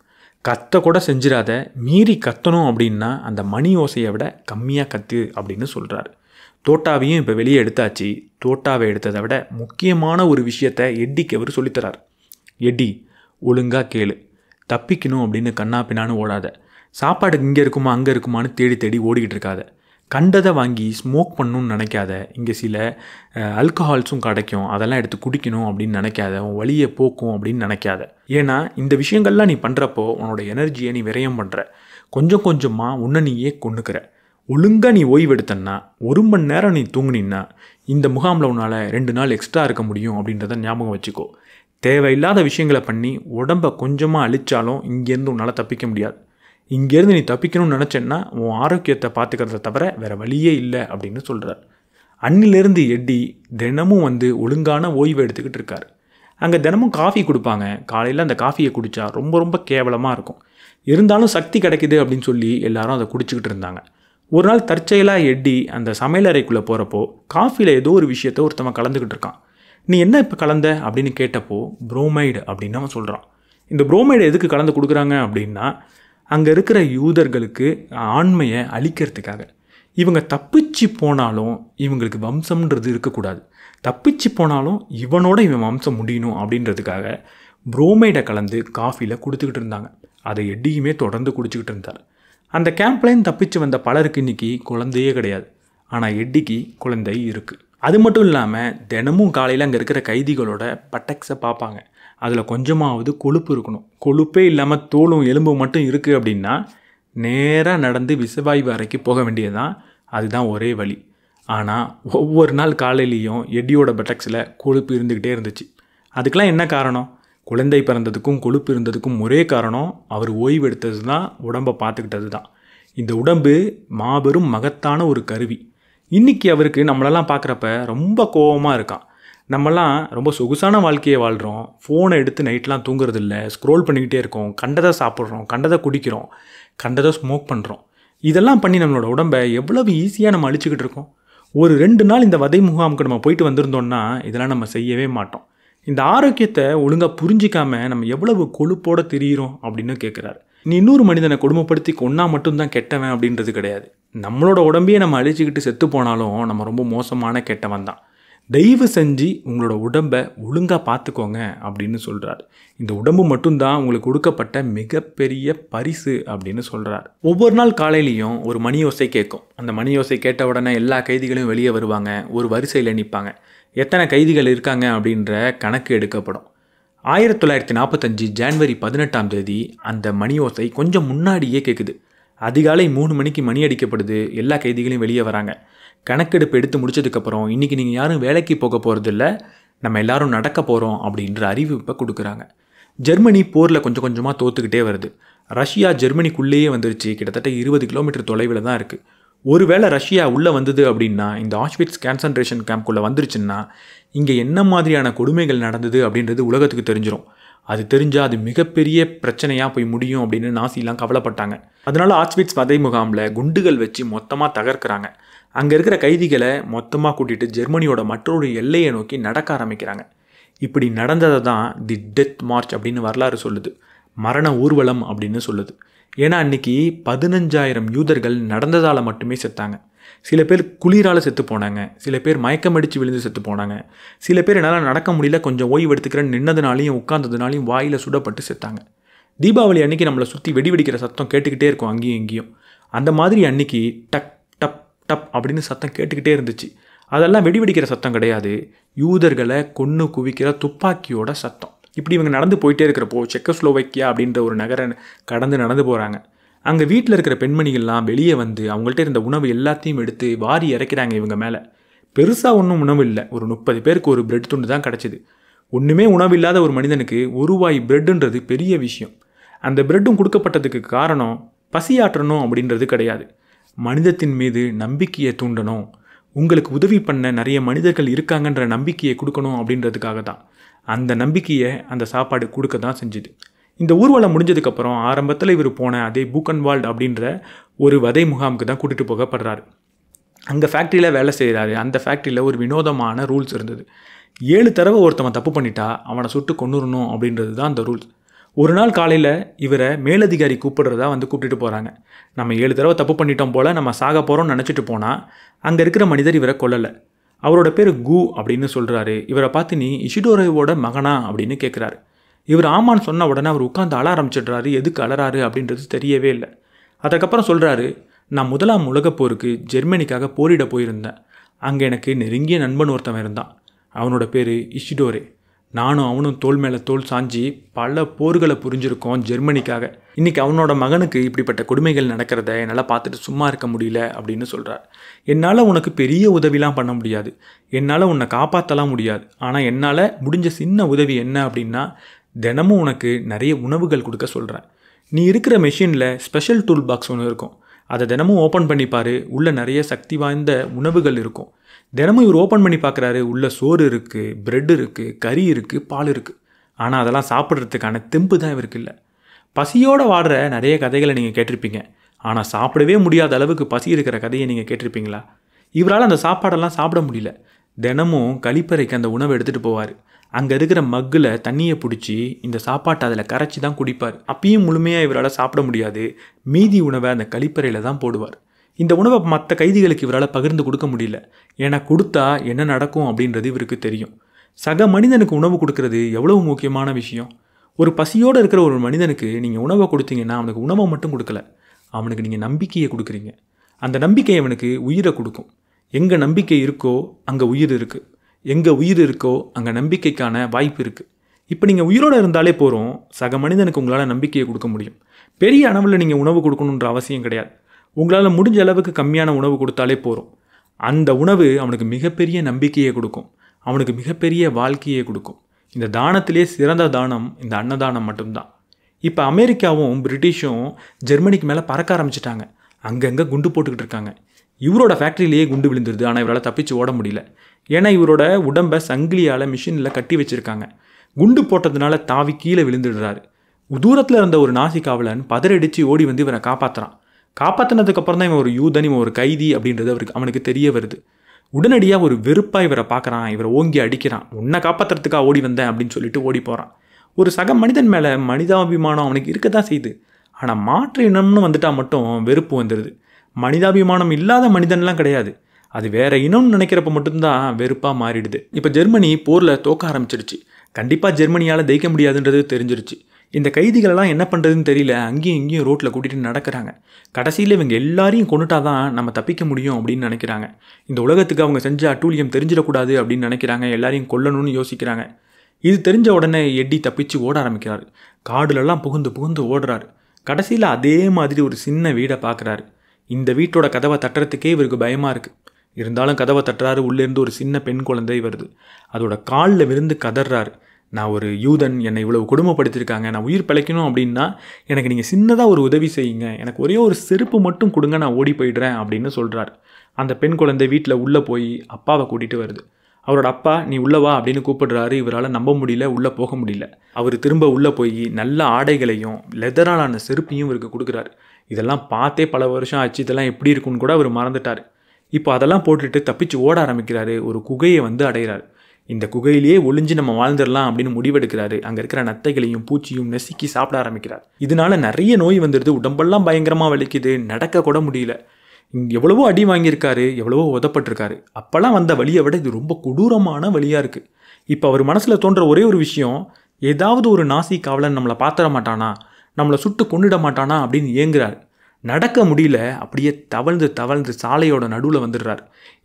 கத்த கூட செஞ்சிடாத மீறி கத்தணும் அப்படின்னா அந்த மணி ஓசையை விட கம்மியாக கத்து அப்படின்னு சொல்கிறாரு தோட்டாவையும் இப்போ வெளியே எடுத்தாச்சு தோட்டாவை எடுத்ததை விட முக்கியமான ஒரு விஷயத்தை எட்டிக்கு அவர் சொல்லித்தரார் எட்டி ஒழுங்காக கேளு தப்பிக்கணும் அப்படின்னு கண்ணா பின்னான்னு ஓடாத சாப்பாடு இங்கே இருக்குமா அங்கே இருக்குமான்னு தேடி தேடி ஓடிக்கிட்டு இருக்காத கண்டதை வாங்கி ஸ்மோக் பண்ணணும்னு நினைக்காத இங்கே சில அல்கஹால்ஸும் கிடைக்கும் அதெல்லாம் எடுத்து குடிக்கணும் அப்படின்னு நினைக்காத உன் வழியை போக்கும் அப்படின்னு நினைக்காத ஏன்னா இந்த விஷயங்கள்லாம் நீ பண்ணுறப்போ உன்னோட எனர்ஜியை நீ விரயம் பண்ணுற கொஞ்சம் கொஞ்சமாக உன்னை நீயே கொண்டுக்கிற ஒழுங்காக நீ ஓய்வெடுத்தன்னா ஒரு மணி நேரம் நீ தூங்குனின்னா இந்த முகாமில் உன்னால் ரெண்டு நாள் எக்ஸ்ட்ரா இருக்க முடியும் அப்படின்றத ஞாபகம் வச்சுக்கோ தேவையில்லாத விஷயங்களை பண்ணி உடம்பை கொஞ்சமாக அழித்தாலும் இங்கேருந்து உன்னால் தப்பிக்க முடியாது இங்கேருந்து நீ தப்பிக்கணும்னு நினச்சேன்னா உன் ஆரோக்கியத்தை பார்த்துக்கிறத தவிர வேறு வழியே இல்லை அப்படின்னு சொல்கிறார் அன்னிலேருந்து எட்டி தினமும் வந்து ஒழுங்கான ஓய்வு எடுத்துக்கிட்டு இருக்கார் அங்கே தினமும் காஃபி கொடுப்பாங்க காலையில் அந்த காஃபியை குடித்தா ரொம்ப ரொம்ப கேவலமாக இருக்கும் இருந்தாலும் சக்தி கிடைக்குது அப்படின்னு சொல்லி எல்லாரும் அதை குடிச்சிக்கிட்டு இருந்தாங்க ஒரு நாள் தற்செயலாக எட்டி அந்த சமையலறைக்குள்ளே போகிறப்போ காஃபியில் ஏதோ ஒரு விஷயத்த ஒருத்தவன் கலந்துக்கிட்டு இருக்கான் நீ என்ன இப்போ கலந்த அப்படின்னு கேட்டப்போ புரோமைடு அப்படின்னு அவன் சொல்கிறான் இந்த ப்ரோமைடு எதுக்கு கலந்து கொடுக்குறாங்க அப்படின்னா அங்கே இருக்கிற யூதர்களுக்கு ஆண்மையை அழிக்கிறதுக்காக இவங்க தப்பிச்சு போனாலும் இவங்களுக்கு வம்சம்ன்றது இருக்கக்கூடாது தப்பிச்சு போனாலும் இவனோட இவன் வம்சம் முடியணும் அப்படின்றதுக்காக புரோமைடை கலந்து காஃபியில் கொடுத்துக்கிட்டு இருந்தாங்க அதை எட்டியுமே தொடர்ந்து குடிச்சிக்கிட்டு இருந்தார் அந்த கேம்ப்லேயும் தப்பிச்சு வந்த பலருக்கு இன்றைக்கி குழந்தையே கிடையாது ஆனால் எட்டிக்கு குழந்தை இருக்குது அது மட்டும் இல்லாமல் தினமும் காலையில் அங்கே இருக்கிற கைதிகளோட பட்டக்ஸை பார்ப்பாங்க அதில் கொஞ்சமாவது கொழுப்பு இருக்கணும் கொழுப்பே இல்லாமல் தோலும் எலும்பு மட்டும் இருக்குது அப்படின்னா நேராக நடந்து விசவாயு அறைக்கு போக வேண்டியதுதான் அதுதான் ஒரே வழி ஆனால் ஒவ்வொரு நாள் காலையிலையும் எடியோட பெட்டக்ஸில் கொழுப்பு இருந்துக்கிட்டே இருந்துச்சு அதுக்கெலாம் என்ன காரணம் குழந்தை பிறந்ததுக்கும் கொழுப்பு இருந்ததுக்கும் ஒரே காரணம் அவர் ஓய்வு எடுத்தது தான் உடம்பை பார்த்துக்கிட்டது தான் இந்த உடம்பு மாபெரும் மகத்தான ஒரு கருவி இன்றைக்கி அவருக்கு நம்மளெல்லாம் பார்க்குறப்ப ரொம்ப கோபமாக இருக்கான் நம்மலாம் ரொம்ப சொகுசான வாழ்க்கையை வாழ்கிறோம் ஃபோனை எடுத்து நைட்லாம் தூங்குறது இல்லை ஸ்க்ரோல் பண்ணிக்கிட்டே இருக்கோம் கண்டதை சாப்பிட்றோம் கண்டதை குடிக்கிறோம் கண்டதை ஸ்மோக் பண்ணுறோம் இதெல்லாம் பண்ணி நம்மளோட உடம்பை எவ்வளவு ஈஸியாக நம்ம அழிச்சிக்கிட்டு இருக்கோம் ஒரு ரெண்டு நாள் இந்த வதை முகாமுக்கு நம்ம போயிட்டு வந்திருந்தோம்னா இதெல்லாம் நம்ம செய்யவே மாட்டோம் இந்த ஆரோக்கியத்தை ஒழுங்காக புரிஞ்சிக்காம நம்ம எவ்வளவு கொழுப்போட தெரியிறோம் அப்படின்னு கேட்குறாரு நீ இன்னொரு மனிதனை கொடுமைப்படுத்தி கொன்னா மட்டும்தான் கெட்டவன் அப்படின்றது கிடையாது நம்மளோட உடம்பையே நம்ம அழிச்சிக்கிட்டு செத்து போனாலும் நம்ம ரொம்ப மோசமான கெட்டவன் தான் தயவு செஞ்சு உங்களோட உடம்பை ஒழுங்காக பார்த்துக்கோங்க அப்படின்னு சொல்கிறார் இந்த உடம்பு மட்டும்தான் உங்களுக்கு கொடுக்கப்பட்ட மிகப்பெரிய பரிசு அப்படின்னு சொல்கிறார் ஒவ்வொரு நாள் காலையிலையும் ஒரு மணி ஓசை கேட்கும் அந்த மணி ஓசை கேட்ட உடனே எல்லா கைதிகளையும் வெளியே வருவாங்க ஒரு வரிசையில் நிற்பாங்க எத்தனை கைதிகள் இருக்காங்க அப்படின்ற கணக்கு எடுக்கப்படும் ஆயிரத்தி தொள்ளாயிரத்தி நாற்பத்தஞ்சு ஜான்வரி பதினெட்டாம் தேதி அந்த மணி ஓசை கொஞ்சம் முன்னாடியே கேட்குது அதிகாலை மூணு மணிக்கு மணி அடிக்கப்படுது எல்லா கைதிகளையும் வெளியே வராங்க கணக்கெடுப்பு எடுத்து முடிச்சதுக்கப்புறம் இன்றைக்கி நீங்கள் யாரும் வேலைக்கு போக போகிறதில்ல நம்ம எல்லாரும் நடக்க போகிறோம் அப்படின்ற அறிவிப்பை கொடுக்குறாங்க ஜெர்மனி போரில் கொஞ்சம் கொஞ்சமாக தோத்துக்கிட்டே வருது ரஷ்யா ஜெர்மனிக்குள்ளேயே வந்துருச்சு கிட்டத்தட்ட இருபது கிலோமீட்டர் தொலைவில் தான் இருக்குது ஒருவேளை ரஷ்யா உள்ளே வந்தது அப்படின்னா இந்த ஆஷ்விட்ஸ் கான்சன்ட்ரேஷன் கேம்ப்குள்ளே வந்துருச்சுன்னா இங்கே என்ன மாதிரியான கொடுமைகள் நடந்தது அப்படின்றது உலகத்துக்கு தெரிஞ்சிடும் அது தெரிஞ்சால் அது மிகப்பெரிய பிரச்சனையாக போய் முடியும் அப்படின்னு நாசிலாம் கவலைப்பட்டாங்க அதனால் ஆஸ்விட்ஸ் வதை முகாமில் குண்டுகள் வச்சு மொத்தமாக தகர்க்கிறாங்க அங்கே இருக்கிற கைதிகளை மொத்தமாக கூட்டிகிட்டு ஜெர்மனியோட மற்றொரு எல்லையை நோக்கி நடக்க ஆரம்பிக்கிறாங்க இப்படி நடந்ததை தான் தி டெத் மார்ச் அப்படின்னு வரலாறு சொல்லுது மரண ஊர்வலம் அப்படின்னு சொல்லுது ஏன்னா அன்றைக்கி பதினஞ்சாயிரம் யூதர்கள் நடந்ததால் மட்டுமே செத்தாங்க சில பேர் குளிரால் செத்து போனாங்க சில பேர் மயக்கம் அடித்து விழுந்து செத்து போனாங்க சில பேர் என்னால் நடக்க முடியல கொஞ்சம் ஓய்வு எடுத்துக்கிறேன் நின்னதுனாலையும் உட்காந்ததுனாலையும் வாயில் சுடப்பட்டு செத்தாங்க தீபாவளி அன்னைக்கு நம்மளை சுற்றி வெடி வெடிக்கிற சத்தம் கேட்டுக்கிட்டே இருக்கும் அங்கேயும் இங்கேயும் அந்த மாதிரி அன்னைக்கு டக் டப் அப்படின்னு சத்தம் கேட்டுக்கிட்டே இருந்துச்சு அதெல்லாம் வெடி வெடிக்கிற சத்தம் கிடையாது யூதர்களை கொன்று குவிக்கிற துப்பாக்கியோட சத்தம் இப்படி இவங்க நடந்து போயிட்டே இருக்கிறப்போ செக்கஸ்லோவைக்கியா அப்படின்ற ஒரு நகர கடந்து நடந்து போகிறாங்க அங்கே வீட்டில் இருக்கிற பெண்மணிகள்லாம் வெளியே வந்து அவங்கள்ட்ட இருந்த உணவு எல்லாத்தையும் எடுத்து வாரி இறக்கிறாங்க இவங்க மேலே பெருசாக ஒன்றும் உணவு இல்லை ஒரு முப்பது பேருக்கு ஒரு பிரெட் துண்டு தான் கிடச்சிது ஒன்றுமே உணவு இல்லாத ஒரு மனிதனுக்கு ஒரு வாய் பிரெட்டுன்றது பெரிய விஷயம் அந்த பிரெட்டும் கொடுக்கப்பட்டதுக்கு காரணம் பசியாற்றணும் அப்படின்றது கிடையாது மனிதத்தின் மீது நம்பிக்கையை தூண்டணும் உங்களுக்கு உதவி பண்ண நிறைய மனிதர்கள் இருக்காங்கன்ற நம்பிக்கையை கொடுக்கணும் அப்படின்றதுக்காக தான் அந்த நம்பிக்கையை அந்த சாப்பாடு கொடுக்க தான் செஞ்சுது இந்த ஊர்வலம் முடிஞ்சதுக்கப்புறம் ஆரம்பத்தில் இவர் போன அதே பூக்கன்வால்ட் அப்படின்ற ஒரு வதை முகாமுக்கு தான் கூட்டிகிட்டு போகப்படுறாரு அங்கே ஃபேக்ட்ரியில் வேலை செய்கிறாரு அந்த ஃபேக்ட்ரியில் ஒரு வினோதமான ரூல்ஸ் இருந்தது ஏழு தடவை ஒருத்தவன் தப்பு பண்ணிட்டா அவனை சுட்டு கொண்டுறணும் அப்படின்றது தான் அந்த ரூல்ஸ் ஒரு நாள் காலையில் இவரை மேலதிகாரி கூப்பிடுறதா வந்து கூப்பிட்டுட்டு போகிறாங்க நம்ம ஏழு தடவை தப்பு பண்ணிட்டோம் போல் நம்ம சாக போகிறோம்னு நினச்சிட்டு போனால் அங்கே இருக்கிற மனிதர் இவரை கொல்லலை அவரோட பேர் கு அப்படின்னு சொல்கிறாரு இவரை பார்த்து நீ இஷிடோரோவோட மகனா அப்படின்னு கேட்குறாரு இவர் ஆமான்னு சொன்ன உடனே அவர் உட்காந்து அழ ஆரம்பிச்சிடுறாரு எதுக்கு அலறாரு அப்படின்றது தெரியவே இல்லை அதுக்கப்புறம் சொல்கிறாரு நான் முதலாம் உலகப் போருக்கு ஜெர்மனிக்காக போரிட போயிருந்தேன் அங்கே எனக்கு நெருங்கிய நண்பன் ஒருத்தவன் இருந்தான் அவனோட பேர் இஷிடோரே நானும் அவனும் தோல் மேலே தோல் சாஞ்சி பல போர்களை புரிஞ்சிருக்கோம் ஜெர்மனிக்காக இன்றைக்கி அவனோட மகனுக்கு இப்படிப்பட்ட கொடுமைகள் நடக்கிறத என்னால் பார்த்துட்டு சும்மா இருக்க முடியல அப்படின்னு சொல்கிறார் என்னால் உனக்கு பெரிய உதவிலாம் பண்ண முடியாது என்னால் உன்னை காப்பாற்றலாம் முடியாது ஆனால் என்னால் முடிஞ்ச சின்ன உதவி என்ன அப்படின்னா தினமும் உனக்கு நிறைய உணவுகள் கொடுக்க சொல்கிறேன் நீ இருக்கிற மெஷினில் ஸ்பெஷல் டூல் பாக்ஸ் ஒன்று இருக்கும் அதை தினமும் ஓப்பன் பண்ணிப்பார் உள்ளே நிறைய சக்தி வாய்ந்த உணவுகள் இருக்கும் தினமும் இவர் ஓப்பன் பண்ணி பார்க்குறாரு உள்ளே சோறு இருக்குது ப்ரெட் இருக்குது கறி இருக்குது பால் இருக்குது ஆனால் அதெல்லாம் சாப்பிட்றதுக்கான தெம்பு தான் இவருக்கு இல்லை பசியோடு வாடுற நிறைய கதைகளை நீங்கள் கேட்டிருப்பீங்க ஆனால் சாப்பிடவே முடியாத அளவுக்கு பசி இருக்கிற கதையை நீங்கள் கேட்டிருப்பீங்களா இவரால் அந்த சாப்பாடெல்லாம் சாப்பிட முடியல தினமும் கழிப்பறைக்கு அந்த உணவை எடுத்துகிட்டு போவார் அங்கே இருக்கிற மக்கில் தண்ணியை பிடிச்சி இந்த சாப்பாட்டை அதில் கரைச்சி தான் குடிப்பார் அப்பயும் முழுமையாக இவரால் சாப்பிட முடியாது மீதி உணவை அந்த கழிப்பறையில் தான் போடுவார் இந்த உணவை மற்ற கைதிகளுக்கு இவரால் பகிர்ந்து கொடுக்க முடியல ஏன்னா கொடுத்தா என்ன நடக்கும் அப்படின்றது இவருக்கு தெரியும் சக மனிதனுக்கு உணவு கொடுக்கறது எவ்வளவு முக்கியமான விஷயம் ஒரு பசியோடு இருக்கிற ஒரு மனிதனுக்கு நீங்கள் உணவை கொடுத்தீங்கன்னா அவனுக்கு உணவை மட்டும் கொடுக்கல அவனுக்கு நீங்கள் நம்பிக்கையை கொடுக்குறீங்க அந்த நம்பிக்கை அவனுக்கு உயிரை கொடுக்கும் எங்கே நம்பிக்கை இருக்கோ அங்கே உயிர் இருக்குது எங்கே உயிர் இருக்கோ அங்கே நம்பிக்கைக்கான வாய்ப்பு இருக்குது இப்போ நீங்கள் உயிரோடு இருந்தாலே போகிறோம் சக மனிதனுக்கு உங்களால் நம்பிக்கையை கொடுக்க முடியும் பெரிய அளவில் நீங்கள் உணவு கொடுக்கணுன்ற அவசியம் கிடையாது உங்களால் முடிஞ்ச அளவுக்கு கம்மியான உணவு கொடுத்தாலே போகிறோம் அந்த உணவு அவனுக்கு மிகப்பெரிய நம்பிக்கையை கொடுக்கும் அவனுக்கு மிகப்பெரிய வாழ்க்கையை கொடுக்கும் இந்த தானத்திலே சிறந்த தானம் இந்த அன்னதானம் மட்டும்தான் இப்போ அமெரிக்காவும் பிரிட்டிஷும் ஜெர்மனிக்கு மேலே பறக்க ஆரம்பிச்சிட்டாங்க அங்கங்கே குண்டு போட்டுக்கிட்டு இருக்காங்க இவரோட ஃபேக்ட்ரியிலேயே குண்டு விழுந்துருது ஆனால் இவரால் தப்பிச்சு ஓட முடியல ஏன்னா இவரோட உடம்பை சங்கிலியால் மிஷினில் கட்டி வச்சுருக்காங்க குண்டு போட்டதுனால தாவி கீழே விழுந்துடுறாரு தூரத்தில் இருந்த ஒரு நாசி காவலன் பதறடிச்சு ஓடி வந்து இவனை காப்பாற்றுறான் காப்பாற்றினதுக்கப்புறம் தான் இவன் ஒரு யூதன் இவன் ஒரு கைதி அப்படின்றது அவருக்கு அவனுக்கு தெரிய வருது உடனடியாக ஒரு வெறுப்பாக இவரை பார்க்குறான் இவரை ஓங்கி அடிக்கிறான் உன்னை காப்பாற்றுறதுக்காக ஓடி வந்தேன் அப்படின்னு சொல்லிட்டு ஓடி போகிறான் ஒரு சக மனிதன் மேலே மனிதாபிமானம் அவனுக்கு இருக்க தான் செய்யுது ஆனால் மாற்று இனம்னு வந்துட்டால் மட்டும் வெறுப்பு வந்துடுது மனிதாபிமானம் இல்லாத மனிதன்லாம் கிடையாது அது வேற இனம்னு நினைக்கிறப்ப மட்டும்தான் வெறுப்பாக மாறிடுது இப்போ ஜெர்மனி போரில் தோக்க ஆரம்பிச்சிருச்சு கண்டிப்பாக ஜெர்மனியால் ஜெயிக்க முடியாதுன்றது தெரிஞ்சிருச்சு இந்த கைதிகளெல்லாம் என்ன பண்ணுறதுன்னு தெரியல அங்கேயும் இங்கேயும் ரோட்டில் கூட்டிகிட்டு நடக்கிறாங்க கடைசியில் இவங்க எல்லாரையும் கொண்டுட்டால் தான் நம்ம தப்பிக்க முடியும் அப்படின்னு நினைக்கிறாங்க இந்த உலகத்துக்கு அவங்க செஞ்ச அட்டூழியம் தெரிஞ்சிடக்கூடாது அப்படின்னு நினைக்கிறாங்க எல்லாரையும் கொல்லணும்னு யோசிக்கிறாங்க இது தெரிஞ்ச உடனே எட்டி தப்பிச்சு ஓட ஆரம்பிக்கிறாரு காடுலெல்லாம் புகுந்து புகுந்து ஓடுறாரு கடைசியில் அதே மாதிரி ஒரு சின்ன வீடை பார்க்குறாரு இந்த வீட்டோட கதவை தட்டுறதுக்கே இவருக்கு பயமாக இருக்குது இருந்தாலும் கதவை தட்டுறாரு உள்ளேருந்து ஒரு சின்ன பெண் குழந்தை வருது அதோட காலில் விழுந்து கதறாரு நான் ஒரு யூதன் என்னை இவ்வளவு கொடுமைப்படுத்தியிருக்காங்க நான் உயிர் பிழைக்கணும் அப்படின்னா எனக்கு நீங்கள் சின்னதாக ஒரு உதவி செய்யுங்க எனக்கு ஒரே ஒரு செருப்பு மட்டும் கொடுங்க நான் ஓடி போயிடுறேன் அப்படின்னு சொல்கிறார் அந்த பெண் குழந்தை வீட்டில் உள்ளே போய் அப்பாவை கூட்டிகிட்டு வருது அவரோட அப்பா நீ உள்ளவா அப்படின்னு கூப்பிடுறாரு இவரால் நம்ப முடியல உள்ளே போக முடியல அவர் திரும்ப உள்ளே போய் நல்ல ஆடைகளையும் லெதராலான செருப்பையும் இவருக்கு கொடுக்குறாரு இதெல்லாம் பார்த்தே பல வருஷம் ஆச்சு இதெல்லாம் எப்படி இருக்குன்னு கூட அவர் மறந்துட்டார் இப்போ அதெல்லாம் போட்டுட்டு தப்பிச்சு ஓட ஆரம்பிக்கிறாரு ஒரு குகையை வந்து அடைகிறார் இந்த குகையிலேயே ஒளிஞ்சு நம்ம வாழ்ந்துடலாம் அப்படின்னு முடிவெடுக்கிறாரு அங்கே இருக்கிற நத்தைகளையும் பூச்சியும் நெசுக்கி சாப்பிட ஆரம்பிக்கிறார் இதனால நிறைய நோய் வந்துடுது உடம்பெல்லாம் பயங்கரமாக வலிக்குது நடக்க கூட முடியல எவ்வளவோ அடி வாங்கியிருக்காரு எவ்வளவோ உதப்பட்டிருக்காரு அப்போல்லாம் வந்த வழியை விட இது ரொம்ப கொடூரமான வழியாக இருக்குது இப்போ அவர் மனசில் தோன்ற ஒரே ஒரு விஷயம் ஏதாவது ஒரு நாசி காவலன் நம்மளை பார்த்துட மாட்டானா நம்மளை சுட்டு கொண்டுட மாட்டானா அப்படின்னு ஏங்குறார் நடக்க முடியல அப்படியே தவழ்ந்து தவழ்ந்து சாலையோட நடுவில் வந்துடுறார்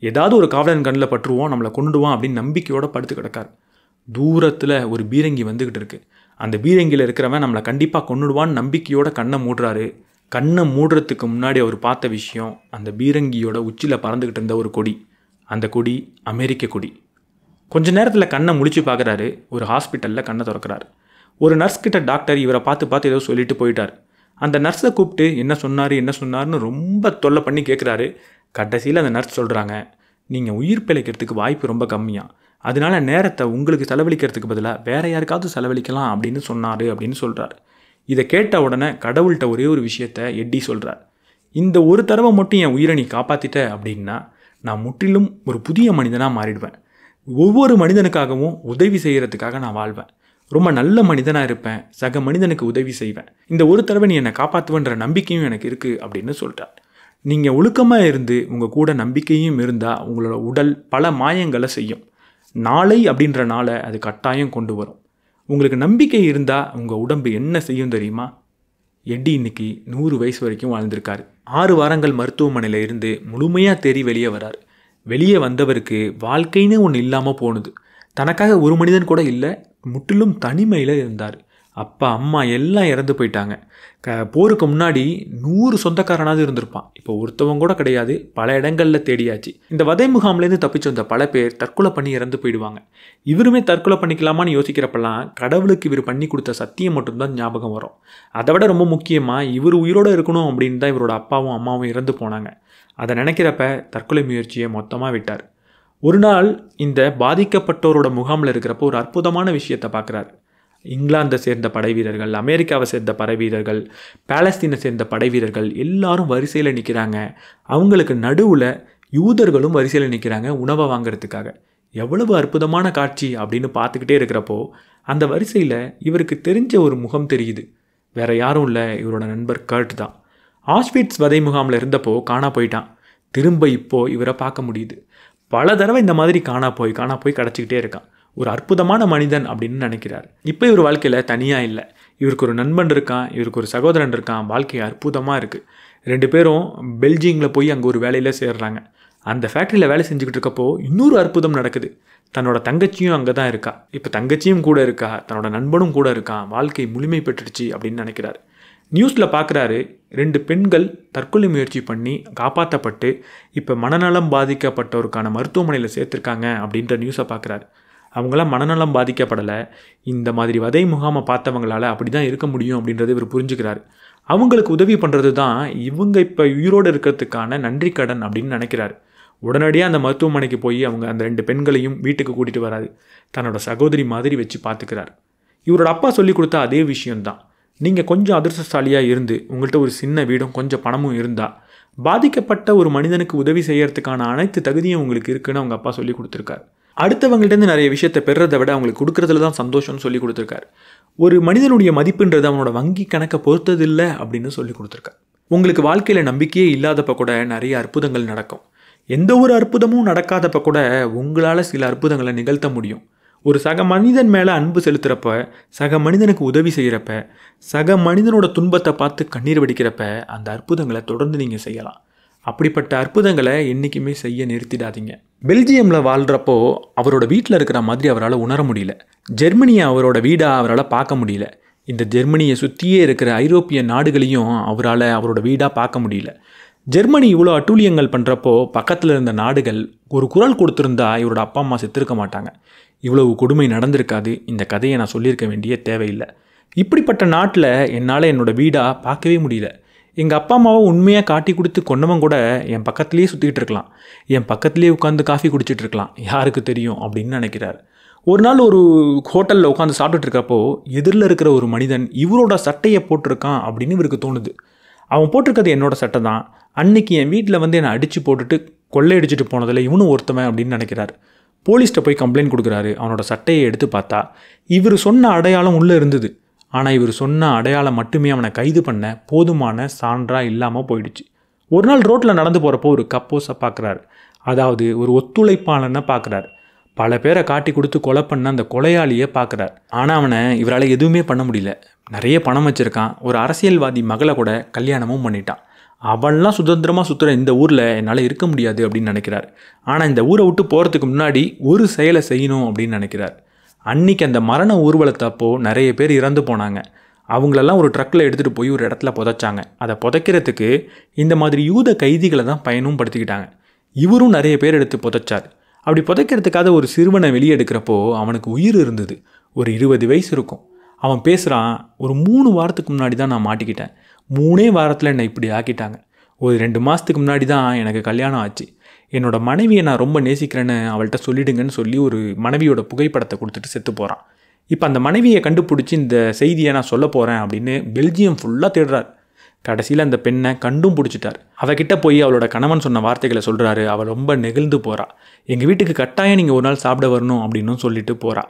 ஏதாவது ஒரு காவலன் கண்ணில் பற்றுவோம் நம்மளை கொண்டுடுவோம் அப்படின்னு நம்பிக்கையோடு படுத்து கிடக்கார் தூரத்தில் ஒரு பீரங்கி வந்துக்கிட்டு இருக்குது அந்த பீரங்கியில் இருக்கிறவன் நம்மளை கண்டிப்பாக கொண்டுடுவான்னு நம்பிக்கையோட கண்ணை மூடுறாரு கண்ணை மூடுறதுக்கு முன்னாடி அவர் பார்த்த விஷயம் அந்த பீரங்கியோட உச்சியில் பறந்துக்கிட்டு இருந்த ஒரு கொடி அந்த கொடி அமெரிக்க கொடி கொஞ்ச நேரத்தில் கண்ணை முழிச்சு பார்க்குறாரு ஒரு ஹாஸ்பிட்டலில் கண்ணை திறக்கிறார் ஒரு நர்ஸ் கிட்ட டாக்டர் இவரை பார்த்து பார்த்து ஏதோ சொல்லிட்டு போயிட்டார் அந்த நர்ஸை கூப்பிட்டு என்ன சொன்னார் என்ன சொன்னார்னு ரொம்ப தொல்லை பண்ணி கேட்குறாரு கடைசியில் அந்த நர்ஸ் சொல்கிறாங்க நீங்கள் உயிர் பிழைக்கிறதுக்கு வாய்ப்பு ரொம்ப கம்மியாக அதனால நேரத்தை உங்களுக்கு செலவழிக்கிறதுக்கு பதிலாக வேற யாருக்காவது செலவழிக்கலாம் அப்படின்னு சொன்னார் அப்படின்னு சொல்கிறார் இதை கேட்ட உடனே கடவுள்கிட்ட ஒரே ஒரு விஷயத்த எட்டி சொல்கிறார் இந்த ஒரு தடவை மட்டும் என் உயிரை நீ காப்பாற்றிட்ட அப்படின்னா நான் முற்றிலும் ஒரு புதிய மனிதனாக மாறிடுவேன் ஒவ்வொரு மனிதனுக்காகவும் உதவி செய்கிறதுக்காக நான் வாழ்வேன் ரொம்ப நல்ல மனிதனாக இருப்பேன் சக மனிதனுக்கு உதவி செய்வேன் இந்த ஒரு தடவை நீ என்னை காப்பாற்றுவன்ற நம்பிக்கையும் எனக்கு இருக்குது அப்படின்னு சொல்கிறார் நீங்கள் ஒழுக்கமாக இருந்து உங்கள் கூட நம்பிக்கையும் இருந்தால் உங்களோட உடல் பல மாயங்களை செய்யும் நாளை அப்படின்ற நாளை அது கட்டாயம் கொண்டு வரும் உங்களுக்கு நம்பிக்கை இருந்தால் உங்கள் உடம்பு என்ன செய்யும் தெரியுமா எட்டி இன்னைக்கு நூறு வயசு வரைக்கும் வாழ்ந்திருக்காரு ஆறு வாரங்கள் மருத்துவமனையில் இருந்து முழுமையாக தேறி வெளியே வரார் வெளியே வந்தவருக்கு வாழ்க்கைன்னு ஒன்று இல்லாமல் போனது தனக்காக ஒரு மனிதன் கூட இல்லை முற்றிலும் தனிமையில் இருந்தார் அப்பா அம்மா எல்லாம் இறந்து போயிட்டாங்க க போருக்கு முன்னாடி நூறு சொந்தக்காரனாவது இருந்திருப்பான் இப்போ ஒருத்தவங்க கூட கிடையாது பல இடங்களில் தேடியாச்சு இந்த வதை முகாம்லேருந்து தப்பிச்சு வந்த பல பேர் தற்கொலை பண்ணி இறந்து போயிடுவாங்க இவருமே தற்கொலை பண்ணிக்கலாமான்னு யோசிக்கிறப்பெல்லாம் கடவுளுக்கு இவர் பண்ணி கொடுத்த சத்தியம் மட்டும்தான் ஞாபகம் வரும் அதை விட ரொம்ப முக்கியமாக இவர் உயிரோடு இருக்கணும் அப்படின்னு தான் இவரோட அப்பாவும் அம்மாவும் இறந்து போனாங்க அதை நினைக்கிறப்ப தற்கொலை முயற்சியை மொத்தமாக விட்டார் ஒரு நாள் இந்த பாதிக்கப்பட்டோரோட முகாமில் இருக்கிறப்போ ஒரு அற்புதமான விஷயத்தை பார்க்குறாரு இங்கிலாந்தை சேர்ந்த படை வீரர்கள் அமெரிக்காவை சேர்ந்த படை வீரர்கள் பேலஸ்தீனை சேர்ந்த படை வீரர்கள் எல்லாரும் வரிசையில் நிற்கிறாங்க அவங்களுக்கு நடுவில் யூதர்களும் வரிசையில் நிற்கிறாங்க உணவை வாங்கிறதுக்காக எவ்வளவு அற்புதமான காட்சி அப்படின்னு பார்த்துக்கிட்டே இருக்கிறப்போ அந்த வரிசையில் இவருக்கு தெரிஞ்ச ஒரு முகம் தெரியுது வேறு யாரும் இல்லை இவரோட நண்பர் கர்ட் தான் ஆஸ்பிட்ஸ் வதை முகாமில் இருந்தப்போ காணா போயிட்டான் திரும்ப இப்போ இவரை பார்க்க முடியுது பல தடவை இந்த மாதிரி காணா போய் காணா போய் கிடச்சிக்கிட்டே இருக்கான் ஒரு அற்புதமான மனிதன் அப்படின்னு நினைக்கிறார் இப்போ இவர் வாழ்க்கையில் தனியாக இல்லை இவருக்கு ஒரு நண்பன் இருக்கான் இவருக்கு ஒரு சகோதரன் இருக்கான் வாழ்க்கை அற்புதமாக இருக்குது ரெண்டு பேரும் பெல்ஜிங்கில் போய் அங்கே ஒரு வேலையில் சேர்றாங்க அந்த ஃபேக்ட்ரியில் வேலை செஞ்சுக்கிட்டு இருக்கப்போ இன்னொரு அற்புதம் நடக்குது தன்னோட தங்கச்சியும் அங்கே தான் இருக்கா இப்போ தங்கச்சியும் கூட இருக்கா தன்னோட நண்பனும் கூட இருக்கான் வாழ்க்கை முழுமை பெற்றுடுச்சு அப்படின்னு நினைக்கிறார் நியூஸில் பார்க்குறாரு ரெண்டு பெண்கள் தற்கொலை முயற்சி பண்ணி காப்பாற்றப்பட்டு இப்போ மனநலம் பாதிக்கப்பட்டவருக்கான மருத்துவமனையில் சேர்த்துருக்காங்க அப்படின்ற நியூஸை பார்க்குறாரு அவங்களாம் மனநலம் பாதிக்கப்படலை இந்த மாதிரி வதை முகாமை பார்த்தவங்களால் அப்படி தான் இருக்க முடியும் அப்படின்றத இவர் புரிஞ்சுக்கிறாரு அவங்களுக்கு உதவி பண்ணுறது தான் இவங்க இப்போ உயிரோடு இருக்கிறதுக்கான நன்றி கடன் அப்படின்னு நினைக்கிறாரு உடனடியாக அந்த மருத்துவமனைக்கு போய் அவங்க அந்த ரெண்டு பெண்களையும் வீட்டுக்கு கூட்டிகிட்டு வராது தன்னோட சகோதரி மாதிரி வச்சு பார்த்துக்கிறார் இவரோட அப்பா சொல்லி கொடுத்த அதே விஷயம்தான் நீங்கள் கொஞ்சம் அதிர்ஷ்டசாலியாக இருந்து உங்கள்கிட்ட ஒரு சின்ன வீடும் கொஞ்சம் பணமும் இருந்தால் பாதிக்கப்பட்ட ஒரு மனிதனுக்கு உதவி செய்கிறதுக்கான அனைத்து தகுதியும் உங்களுக்கு இருக்குன்னு அவங்க அப்பா சொல்லி கொடுத்துருக்காரு அடுத்தவங்கள்ட்டேருந்து நிறைய விஷயத்தை பெறுறதை விட அவங்களுக்கு கொடுக்குறதுல தான் சந்தோஷம்னு சொல்லி கொடுத்துருக்காரு ஒரு மனிதனுடைய மதிப்புன்றது அவனோட வங்கி கணக்கை பொறுத்ததில்லை அப்படின்னு சொல்லி கொடுத்துருக்காரு உங்களுக்கு வாழ்க்கையில் நம்பிக்கையே இல்லாதப்ப கூட நிறைய அற்புதங்கள் நடக்கும் எந்த ஒரு அற்புதமும் நடக்காதப்ப கூட உங்களால் சில அற்புதங்களை நிகழ்த்த முடியும் ஒரு சக மனிதன் மேலே அன்பு செலுத்துகிறப்ப சக மனிதனுக்கு உதவி செய்கிறப்ப சக மனிதனோட துன்பத்தை பார்த்து கண்ணீர் வடிக்கிறப்ப அந்த அற்புதங்களை தொடர்ந்து நீங்கள் செய்யலாம் அப்படிப்பட்ட அற்புதங்களை என்றைக்குமே செய்ய நிறுத்திடாதீங்க பெல்ஜியமில் வாழ்கிறப்போ அவரோட வீட்டில் இருக்கிற மாதிரி அவரால் உணர முடியல ஜெர்மனியை அவரோட வீடாக அவரால் பார்க்க முடியல இந்த ஜெர்மனியை சுற்றியே இருக்கிற ஐரோப்பிய நாடுகளையும் அவரால் அவரோட வீடாக பார்க்க முடியல ஜெர்மனி இவ்வளோ அட்டூழியங்கள் பண்ணுறப்போ பக்கத்தில் இருந்த நாடுகள் ஒரு குரல் கொடுத்துருந்தா இவரோட அப்பா அம்மா செத்துருக்க மாட்டாங்க இவ்வளவு கொடுமை நடந்திருக்காது இந்த கதையை நான் சொல்லியிருக்க வேண்டிய தேவையில்லை இப்படிப்பட்ட நாட்டில் என்னால் என்னோடய வீடாக பார்க்கவே முடியல எங்கள் அப்பா அம்மாவை உண்மையாக காட்டி கொடுத்து கொண்டவன் கூட என் பக்கத்துலேயே சுற்றிக்கிட்டு இருக்கலாம் என் பக்கத்துலேயே உட்காந்து காஃபி குடிச்சிட்டு இருக்கலாம் யாருக்கு தெரியும் அப்படின்னு நினைக்கிறார் ஒரு நாள் ஒரு ஹோட்டலில் உட்காந்து சாப்பிட்டுட்டு இருக்கப்போ எதிரில் இருக்கிற ஒரு மனிதன் இவரோட சட்டையை போட்டிருக்கான் அப்படின்னு இவருக்கு தோணுது அவன் போட்டிருக்கிறது என்னோட சட்டை தான் அன்னைக்கு என் வீட்டில் வந்து என்னை அடித்து போட்டுட்டு கொள்ளையடிச்சிட்டு போனதில் இவனும் ஒருத்தவன் அப்படின்னு நினைக்கிறார் போலீஸ்கிட்ட போய் கம்ப்ளைண்ட் கொடுக்குறாரு அவனோட சட்டையை எடுத்து பார்த்தா இவர் சொன்ன அடையாளம் உள்ளே இருந்தது ஆனால் இவர் சொன்ன அடையாளம் மட்டுமே அவனை கைது பண்ண போதுமான சான்றாக இல்லாமல் போயிடுச்சு ஒரு நாள் ரோட்டில் நடந்து போகிறப்போ ஒரு கப்போஸை பார்க்குறாரு அதாவது ஒரு ஒத்துழைப்பாளனை பார்க்குறாரு பல பேரை காட்டி கொடுத்து கொலை பண்ண அந்த கொலையாளியை பார்க்குறாரு ஆனால் அவனை இவரால் எதுவுமே பண்ண முடியல நிறைய பணம் வச்சுருக்கான் ஒரு அரசியல்வாதி மகளை கூட கல்யாணமும் பண்ணிட்டான் அவன்லாம் சுதந்திரமாக சுற்றுற இந்த ஊரில் என்னால் இருக்க முடியாது அப்படின்னு நினைக்கிறார் ஆனால் இந்த ஊரை விட்டு போகிறதுக்கு முன்னாடி ஒரு செயலை செய்யணும் அப்படின்னு நினைக்கிறார் அன்றைக்கி அந்த மரண ஊர்வலத்தப்போ நிறைய பேர் இறந்து போனாங்க அவங்களெல்லாம் ஒரு ட்ரக்கில் எடுத்துகிட்டு போய் ஒரு இடத்துல புதைச்சாங்க அதை புதைக்கிறதுக்கு இந்த மாதிரி யூத கைதிகளை தான் பயனும் படுத்திக்கிட்டாங்க இவரும் நிறைய பேர் எடுத்து புதைச்சார் அப்படி புதைக்கிறதுக்காக ஒரு சிறுவனை வெளியெடுக்கிறப்போ அவனுக்கு உயிர் இருந்தது ஒரு இருபது வயசு இருக்கும் அவன் பேசுகிறான் ஒரு மூணு வாரத்துக்கு முன்னாடி தான் நான் மாட்டிக்கிட்டேன் மூணே வாரத்தில் என்னை இப்படி ஆக்கிட்டாங்க ஒரு ரெண்டு மாதத்துக்கு முன்னாடி தான் எனக்கு கல்யாணம் ஆச்சு என்னோடய மனைவியை நான் ரொம்ப நேசிக்கிறேன்னு அவள்கிட்ட சொல்லிடுங்கன்னு சொல்லி ஒரு மனைவியோட புகைப்படத்தை கொடுத்துட்டு செத்து போகிறான் இப்போ அந்த மனைவியை கண்டுபிடிச்சி இந்த செய்தியை நான் சொல்ல போகிறேன் அப்படின்னு பெல்ஜியம் ஃபுல்லாக தேடுறார் கடைசியில் அந்த பெண்ணை கண்டும் பிடிச்சிட்டார் அவகிட்ட போய் அவளோட கணவன் சொன்ன வார்த்தைகளை சொல்கிறாரு அவள் ரொம்ப நெகிழ்ந்து போகிறா எங்கள் வீட்டுக்கு கட்டாயம் நீங்கள் ஒரு நாள் சாப்பிட வரணும் அப்படின்னு சொல்லிட்டு போகிறா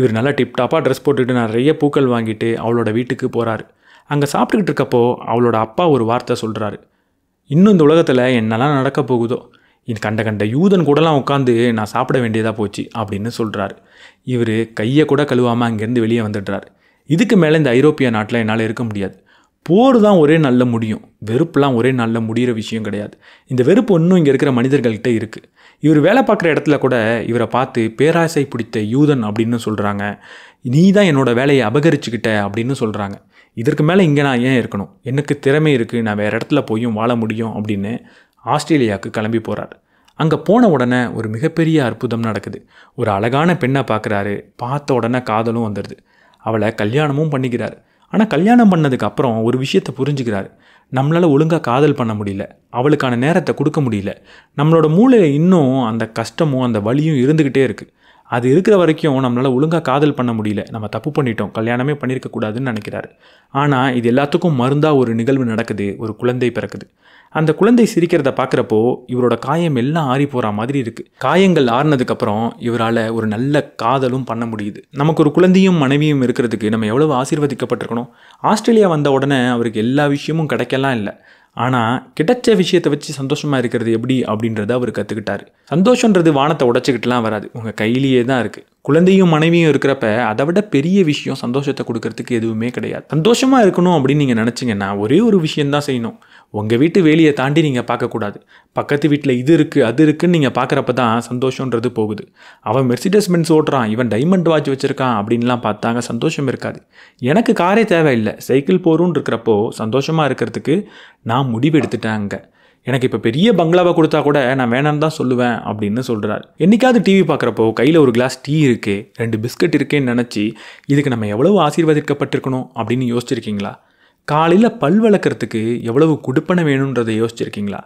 இவர் நல்லா டிப்டாப்பாக ட்ரெஸ் போட்டுட்டு நிறைய பூக்கள் வாங்கிட்டு அவளோட வீட்டுக்கு போகிறாரு அங்கே சாப்பிட்டுக்கிட்டு இருக்கப்போ அவளோட அப்பா ஒரு வார்த்தை சொல்கிறாரு இன்னும் இந்த உலகத்தில் என்னெல்லாம் நடக்க போகுதோ என் கண்ட கண்ட யூதன் கூடலாம் உட்காந்து நான் சாப்பிட வேண்டியதாக போச்சு அப்படின்னு சொல்கிறாரு இவர் கையை கூட கழுவாமல் அங்கேருந்து வெளியே வந்துடுறாரு இதுக்கு மேலே இந்த ஐரோப்பிய நாட்டில் என்னால் இருக்க முடியாது போர் தான் ஒரே நல்ல முடியும் வெறுப்புலாம் ஒரே நல்ல முடிகிற விஷயம் கிடையாது இந்த வெறுப்பு இன்னும் இங்கே இருக்கிற மனிதர்கள்கிட்ட இருக்குது இவர் வேலை பார்க்குற இடத்துல கூட இவரை பார்த்து பேராசை பிடித்த யூதன் அப்படின்னு சொல்கிறாங்க நீ தான் என்னோடய வேலையை அபகரிச்சுக்கிட்ட அப்படின்னு சொல்கிறாங்க இதற்கு மேலே இங்கே நான் ஏன் இருக்கணும் எனக்கு திறமை இருக்குது நான் வேறு இடத்துல போயும் வாழ முடியும் அப்படின்னு ஆஸ்திரேலியாவுக்கு கிளம்பி போகிறார் அங்கே போன உடனே ஒரு மிகப்பெரிய அற்புதம் நடக்குது ஒரு அழகான பெண்ணை பார்க்குறாரு பார்த்த உடனே காதலும் வந்துடுது அவளை கல்யாணமும் பண்ணிக்கிறார் ஆனால் கல்யாணம் பண்ணதுக்கு அப்புறம் ஒரு விஷயத்தை புரிஞ்சுக்கிறாரு நம்மளால் ஒழுங்காக காதல் பண்ண முடியல அவளுக்கான நேரத்தை கொடுக்க முடியல நம்மளோட மூளையில் இன்னும் அந்த கஷ்டமும் அந்த வழியும் இருந்துக்கிட்டே இருக்குது அது இருக்கிற வரைக்கும் நம்மளால் ஒழுங்காக காதல் பண்ண முடியல நம்ம தப்பு பண்ணிட்டோம் கல்யாணமே பண்ணியிருக்கக்கூடாதுன்னு நினைக்கிறாரு ஆனால் இது எல்லாத்துக்கும் மருந்தாக ஒரு நிகழ்வு நடக்குது ஒரு குழந்தை பிறக்குது அந்த குழந்தை சிரிக்கிறத பார்க்குறப்போ இவரோட காயம் எல்லாம் ஆறி போகிற மாதிரி இருக்குது காயங்கள் ஆறினதுக்கப்புறம் இவரால் ஒரு நல்ல காதலும் பண்ண முடியுது நமக்கு ஒரு குழந்தையும் மனைவியும் இருக்கிறதுக்கு நம்ம எவ்வளவு ஆசீர்வதிக்கப்பட்டிருக்கணும் ஆஸ்திரேலியா வந்த உடனே அவருக்கு எல்லா விஷயமும் கிடைக்கலாம் இல்லை ஆனால் கிடைச்ச விஷயத்தை வச்சு சந்தோஷமாக இருக்கிறது எப்படி அப்படின்றத அவர் கற்றுக்கிட்டார் சந்தோஷன்றது வானத்தை உடச்சிக்கிட்டுலாம் வராது உங்கள் கையிலேயே தான் இருக்குது குழந்தையும் மனைவியும் இருக்கிறப்ப அதை விட பெரிய விஷயம் சந்தோஷத்தை கொடுக்கறதுக்கு எதுவுமே கிடையாது சந்தோஷமாக இருக்கணும் அப்படின்னு நீங்கள் நினச்சிங்கன்னா ஒரே ஒரு விஷயந்தான் செய்யணும் உங்கள் வீட்டு வேலியை தாண்டி நீங்கள் பார்க்கக்கூடாது பக்கத்து வீட்டில் இது இருக்குது அது இருக்குதுன்னு நீங்கள் பார்க்குறப்ப தான் சந்தோஷன்றது போகுது அவன் மெர்சிடஸ் மென்ஸ் ஓட்டுறான் இவன் டைமண்ட் வாட்ச் வச்சுருக்கான் அப்படின்லாம் பார்த்தாங்க சந்தோஷம் இருக்காது எனக்கு காரே தேவையில்லை சைக்கிள் போகிறோன்னு இருக்கிறப்போ சந்தோஷமாக இருக்கிறதுக்கு நான் முடிவு எடுத்துட்டேன் எனக்கு இப்போ பெரிய பங்களாவை கொடுத்தா கூட நான் வேணான்னு தான் சொல்லுவேன் அப்படின்னு சொல்கிறாரு என்றைக்காவது டிவி பார்க்குறப்போ கையில் ஒரு கிளாஸ் டீ இருக்குது ரெண்டு பிஸ்கட் இருக்கேன்னு நினச்சி இதுக்கு நம்ம எவ்வளோ ஆசீர்வதிக்கப்பட்டிருக்கணும் அப்படின்னு யோசிச்சிருக்கீங்களா காலையில் பல் வளர்க்குறதுக்கு எவ்வளவு குடுப்பனை வேணுன்றதை யோசிச்சிருக்கீங்களா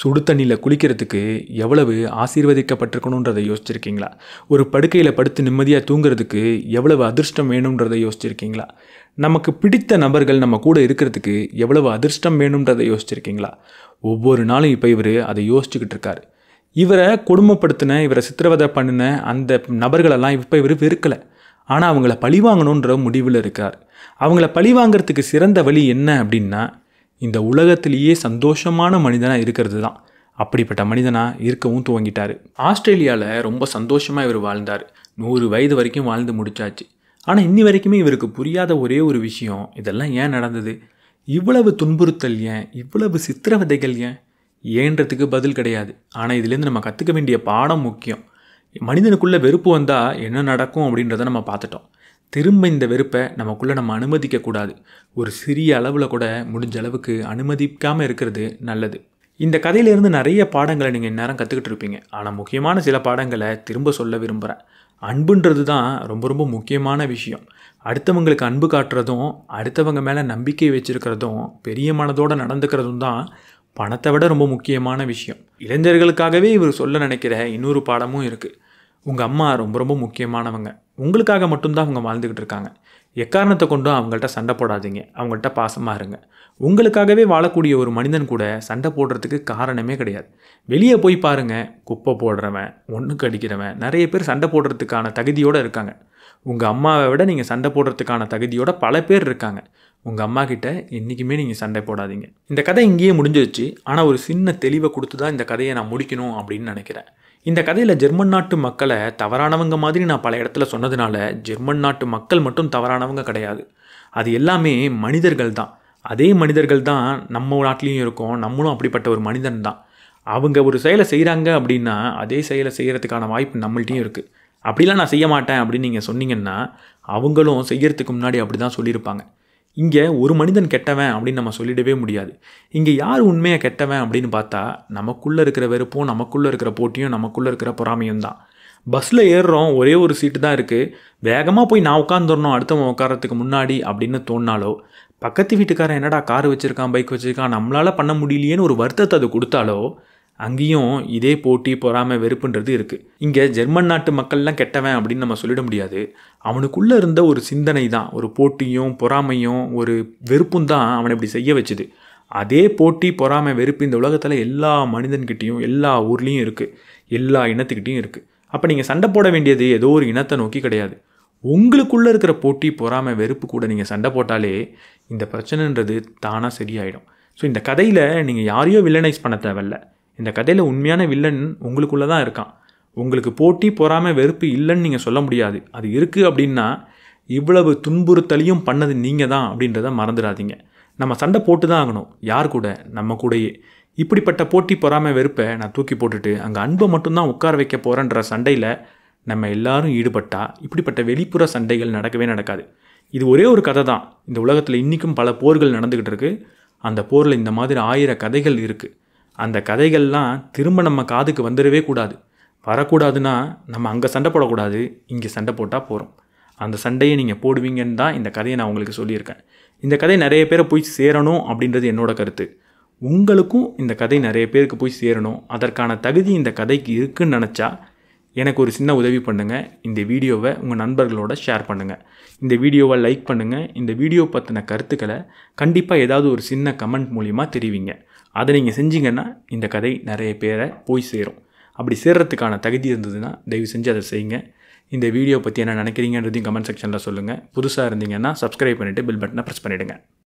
சுடு தண்ணியில் குளிக்கிறதுக்கு எவ்வளவு ஆசீர்வதிக்கப்பட்டிருக்கணுன்றதை யோசிச்சிருக்கீங்களா ஒரு படுக்கையில் படுத்து நிம்மதியாக தூங்குறதுக்கு எவ்வளவு அதிர்ஷ்டம் வேணுன்றதை யோசிச்சிருக்கீங்களா நமக்கு பிடித்த நபர்கள் நம்ம கூட இருக்கிறதுக்கு எவ்வளவு அதிர்ஷ்டம் வேணுன்றதை யோசிச்சிருக்கீங்களா ஒவ்வொரு நாளும் இப்போ இவர் அதை யோசிச்சுக்கிட்டு இருக்காரு இவரை கொடுமைப்படுத்தின இவரை சித்திரவதை பண்ணின அந்த நபர்களெல்லாம் இப்போ இவர் வெறுக்கலை ஆனால் அவங்கள பழிவாங்கணுன்ற முடிவில் இருக்கார் அவங்கள பழிவாங்கிறதுக்கு சிறந்த வழி என்ன அப்படின்னா இந்த உலகத்திலேயே சந்தோஷமான மனிதனாக இருக்கிறது தான் அப்படிப்பட்ட மனிதனாக இருக்கவும் துவங்கிட்டார் ஆஸ்திரேலியாவில் ரொம்ப சந்தோஷமாக இவர் வாழ்ந்தார் நூறு வயது வரைக்கும் வாழ்ந்து முடிச்சாச்சு ஆனால் இன்னி வரைக்குமே இவருக்கு புரியாத ஒரே ஒரு விஷயம் இதெல்லாம் ஏன் நடந்தது இவ்வளவு துன்புறுத்தல் ஏன் இவ்வளவு சித்திரவதைகள் ஏன் ஏன்றதுக்கு பதில் கிடையாது ஆனால் இதுலேருந்து நம்ம கற்றுக்க வேண்டிய பாடம் முக்கியம் மனிதனுக்குள்ளே வெறுப்பு வந்தால் என்ன நடக்கும் அப்படின்றத நம்ம பார்த்துட்டோம் திரும்ப இந்த வெறுப்பை நமக்குள்ளே நம்ம அனுமதிக்கக்கூடாது ஒரு சிறிய அளவில் கூட முடிஞ்ச அளவுக்கு அனுமதிக்காமல் இருக்கிறது நல்லது இந்த கதையிலேருந்து நிறைய பாடங்களை நீங்கள் இந்நேரம் கற்றுக்கிட்டு இருப்பீங்க ஆனால் முக்கியமான சில பாடங்களை திரும்ப சொல்ல விரும்புகிறேன் அன்புன்றது தான் ரொம்ப ரொம்ப முக்கியமான விஷயம் அடுத்தவங்களுக்கு அன்பு காட்டுறதும் அடுத்தவங்க மேலே நம்பிக்கை வச்சுருக்கிறதும் பெரிய மனதோடு நடந்துக்கிறதும் தான் பணத்தை விட ரொம்ப முக்கியமான விஷயம் இளைஞர்களுக்காகவே இவர் சொல்ல நினைக்கிற இன்னொரு பாடமும் இருக்குது உங்கள் அம்மா ரொம்ப ரொம்ப முக்கியமானவங்க உங்களுக்காக மட்டும்தான் அவங்க வாழ்ந்துக்கிட்டு இருக்காங்க எக்காரணத்தை கொண்டும் அவங்கள்ட்ட சண்டை போடாதீங்க அவங்கள்ட்ட பாசமாக இருங்க உங்களுக்காகவே வாழக்கூடிய ஒரு மனிதன் கூட சண்டை போடுறதுக்கு காரணமே கிடையாது வெளியே போய் பாருங்கள் குப்பை போடுறவன் ஒன்றுக்கு அடிக்கிறவன் நிறைய பேர் சண்டை போடுறதுக்கான தகுதியோடு இருக்காங்க உங்கள் அம்மாவை விட நீங்கள் சண்டை போடுறதுக்கான தகுதியோட பல பேர் இருக்காங்க உங்கள் அம்மா கிட்ட என்றைக்குமே நீங்கள் சண்டை போடாதீங்க இந்த கதை இங்கேயே முடிஞ்சிருச்சு ஆனால் ஒரு சின்ன தெளிவை கொடுத்து தான் இந்த கதையை நான் முடிக்கணும் அப்படின்னு நினைக்கிறேன் இந்த கதையில் ஜெர்மன் நாட்டு மக்களை தவறானவங்க மாதிரி நான் பல இடத்துல சொன்னதுனால ஜெர்மன் நாட்டு மக்கள் மட்டும் தவறானவங்க கிடையாது அது எல்லாமே மனிதர்கள் தான் அதே மனிதர்கள் தான் நம்ம நாட்டிலையும் இருக்கோம் நம்மளும் அப்படிப்பட்ட ஒரு மனிதன் தான் அவங்க ஒரு செயலை செய்கிறாங்க அப்படின்னா அதே செயலை செய்கிறதுக்கான வாய்ப்பு நம்மள்ட்டையும் இருக்குது அப்படிலாம் நான் செய்ய மாட்டேன் அப்படின்னு நீங்கள் சொன்னீங்கன்னா அவங்களும் செய்கிறதுக்கு முன்னாடி அப்படி தான் சொல்லியிருப்பாங்க இங்கே ஒரு மனிதன் கெட்டவன் அப்படின்னு நம்ம சொல்லிடவே முடியாது இங்கே யார் உண்மையாக கெட்டவன் அப்படின்னு பார்த்தா நமக்குள்ளே இருக்கிற வெறுப்பும் நமக்குள்ளே இருக்கிற போட்டியும் நமக்குள்ளே இருக்கிற பொறாமையும் தான் பஸ்ஸில் ஏறுறோம் ஒரே ஒரு சீட்டு தான் இருக்குது வேகமாக போய் நான் உட்காந்துடணும் அடுத்தவன் உட்காரத்துக்கு முன்னாடி அப்படின்னு தோணினாலோ பக்கத்து வீட்டுக்காரன் என்னடா கார் வச்சுருக்கான் பைக் வச்சுருக்கான் நம்மளால் பண்ண முடியலையேன்னு ஒரு வருத்தத்தை அது கொடுத்தாலோ அங்கேயும் இதே போட்டி பொறாமை வெறுப்புன்றது இருக்குது இங்கே ஜெர்மன் நாட்டு மக்கள்லாம் கெட்டவன் அப்படின்னு நம்ம சொல்லிட முடியாது அவனுக்குள்ளே இருந்த ஒரு சிந்தனை தான் ஒரு போட்டியும் பொறாமையும் ஒரு வெறுப்பும் தான் அவனை இப்படி செய்ய வச்சுது அதே போட்டி பொறாமை வெறுப்பு இந்த உலகத்தில் எல்லா மனிதன்கிட்டையும் எல்லா ஊர்லேயும் இருக்குது எல்லா இனத்துக்கிட்டேயும் இருக்குது அப்போ நீங்கள் சண்டை போட வேண்டியது ஏதோ ஒரு இனத்தை நோக்கி கிடையாது உங்களுக்குள்ளே இருக்கிற போட்டி பொறாமை வெறுப்பு கூட நீங்கள் சண்டை போட்டாலே இந்த பிரச்சனைன்றது தானாக சரியாயிடும் ஸோ இந்த கதையில் நீங்கள் யாரையோ வில்லனைஸ் பண்ண தேவையில்ல இந்த கதையில் உண்மையான வில்லன் உங்களுக்குள்ளே தான் இருக்கான் உங்களுக்கு போட்டி பொறாமல் வெறுப்பு இல்லைன்னு நீங்கள் சொல்ல முடியாது அது இருக்குது அப்படின்னா இவ்வளவு துன்புறுத்தலையும் பண்ணது நீங்கள் தான் அப்படின்றத மறந்துடாதீங்க நம்ம சண்டை போட்டு தான் ஆகணும் யார் கூட நம்ம கூடயே இப்படிப்பட்ட போட்டி பொறாமல் வெறுப்பை நான் தூக்கி போட்டுட்டு அங்கே அன்பை மட்டும்தான் உட்கார வைக்க போகிறேன்ற சண்டையில் நம்ம எல்லாரும் ஈடுபட்டால் இப்படிப்பட்ட வெளிப்புற சண்டைகள் நடக்கவே நடக்காது இது ஒரே ஒரு கதை தான் இந்த உலகத்தில் இன்றைக்கும் பல போர்கள் நடந்துக்கிட்டு இருக்குது அந்த போரில் இந்த மாதிரி ஆயிரம் கதைகள் இருக்குது அந்த கதைகள்லாம் திரும்ப நம்ம காதுக்கு வந்துடவே கூடாது வரக்கூடாதுன்னா நம்ம அங்கே சண்டை போடக்கூடாது இங்கே சண்டை போட்டால் போகிறோம் அந்த சண்டையை நீங்கள் போடுவீங்கன்னு தான் இந்த கதையை நான் உங்களுக்கு சொல்லியிருக்கேன் இந்த கதை நிறைய பேரை போய் சேரணும் அப்படின்றது என்னோடய கருத்து உங்களுக்கும் இந்த கதை நிறைய பேருக்கு போய் சேரணும் அதற்கான தகுதி இந்த கதைக்கு இருக்குதுன்னு நினச்சா எனக்கு ஒரு சின்ன உதவி பண்ணுங்கள் இந்த வீடியோவை உங்கள் நண்பர்களோட ஷேர் பண்ணுங்கள் இந்த வீடியோவை லைக் பண்ணுங்கள் இந்த வீடியோ பற்றின கருத்துக்களை கண்டிப்பாக ஏதாவது ஒரு சின்ன கமெண்ட் மூலிமா தெரிவிங்க அதை நீங்கள் செஞ்சீங்கன்னா இந்த கதை நிறைய பேரை போய் சேரும் அப்படி சேர்கிறதுக்கான தகுதி இருந்ததுன்னா தயவு செஞ்சு அதை செய்யுங்க இந்த வீடியோ பற்றி என்ன நினைக்கிறீங்கன்றதையும் கமெண்ட் செக்ஷனில் சொல்லுங்கள் புதுசாக இருந்தீங்கன்னா சப்ஸ்கிரைப் பண்ணிவிட்டு பில் பட்டனை ப்ரெஸ் பண்ணிவிடுங்க